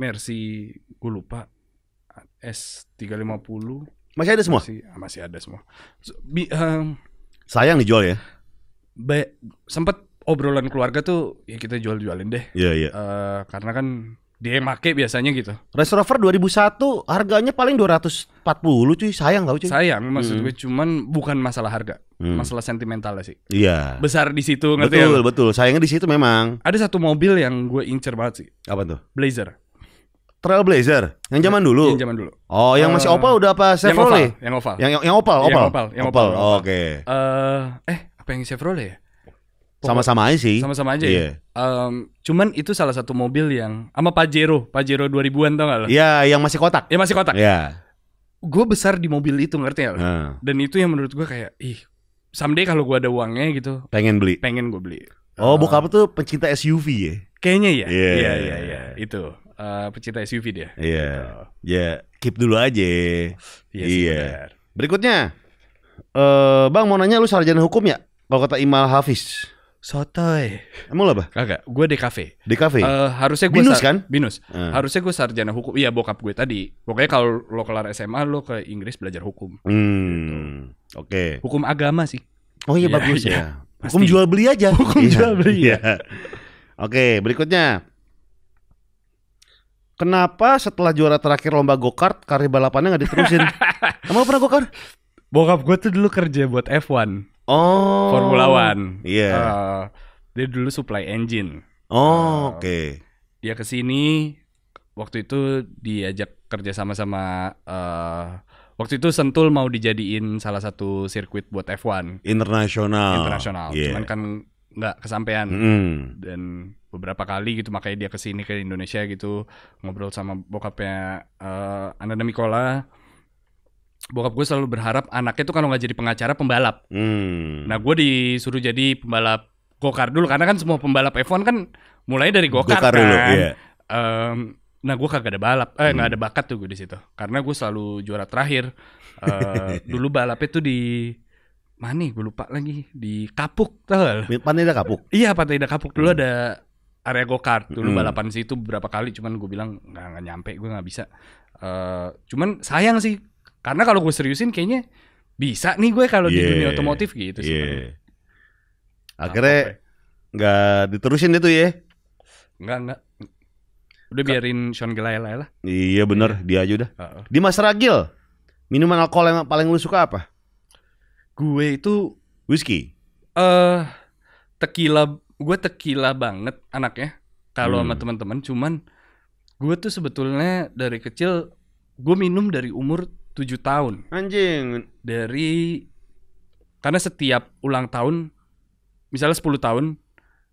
Mercy gue lupa S350 masih ada semua? Masih, ah, masih ada semua. Bi, um, Sayang dijual ya? sempat sempet obrolan keluarga tuh ya kita jual-jualin deh. Iya, yeah, iya. Yeah. Uh, karena kan dia yang make biasanya gitu. Range Rover 2001 harganya paling 240 cuy, sayang tau cuy? Sayang maksud hmm. gue cuman bukan masalah harga. Hmm. Masalah sentimental sih. Iya. Besar di situ ngerti Betul, ya? betul. Sayangnya di situ memang. Ada satu mobil yang gue incer banget sih. Apa tuh? Blazer. Blazer, yang zaman dulu. Yang zaman dulu. Oh, yang masih ah, opal udah apa Chevrolet? Yang oval. Yang oval. Yang, iya, yang opal, opal. Yang opal, opal. Oke. Eh, eh, apa yang Chevrolet ya? Sama-sama aja sih. Sama-sama aja yeah. ya. Um, cuman itu salah satu mobil yang sama Pajero, Pajero 2000-an tau gak lo? Iya, yeah, yang masih kotak. Ya masih kotak. Iya. Yeah. Gue besar di mobil itu ngerti gak Dan itu yang menurut gue kayak ih, someday kalau gue ada uangnya gitu. Pengen beli. Pengen gue beli. Oh, uh, bokap tuh pencinta SUV ya? Kayaknya ya. Iya, iya, iya, itu. Uh, pencinta SUV dia. Iya. Yeah. Gitu. Ya, yeah. keep dulu aja. Iya. Yeah, yeah. Berikutnya. uh, Bang mau nanya lu sarjana hukum ya? Kalau kata Imal Hafiz. Sotoy. Emang lo apa? Kagak, gue di kafe. Di kafe. Uh, harusnya gue binus kan? Binus. Uh. Harusnya gue sarjana hukum. Iya bokap gue tadi. Pokoknya kalau lo kelar SMA lo ke Inggris belajar hukum. Hmm. Oke. Okay. Hukum agama sih. Oh iya yeah, bagus yeah. ya. Hukum jual beli aja. Hukum yeah. jual beli ya. Oke, berikutnya. Kenapa setelah juara terakhir lomba go-kart karir balapannya nggak diterusin? [LAUGHS] Emang pernah go-kart? Bokap gue tuh dulu kerja buat F1. Oh. Formula One. Iya. Yeah. Uh, dia dulu supply engine. Oh, uh, oke. Okay. Dia ke sini waktu itu diajak kerja sama sama uh, waktu itu Sentul mau dijadiin salah satu sirkuit buat F1 internasional. Internasional. Yeah. Cuman kan nggak kesampaian mm. dan beberapa kali gitu makanya dia ke sini ke Indonesia gitu ngobrol sama bokapnya uh, Ananda Mikola bokap gue selalu berharap anaknya tuh kalau nggak jadi pengacara pembalap. Hmm. Nah gue disuruh jadi pembalap gokar dulu karena kan semua pembalap F1 kan mulai dari gokar kan. Dulu, iya. um, nah gue kagak ada balap, eh nggak hmm. ada bakat tuh gue di situ karena gue selalu juara terakhir. Uh, [LAUGHS] dulu balapnya tuh di mana ya? gue lupa lagi di Kapuk tau Pantai Kapuk. Iya Pantai Kapuk dulu hmm. ada area go-kart dulu hmm. balapan situ beberapa kali cuman gue bilang nggak nyampe gue nggak bisa uh, cuman sayang sih karena kalau gue seriusin kayaknya bisa nih gue kalau yeah. di iya, dunia otomotif gitu iya. sih. Yeah. Akhirnya nggak diterusin itu ya? Nggak nggak. Udah biarin biarin Sean Gelayel lah. Iya bener, iya. dia aja udah. Uh -uh. Di Mas Ragil, minuman alkohol yang paling lu suka apa? Gue itu whiskey Eh uh, tequila, gue tequila banget anaknya. Kalau hmm. sama teman-teman, cuman gue tuh sebetulnya dari kecil gue minum dari umur tujuh tahun. Anjing. Dari karena setiap ulang tahun misalnya sepuluh tahun,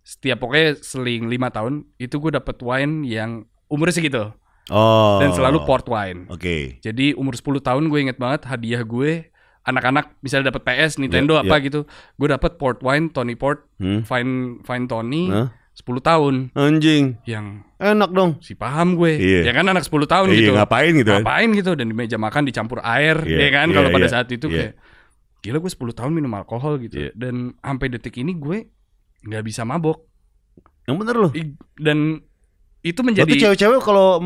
setiap pokoknya seling lima tahun itu gue dapet wine yang umurnya segitu. Oh. Dan selalu port wine. Oke. Okay. Jadi umur sepuluh tahun gue inget banget hadiah gue anak-anak misalnya dapat PS, Nintendo yeah, apa yeah. gitu. Gue dapet port wine Tony Port, hmm? Fine Fine Tony. Huh? 10 tahun. Anjing. Yang enak dong. Si paham gue. Iya. Ya kan anak 10 tahun iya, gitu. ngapain gitu. Eh? Ngapain gitu dan di meja makan dicampur air, iya, ya kan iya, kalau iya, pada saat itu iya. kayak gila gue 10 tahun minum alkohol gitu. Iya. Dan sampai detik ini gue nggak bisa mabok. Yang bener loh. Dan itu menjadi Lalu cewek-cewek kalau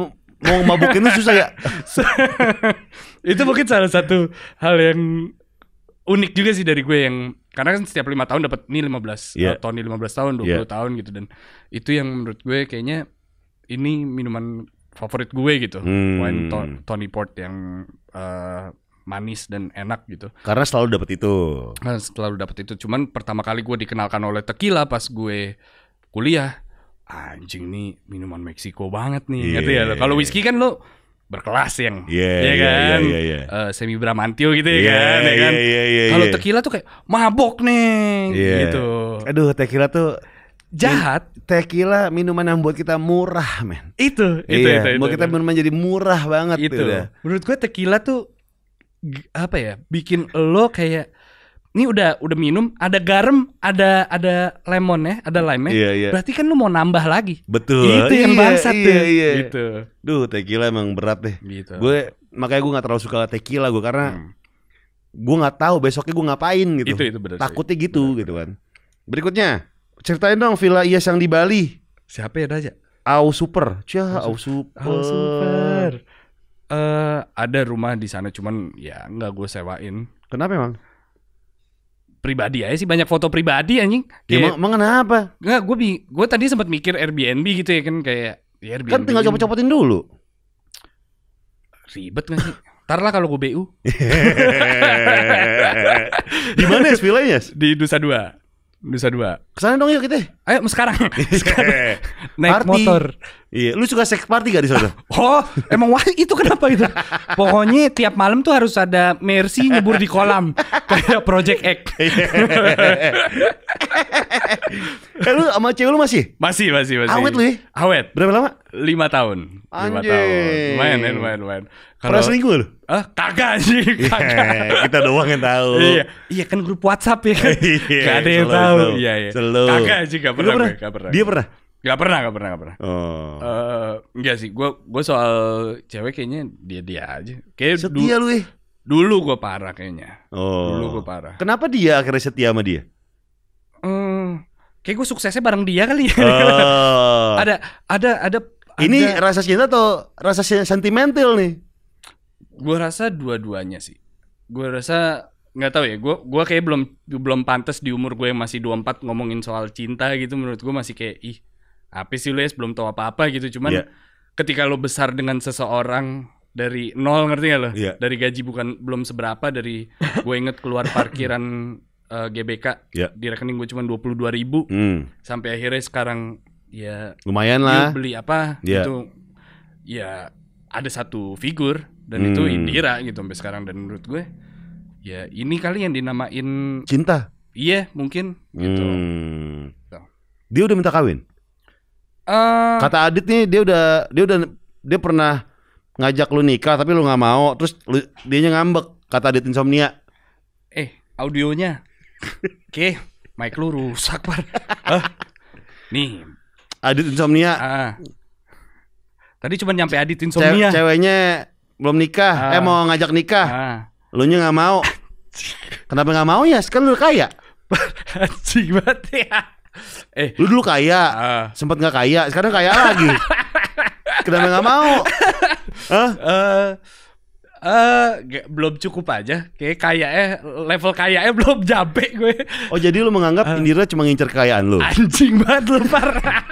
mau mabukin itu susah ya. [LAUGHS] itu mungkin salah satu hal yang unik juga sih dari gue yang karena kan setiap lima tahun dapat iya. nih 15 yeah. tahun nih belas tahun dua puluh iya. tahun gitu dan itu yang menurut gue kayaknya ini minuman favorit gue gitu hmm. wine to Tony Port yang uh, manis dan enak gitu karena selalu dapat itu nah, selalu dapat itu cuman pertama kali gue dikenalkan oleh tequila pas gue kuliah ah, anjing nih minuman Meksiko banget nih yeah. ya iya. kalau whiskey kan lo berkelas yang yeah, ya iya, kan yeah, yeah, yeah. Uh, semi bramantio gitu ya yeah, kan, yeah, iya, kan? Yeah, yeah, iya. kalau tequila tuh kayak mabok nih yeah. gitu aduh tequila tuh jahat tequila minuman yang buat kita murah men itu itu iya, itu, itu buat itu, kita itu. minuman jadi murah banget itu tuh, ya. menurut gue tequila tuh apa ya bikin lo kayak ini udah udah minum, ada garam, ada ada lemon ya, ada lime ya. Iya, iya. Berarti kan lu mau nambah lagi. Betul. Itu yang iya, bangsat iya, tuh. Iya. Gitu. Duh, tequila emang berat deh. Gitu. Gue makanya gue nggak terlalu suka tequila gue karena hmm. gue nggak tahu besoknya gue ngapain gitu. Itu itu Takutnya gitu bener, gitu kan. Berikutnya, ceritain dong Villa Ias yang di Bali. Siapa ya Raja? Au Super. cia Au Super. Au Super. uh, ada rumah di sana cuman ya nggak gue sewain. Kenapa emang? pribadi aja sih banyak foto pribadi anjing. Ya, kayak, ya, emang, kenapa? Enggak, gue bi gue tadi sempat mikir Airbnb gitu ya kan kayak ya Airbnb. Kan tinggal copot-copotin dulu. Ribet gak sih? Ntar lah kalau gue BU. [LAUGHS] di mana ya, ya Di Nusa Dua. Nusa Dua. Kesana dong yuk kita. Ayo sekarang. [LAUGHS] sekarang. Naik party. motor. Iya, lu suka sex party gak di sana? [LAUGHS] oh, emang wah itu kenapa itu? Pokoknya tiap malam tuh harus ada Mercy nyebur di kolam [LAUGHS] kayak Project X. eh lu sama cewek lu masih? Masih, masih, masih. Awet lu ya? Awet. Berapa lama? Lima tahun. Lima tahun. Main, main, main. Kalau Pernah selingkuh lu? Ah, kagak sih, kagak. Yeah, kita doang yang tahu. iya, iya kan grup WhatsApp ya kan. Iya, gak ada yang tahu. Iya, iya. Selalu. Kagak sih, Gak pernah, pernah? gak pernah. Dia pernah? Gak pernah, gak pernah, gak pernah. Oh. Uh, eh, enggak sih, gue gua soal cewek kayaknya dia-dia aja. Kayak setia lu eh. Dulu gue parah kayaknya. Oh. Dulu gue parah. Kenapa dia akhirnya setia sama dia? Hmm, kayak gue suksesnya bareng dia kali ya. Oh. [LAUGHS] ada, ada, ada. Ini ada... rasa cinta atau rasa sentimental nih? Gue rasa dua-duanya sih. Gue rasa nggak tahu ya gue gua kayak belum belum pantas di umur gue yang masih 24 ngomongin soal cinta gitu menurut gue masih kayak ih apa sih lu ya belum tahu apa-apa gitu cuman yeah. ketika lo besar dengan seseorang dari nol ngerti gak lo yeah. dari gaji bukan belum seberapa dari gue inget keluar parkiran uh, [LAUGHS] GBK yeah. di rekening gue cuma dua puluh dua ribu mm. sampai akhirnya sekarang ya lumayan lah beli apa yeah. gitu ya ada satu figur dan mm. itu hmm. Indira gitu sampai sekarang dan menurut gue ya ini kali yang dinamain cinta. Iya, mungkin gitu. Hmm. Dia udah minta kawin. Uh, Kata Adit nih dia udah dia udah dia pernah ngajak lu nikah tapi lu nggak mau terus lu, dianya ngambek kata Adit insomnia eh audionya [LAUGHS] oke okay. mic lu rusak par nih Adit insomnia uh, tadi cuma nyampe Adit insomnia Ce ceweknya belum nikah uh, eh ah. mau ngajak nikah uh, Lu nya nggak mau. Kenapa nggak mau ya? Sekarang lu kaya. Anjing banget ya. Eh, lu dulu kaya, uh. sempet nggak kaya, sekarang kaya lagi. Kenapa nggak mau? Hah? Uh, uh, belum cukup aja. Kayak kaya eh level kaya eh belum jabe gue. Oh, jadi lu menganggap uh. Indira cuma ngincer kekayaan lu. Anjing banget lu parah.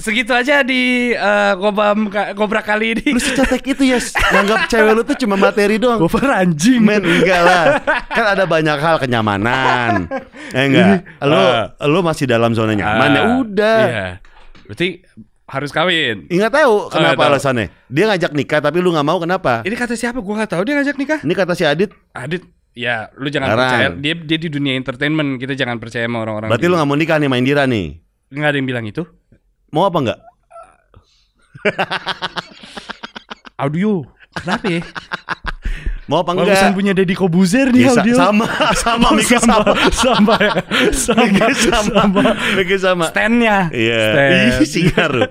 Segitu aja di uh, Gobam Kobra kali ini. Lu secetek itu ya, nganggap cewek lu tuh cuma materi doang. gua anjing. Men enggak lah. Kan ada banyak hal kenyamanan. Eh enggak. Lu uh, lu masih dalam zona nyaman uh, udah. Iya. Berarti harus kawin. ingat tahu oh, kenapa oh, tahu. alasannya. Dia ngajak nikah tapi lu nggak mau kenapa? Ini kata siapa? Gua nggak tahu dia ngajak nikah. Ini kata si Adit. Adit Ya, lu jangan Larang. percaya. Dia dia di dunia entertainment, kita jangan percaya sama orang-orang. Berarti lu nggak mau nikah nih main Dira nih? Nggak ada yang bilang itu. Mau apa enggak? [LAUGHS] Audio. Kenapa ya? Mau apa enggak? Bagusan punya Deddy Kobuzer nih ya, audio. Sama, sama, [LAUGHS] Mika sama. Sama, ya. sama, Mika sama. sama. Mika sama. Stand-nya. Iya. Stand.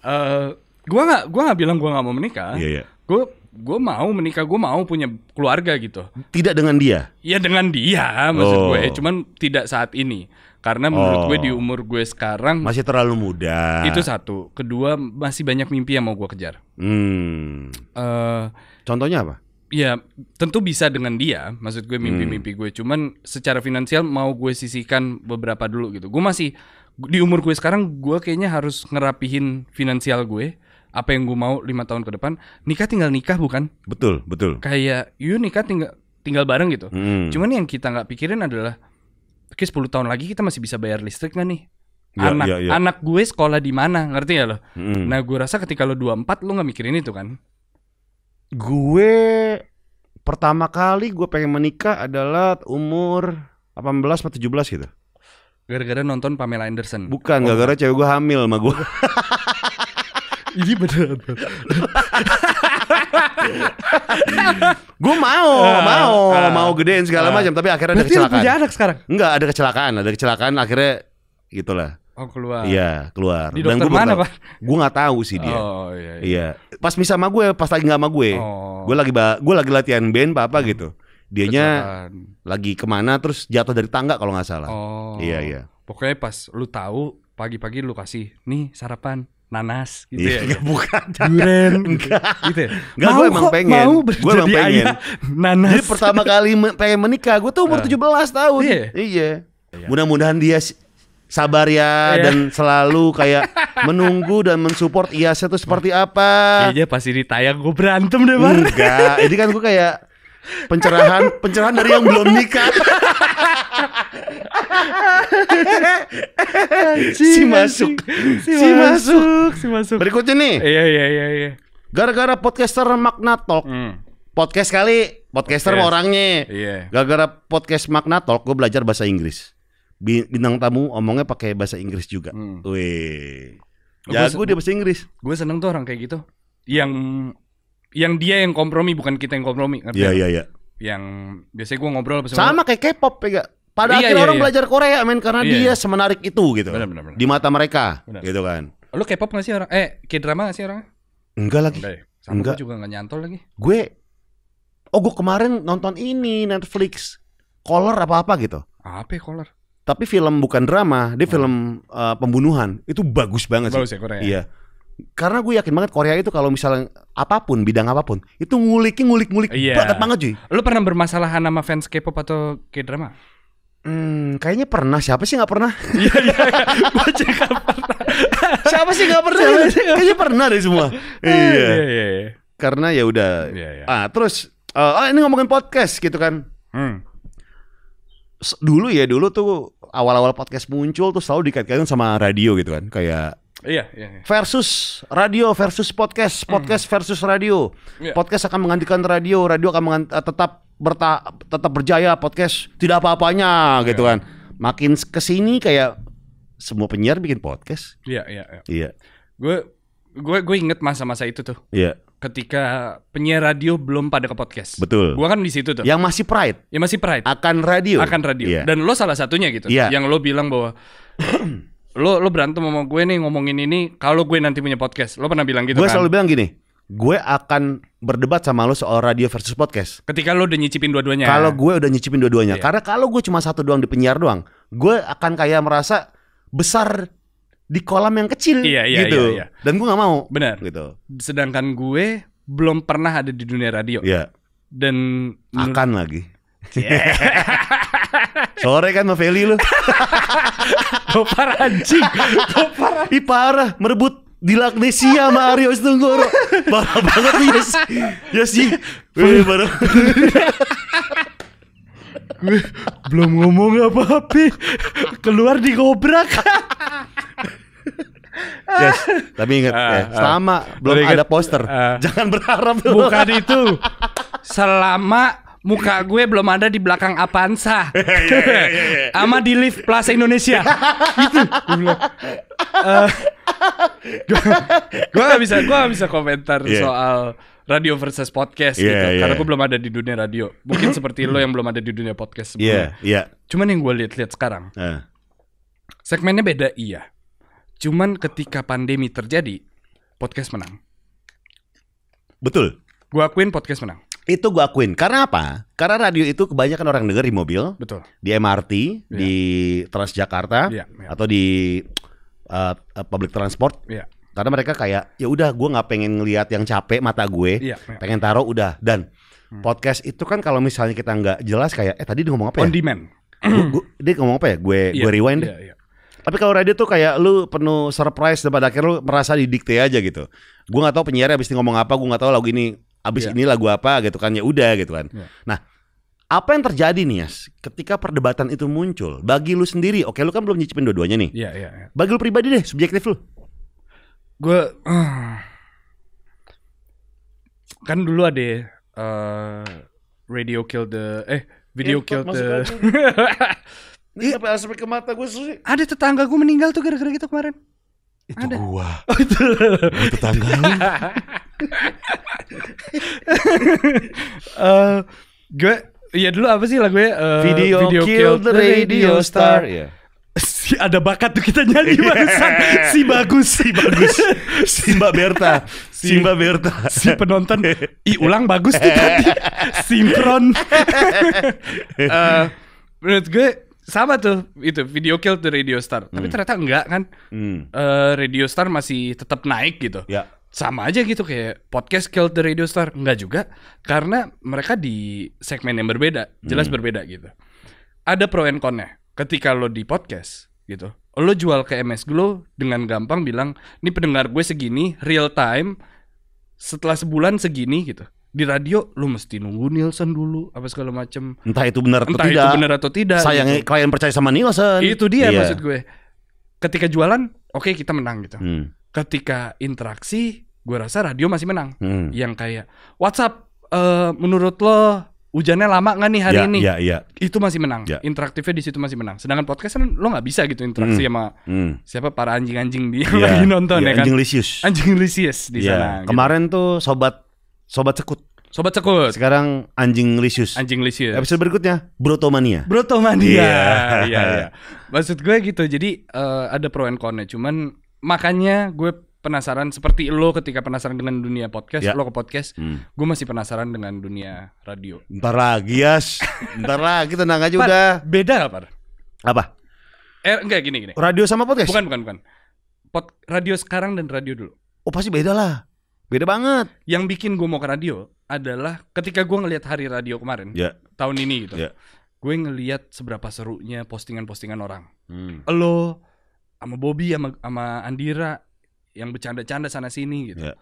uh, [LAUGHS] gua nggak gua nggak bilang gua nggak mau menikah. Iya, iya. Gua gue mau menikah gue mau punya keluarga gitu tidak dengan dia ya dengan dia maksud oh. gue cuman tidak saat ini karena menurut gue di oh. umur gue sekarang masih terlalu muda. Itu satu. Kedua masih banyak mimpi yang mau gue kejar. Hmm. Uh, Contohnya apa? Ya tentu bisa dengan dia. Maksud gue mimpi-mimpi hmm. gue. Cuman secara finansial mau gue sisihkan beberapa dulu gitu. Gue masih di umur gue sekarang gue kayaknya harus ngerapihin finansial gue apa yang gue mau lima tahun ke depan nikah tinggal nikah bukan betul betul kayak you nikah tinggal tinggal bareng gitu hmm. cuman yang kita nggak pikirin adalah Oke 10 tahun lagi kita masih bisa bayar listrik nggak nih? Ya, anak ya, ya. anak gue sekolah di mana ngerti ya lo? Hmm. Nah gue rasa ketika lo 24 lo gak mikirin itu kan? Gue pertama kali gue pengen menikah adalah umur 18 atau 17 gitu. Gara-gara nonton Pamela Anderson. Bukan, gara-gara oh. cewek gue hamil sama gue. [LAUGHS] Ini beneran. gue mau, uh, mau, uh, mau gedein segala uh, macam, tapi akhirnya ada kecelakaan. punya anak sekarang? Enggak, ada kecelakaan, ada kecelakaan akhirnya gitulah. Oh keluar. Iya keluar. Di dokter mana pak? Gue nggak tahu sih dia. Oh iya. Iya. iya. Pas bisa sama gue, pas lagi nggak sama gue. Oh. Gue lagi gue lagi latihan band apa apa hmm. gitu. Dianya Kecelakaan. lagi kemana terus jatuh dari tangga kalau nggak salah. Oh. Iya iya. Pokoknya pas lu tahu pagi-pagi lu kasih nih sarapan nanas gitu yeah. Iya, ya. Iya, [LAUGHS] [LAUGHS] gitu ya. Enggak, bukan. Duren. enggak. Gitu Enggak, gue emang pengen. Mau gue emang pengen. Nanas. Jadi pertama kali pengen menikah, gue tuh umur ah. tujuh belas tahun. Iya. iya. iya. Mudah-mudahan dia sabar ya yeah. dan selalu kayak [LAUGHS] menunggu dan mensupport Iasnya tuh seperti apa. iya pasti ditayang gue berantem deh Bar. Enggak, ini kan gue kayak pencerahan pencerahan dari yang belum nikah si, si masuk si, si masuk. si masuk berikutnya nih iya iya iya iya gara-gara podcaster Magna Talk mm. podcast kali podcaster podcast. orangnya iya. gara-gara podcast Magna Talk gue belajar bahasa Inggris bintang tamu omongnya pakai bahasa Inggris juga hmm. weh gue dia bahasa Inggris gue seneng tuh orang kayak gitu yang yang dia yang kompromi bukan kita yang kompromi ngerti iya iya iya yang biasanya gue ngobrol sama kayak K-pop ya pada iya, akhirnya iya, orang iya. belajar Korea men karena iya. dia iya. semenarik itu gitu benar, benar, benar. di mata mereka benar. gitu kan lo K-pop nggak sih orang eh K-drama nggak sih orang enggak lagi enggak, ya. sama enggak. juga nggak nyantol lagi gue oh gue kemarin nonton ini Netflix Color apa apa gitu apa ya Color tapi film bukan drama dia film uh, pembunuhan itu bagus banget bagus sih. ya Korea ya? iya karena gue yakin banget Korea itu kalau misalnya apapun bidang apapun itu nguliki ngulik-ngulik yeah. banget banget cuy. Lu pernah bermasalahan sama fans K-pop atau K-drama? Hmm, kayaknya pernah. Siapa sih nggak pernah? Iya, iya. iya. Gue pernah. Siapa sih nggak pernah? kayaknya pernah deh semua. Eh, iya. iya. iya, iya. Karena ya udah. Iya, iya. Ah, terus uh, oh ini ngomongin podcast gitu kan. Hmm. Dulu ya, dulu tuh awal-awal podcast muncul tuh selalu dikaitkan sama radio gitu kan. Kayak Iya, iya, iya. Versus radio versus podcast, hmm. podcast mm. versus radio. Yeah. Podcast akan menggantikan radio, radio akan eh, tetap berta tetap berjaya, podcast tidak apa-apanya yeah. gitu kan. Makin kesini kayak semua penyiar bikin podcast. Iya, iya, iya. Gue gue gue inget masa-masa itu tuh. Iya. Yeah. Ketika penyiar radio belum pada ke podcast. Betul. Gue kan di situ tuh. Yang masih pride. Yang masih pride. Akan radio. Akan radio. Yeah. Dan lo salah satunya gitu. Yeah. Yang lo bilang bahwa [COUGHS] lo lo berantem sama gue nih ngomongin ini kalau gue nanti punya podcast lo pernah bilang gitu gue kan? selalu bilang gini gue akan berdebat sama lo soal radio versus podcast ketika lo udah nyicipin dua-duanya kalau gue udah nyicipin dua-duanya yeah. karena kalau gue cuma satu doang di penyiar doang gue akan kayak merasa besar di kolam yang kecil iya, iya, gitu iya, iya. dan gue nggak mau benar gitu sedangkan gue belum pernah ada di dunia radio yeah. dan akan lagi [LAUGHS] Sore kan Feli lu. Gopar [LAUGHS] anjing. Gopar. Ih parah, merebut di Lagnesia sama Aryo Tunggoro. Parah banget nih Yes. Yes sih. Wih, parah. Gue [LAUGHS] belum ngomong apa-apa. Keluar di gobrak Yes, tapi ingat uh, ya, ah. selama uh, belum ada poster, uh, jangan berharap. Bukan itu. Selama muka gue belum ada di belakang Avanza. [LAUGHS] Iya, iya, iya, Sama [LAUGHS] di lift Plaza Indonesia. gitu. Gue bilang, uh, eh, gue gak bisa, gue gak bisa komentar yeah. soal radio versus podcast yeah, gitu. Yeah. Karena gue belum ada di dunia radio. Mungkin [LAUGHS] seperti lo yang belum ada di dunia podcast sebelumnya. Yeah, yeah. Cuman yang gue lihat-lihat sekarang, uh. segmennya beda iya. Cuman ketika pandemi terjadi, podcast menang. Betul. Gue akuin podcast menang. Itu gue akuin. Karena apa? Karena radio itu kebanyakan orang denger di mobil, betul. Di MRT, yeah. di Transjakarta, yeah, yeah. atau di uh, public transport. Yeah. Karena mereka kayak ya udah gue nggak pengen ngeliat yang capek mata gue, yeah, yeah. pengen taruh udah dan hmm. podcast itu kan kalau misalnya kita nggak jelas kayak eh tadi dia ngomong apa ya? On demand. gua, dia ngomong apa ya? Gue yeah, gue rewind deh. Yeah, yeah. Tapi kalau radio tuh kayak lu penuh surprise dan pada akhirnya lu merasa didikte aja gitu. Gue gak tau penyiar abis ini ngomong apa, gue gak tau lagu ini abis yeah. ini lagu apa gitu kan ya udah gitu kan. Yeah. Nah, apa yang terjadi nih Yas ketika perdebatan itu muncul bagi lu sendiri oke lu kan belum nyicipin dua-duanya nih iya yeah, iya yeah, yeah. bagi lu pribadi deh subjektif lu gue [CLEARS THROAT] uh, kan dulu ada uh, radio kill the eh video yeah, kill the [LAUGHS] Ini sampai sampai ke mata gue sih. Ada tetangga gue meninggal tuh gara-gara gitu kemarin. Itu ada. gua. Oh, itu. tetangga lu. [LAUGHS] uh, [LAUGHS] gue ya dulu apa sih lagunya uh, video, video kill, kill the radio star, star. Yeah. [LAUGHS] Si ada bakat tuh kita nyanyi iya. barusan Si bagus Si bagus [LAUGHS] Si Mbak Berta Si, si Mbak Berta Si penonton I ulang bagus tuh tadi Sinkron uh, Menurut gue sama tuh itu video kill the radio star tapi hmm. ternyata enggak kan hmm. uh, radio star masih tetap naik gitu ya sama aja gitu kayak podcast killed the Radio Star nggak juga karena mereka di segmen yang berbeda jelas hmm. berbeda gitu ada pro and connya ketika lo di podcast gitu lo jual ke MS Glow dengan gampang bilang ini pendengar gue segini real time setelah sebulan segini gitu di radio lo mesti nunggu Nielsen dulu apa segala macem entah itu benar atau itu tidak itu benar atau tidak sayang gitu. klien percaya sama Nielsen itu dia yeah. maksud gue ketika jualan oke okay, kita menang gitu hmm ketika interaksi gue rasa radio masih menang hmm. yang kayak WhatsApp uh, menurut lo hujannya lama nggak nih hari ya, ini ya, ya. itu masih menang ya. interaktifnya di situ masih menang sedangkan podcast kan lo nggak bisa gitu interaksi hmm. sama hmm. siapa para anjing-anjing di yeah. [LAUGHS] lagi nonton yeah, ya kan anjing lisius anjing lisius di yeah. sana gitu. kemarin gitu. tuh sobat sobat sekut Sobat Cekut. Sekarang anjing lisius. Anjing lisius. Episode berikutnya Brotomania. Brotomania. Iya, yeah. iya. Maksud gue gitu. Jadi uh, ada pro and con-nya, cuman makanya gue penasaran seperti lo ketika penasaran dengan dunia podcast, yeah. lo ke podcast, hmm. gue masih penasaran dengan dunia radio. Ntar lagi yes ntar lagi tenang aja par, udah. Beda gak par? Apa? Eh enggak gini gini. Radio sama podcast? Bukan bukan bukan. Pod, radio sekarang dan radio dulu. Oh pasti beda lah, beda banget. Yang bikin gue mau ke radio adalah ketika gue ngelihat hari radio kemarin, yeah. tahun ini gitu. yeah. Gue ngelihat seberapa serunya postingan-postingan orang. Hmm. Lo sama Bobby sama sama Andira yang bercanda-canda sana sini gitu. Yeah.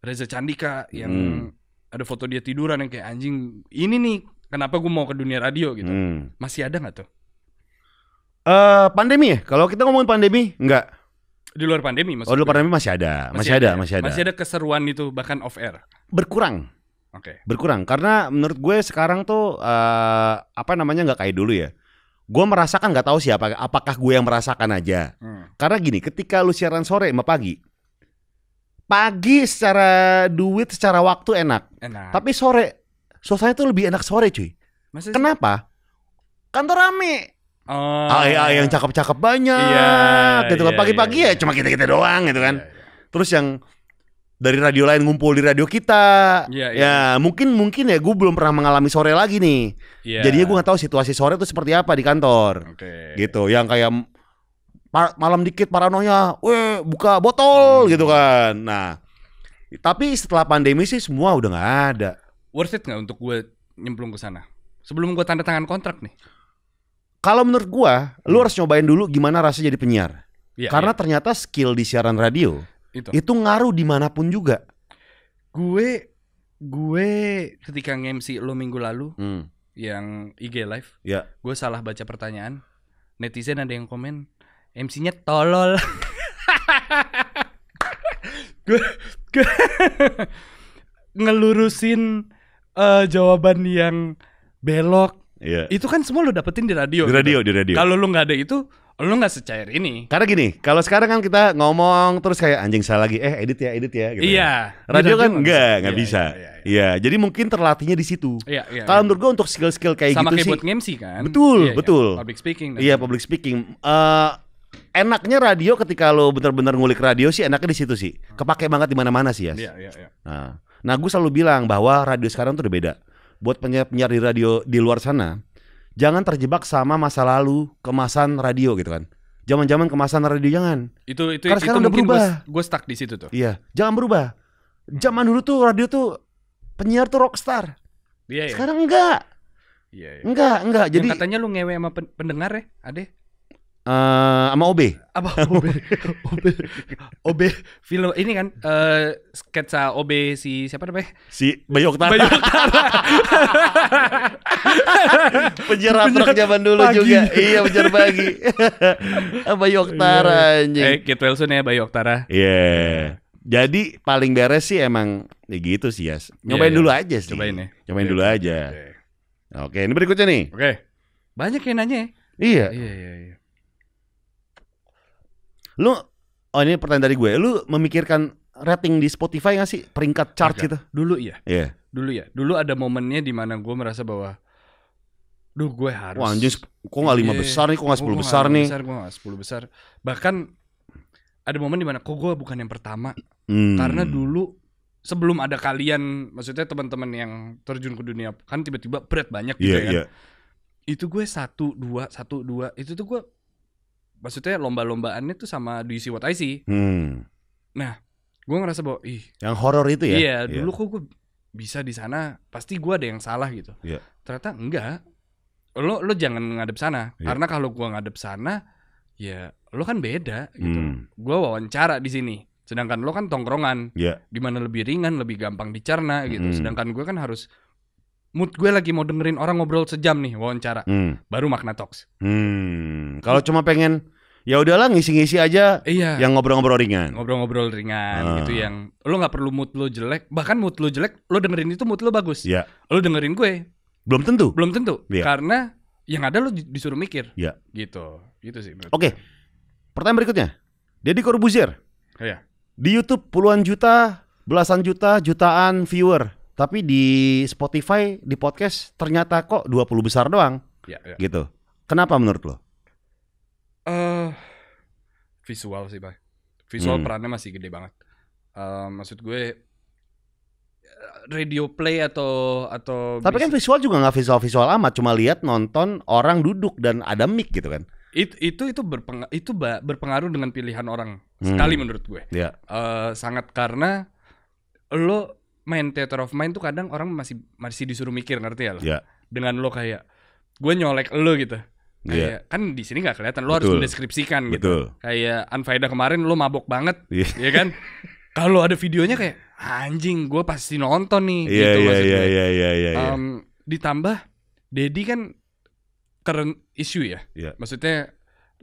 Reza Candika yang hmm. ada foto dia tiduran yang kayak anjing ini nih kenapa gue mau ke dunia radio gitu. Hmm. Masih ada nggak tuh? Uh, pandemi ya? Kalau kita ngomongin pandemi, enggak. Di luar pandemi maksudnya. Oh, di luar pandemi masih ada. Masih, masih ada, ada, ya? masih ada. Masih ada keseruan itu bahkan off air. Berkurang. Oke. Okay. Berkurang karena menurut gue sekarang tuh uh, apa namanya nggak kayak dulu ya gue merasakan nggak tahu siapa apakah gue yang merasakan aja hmm. karena gini ketika lu siaran sore sama pagi pagi secara duit secara waktu enak, enak. tapi sore suasana tuh lebih enak sore cuy Maksud... kenapa kantor rame Oh, ah, iya. yang cakep-cakep banyak iya, gitu kan iya, pagi-pagi iya. ya iya. cuma kita kita doang gitu kan iya, iya. iya. terus yang dari radio lain ngumpul di radio kita. yeah, ya, yeah. ya mungkin mungkin ya gue belum pernah mengalami sore lagi nih. Yeah. Jadinya gue nggak tahu situasi sore itu seperti apa di kantor. Okay. Gitu, yang kayak malam dikit paranoia, weh buka botol hmm. gitu kan. Nah, tapi setelah pandemi sih semua udah nggak ada. Worth it nggak untuk gue nyemplung ke sana? Sebelum gue tanda tangan kontrak nih. Kalau menurut gue, hmm. lu harus nyobain dulu gimana rasanya jadi penyiar. Ya, Karena ya. ternyata skill di siaran radio itu, itu ngaruh dimanapun juga. Gue gue ketika nge-MC lo minggu lalu hmm. yang IG live, ya. gue salah baca pertanyaan. Netizen ada yang komen, MC-nya tolol. [LAUGHS] gue [LAUGHS] ngelurusin uh, jawaban yang belok. Yeah. Itu kan semua lo dapetin di radio. Di gitu. radio, gitu. di radio. Kalau lo nggak ada itu, lu nggak secair ini. Karena gini, kalau sekarang kan kita ngomong terus kayak anjing salah lagi, eh edit ya, edit ya. Gitu iya. Ya. Radio kan nggak, nggak iya, bisa. Iya, iya, iya. iya, jadi mungkin terlatihnya di situ. Iya, iya, iya. kalau iya. menurut gue untuk skill-skill kayak Sama gitu kayak sih. buat MC kan. Betul, iya, iya, betul. Public speaking. Iya, public speaking. Uh, enaknya radio ketika lo benar-benar ngulik radio sih enaknya di situ sih. Kepake banget di mana-mana sih ya. Iya, iya, iya. Nah, nah gue selalu bilang bahwa radio sekarang tuh udah beda. Buat penyiar-penyiar di radio di luar sana, jangan terjebak sama masa lalu kemasan radio gitu kan zaman-zaman kemasan radio jangan itu itu karena itu, sekarang itu udah berubah gue stuck di situ tuh iya jangan berubah zaman dulu tuh radio tuh penyiar tuh rockstar iya, iya. sekarang enggak iya, iya. enggak enggak jadi Yang katanya lu ngewe sama pendengar ya ade uh, sama OB. Apa OB? OB, OB film ini kan uh, sketsa OB si siapa namanya? Si Bayu Oktara. Bayu Oktara. penjara truk zaman dulu pagi. juga. Iya, penjara pagi. [LAUGHS] Bayu Oktara iya. anjing. Eh, Kate Wilson ya Bayu Oktara. Iya. Yeah. Jadi paling beres sih emang ya gitu sih, ya. Nyobain yeah, iya. dulu yeah. aja sih. Cobain ya. Nyobain yeah. dulu aja. Iya. Oke, Okay. okay, ini berikutnya nih. Oke. Okay. Banyak yang nanya ya. Iya. Iya, iya, iya. Lu oh ini pertanyaan dari gue. Lu memikirkan rating di Spotify gak sih? Peringkat chart gitu. Dulu iya. Iya. Yeah. Dulu ya. Dulu ada momennya di mana gue merasa bahwa Duh gue harus Wah anjing kok gak lima yeah. besar nih, kok gak sepuluh besar nih besar, Gue gak sepuluh besar Bahkan ada momen di mana kok gue bukan yang pertama hmm. Karena dulu sebelum ada kalian Maksudnya teman-teman yang terjun ke dunia Kan tiba-tiba berat banyak gitu yeah, ya kan yeah. Itu gue satu, dua, satu, dua Itu tuh gue maksudnya lomba-lombaannya tuh sama Do You See What I See. Hmm. Nah, gue ngerasa bahwa ih yang horror itu ya. Iya, iya. dulu kok gue bisa di sana, pasti gue ada yang salah gitu. Yeah. Ternyata enggak. Lo lo jangan ngadep sana, yeah. karena kalau gue ngadep sana, ya lo kan beda gitu. Hmm. Gue wawancara di sini. Sedangkan lo kan tongkrongan, yeah. mana lebih ringan, lebih gampang dicerna gitu. Hmm. Sedangkan gue kan harus mood gue lagi mau dengerin orang ngobrol sejam nih wawancara hmm. baru makna toks hmm. kalau cuma pengen ya udahlah ngisi-ngisi aja iya. yang ngobrol-ngobrol ringan ngobrol-ngobrol ringan uh. gitu yang lo nggak perlu mood lo jelek bahkan mood lo jelek lo dengerin itu mood lo bagus ya. lo dengerin gue belum tentu belum tentu yeah. karena yang ada lo disuruh mikir ya. gitu gitu sih oke okay. pertanyaan berikutnya Deddy Corbuzier oh, iya. yeah. di YouTube puluhan juta belasan juta jutaan viewer tapi di Spotify di podcast ternyata kok 20 besar doang yeah, ya. Iya. gitu kenapa menurut lo visual sih pak visual hmm. perannya masih gede banget uh, maksud gue radio play atau atau tapi bisa... kan visual juga nggak visual visual amat cuma lihat nonton orang duduk dan ada mic gitu kan itu itu itu berpeng itu berpengaruh dengan pilihan orang hmm. sekali menurut gue yeah. Iya. uh, sangat karena lo main theater of mind tuh kadang orang masih masih disuruh mikir ngerti ya lo yeah. dengan lo kayak gue nyolek lo gitu Iya. Kayak yeah. kan di sini nggak kelihatan, lo harus mendeskripsikan gitu. Betul. gitu. Kayak Anfaida kemarin lo mabok banget, yeah. ya iya kan? [LAUGHS] Kalau ada videonya kayak anjing, gue pasti nonton nih yeah, gitu yeah, Yeah, yeah, yeah, yeah, yeah. Um, ditambah Dedi kan current issue ya. Yeah. Maksudnya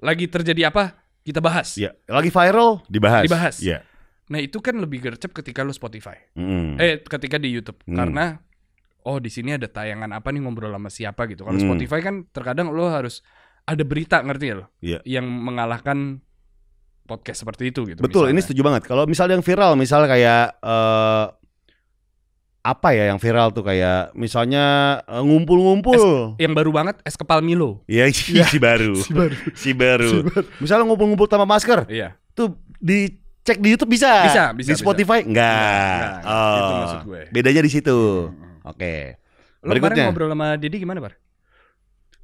lagi terjadi apa kita bahas. Yeah. Lagi viral dibahas. Dibahas. Yeah. Nah itu kan lebih gercep ketika lo Spotify, mm. eh ketika di YouTube mm. karena oh di sini ada tayangan apa nih ngobrol sama siapa gitu. Kalau hmm. Spotify kan terkadang lo harus ada berita ngerti ya lo yeah. yang mengalahkan podcast seperti itu gitu. Betul, misalnya. ini setuju banget. Kalau misalnya yang viral, misal kayak uh, apa ya yang viral tuh kayak misalnya eh, ngumpul-ngumpul. yang baru banget es kepal Milo. Iya, [LAUGHS] si, ya. [LAUGHS] si baru. si baru. si baru. Misalnya ngumpul-ngumpul tanpa masker. Iya. Tuh dicek di YouTube bisa. Bisa, bisa. Di Spotify bisa. Enggak. Enggak, nggak, Oh. Itu maksud oh. gue. Bedanya di situ. Hmm. Oke. Okay. Berikutnya. ngobrol sama Didi gimana, Bar?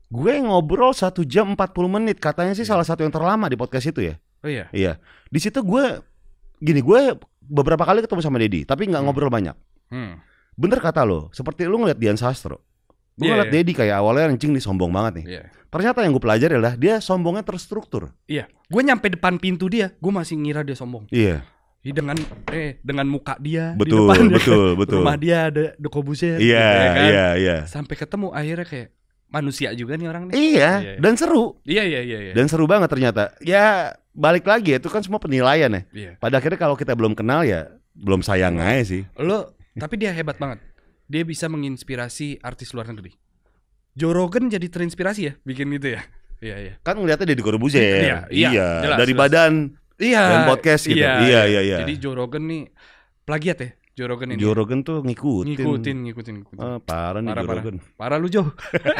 Gue ngobrol satu jam 40 menit, katanya sih iya. salah satu yang terlama di podcast itu ya. Oh iya. Iya. Di situ gue gini, gue beberapa kali ketemu sama Dedi, tapi nggak hmm. ngobrol banyak. Hmm. Bener kata lo, seperti lu ngeliat Dian Sastro. Gue yeah, ngeliat yeah. Dedi kayak awalnya anjing nih sombong banget nih. Yeah. Ternyata yang gue pelajari adalah dia sombongnya terstruktur. Iya. Gue nyampe depan pintu dia, gue masih ngira dia sombong. Iya. Iya, dengan eh dengan muka dia betul, di depan ya. betul, dia, [LAUGHS] betul. rumah dia ada de Corbusier iya, gitu ya kan? iya iya yeah. sampai ketemu akhirnya kayak manusia juga nih orang nih iya, iya, iya. dan seru iya, iya iya iya dan seru banget ternyata ya balik lagi ya, itu kan semua penilaian ya iya. pada akhirnya kalau kita belum kenal ya belum sayang aja sih lo tapi dia hebat banget dia bisa menginspirasi artis luar negeri Joe Rogan jadi terinspirasi ya bikin itu ya Iya, iya. Kan ngeliatnya di Corbuzier. Iya, iya, iya. Jelas, dari jelas. badan Iya. Dan podcast gitu. Iya, iya, iya, iya. iya. Jadi Joe Rogan nih plagiat ya? Joe Rogan ini. Joe Rogan tuh ngikutin. Ngikutin, ngikutin, ngikutin. Oh, parah nih parah, Joe Rogan. Parah, parah lu Joe.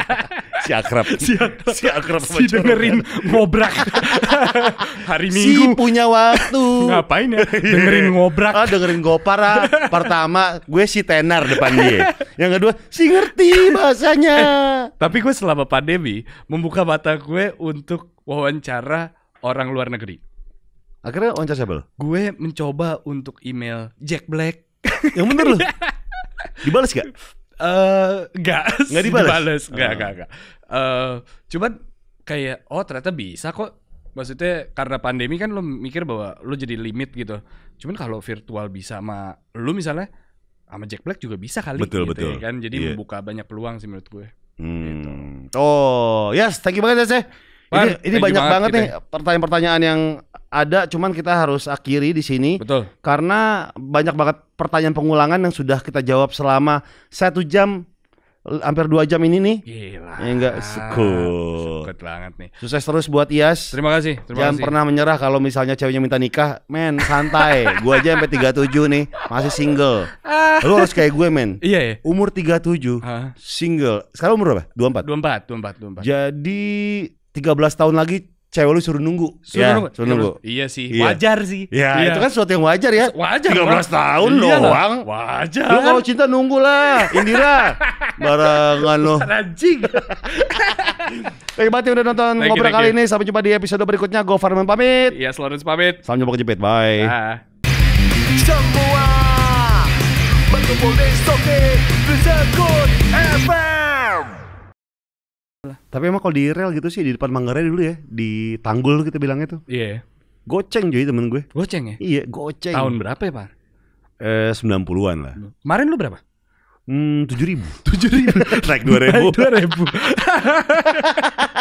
[LAUGHS] si akrab. Si akrab. Si akrab si dengerin ngobrak. [LAUGHS] Hari Minggu. Si punya waktu. [LAUGHS] Ngapain ya? Iya. Dengerin ngobrak. Ah, dengerin gopara. Ah. Pertama, gue si tenar depan dia. Yang kedua, si ngerti bahasanya. Eh, tapi gue selama pandemi membuka mata gue untuk wawancara orang luar negeri. Akhirnya loncat siapa lo? Gue mencoba untuk email Jack Black. Yang bener lo? [LAUGHS] Dibales gak? Eh, uh, gak. Gak dibales. dibales. Enggak, ah. gak, gak. Uh, eh, cuman kayak oh ternyata bisa kok. Maksudnya karena pandemi kan lo mikir bahwa lo jadi limit gitu. Cuman kalau virtual bisa sama lo misalnya sama Jack Black juga bisa kali betul, gitu ya betul. ya kan. Jadi yeah. membuka banyak peluang sih menurut gue. Hmm. Gitu. Oh, yes, thank you banget ya, ini, ini banyak banget gitu nih ya. pertanyaan-pertanyaan yang ada, cuman kita harus akhiri di sini. Betul. Karena banyak banget pertanyaan pengulangan yang sudah kita jawab selama satu jam hampir dua jam ini nih. Gila. Ya enggak sekut. Sekut banget nih. Sukses terus buat Ias. Terima kasih. Terima Jangan kasih. pernah menyerah kalau misalnya ceweknya minta nikah. Men, santai. [LAUGHS] gua aja sampai 37 nih, masih single. Ah. Lu harus kayak gue, men. Iya, iya. Umur 37, tujuh, single. Sekarang umur berapa? 24. 24, 24, 24. Jadi tiga belas tahun lagi cewek lu suruh nunggu. Suruh ya, nunggu. Suruh nunggu. Iya sih, iya. wajar sih. Ya, iya. itu kan sesuatu yang wajar ya. Wajar. 13 belas tahun iya doang. Wajar. Lu kalau cinta nunggu lah, Indira. [LAUGHS] Barangan lo. Anjing. [LAUGHS] Terima kasih udah nonton thank ngobrol kali ini. Sampai jumpa di episode berikutnya. Gue Farman pamit. Iya, yes, Lawrence pamit. Sampai jumpa kejepit. Bye. Nah. Semua berkumpul di Bisa Good, FM. Tapi emang kalau di rel gitu sih di depan Manggarai dulu ya, di tanggul kita gitu bilangnya tuh. Iya. Yeah. Goceng jadi temen gue. Goceng ya? Iya, goceng. Tahun berapa ya, Pak? Eh, 90-an lah. Kemarin lu berapa? Hmm, tujuh ribu. Tujuh ribu. [LAUGHS] Naik dua ribu. Dua ribu. [LAUGHS]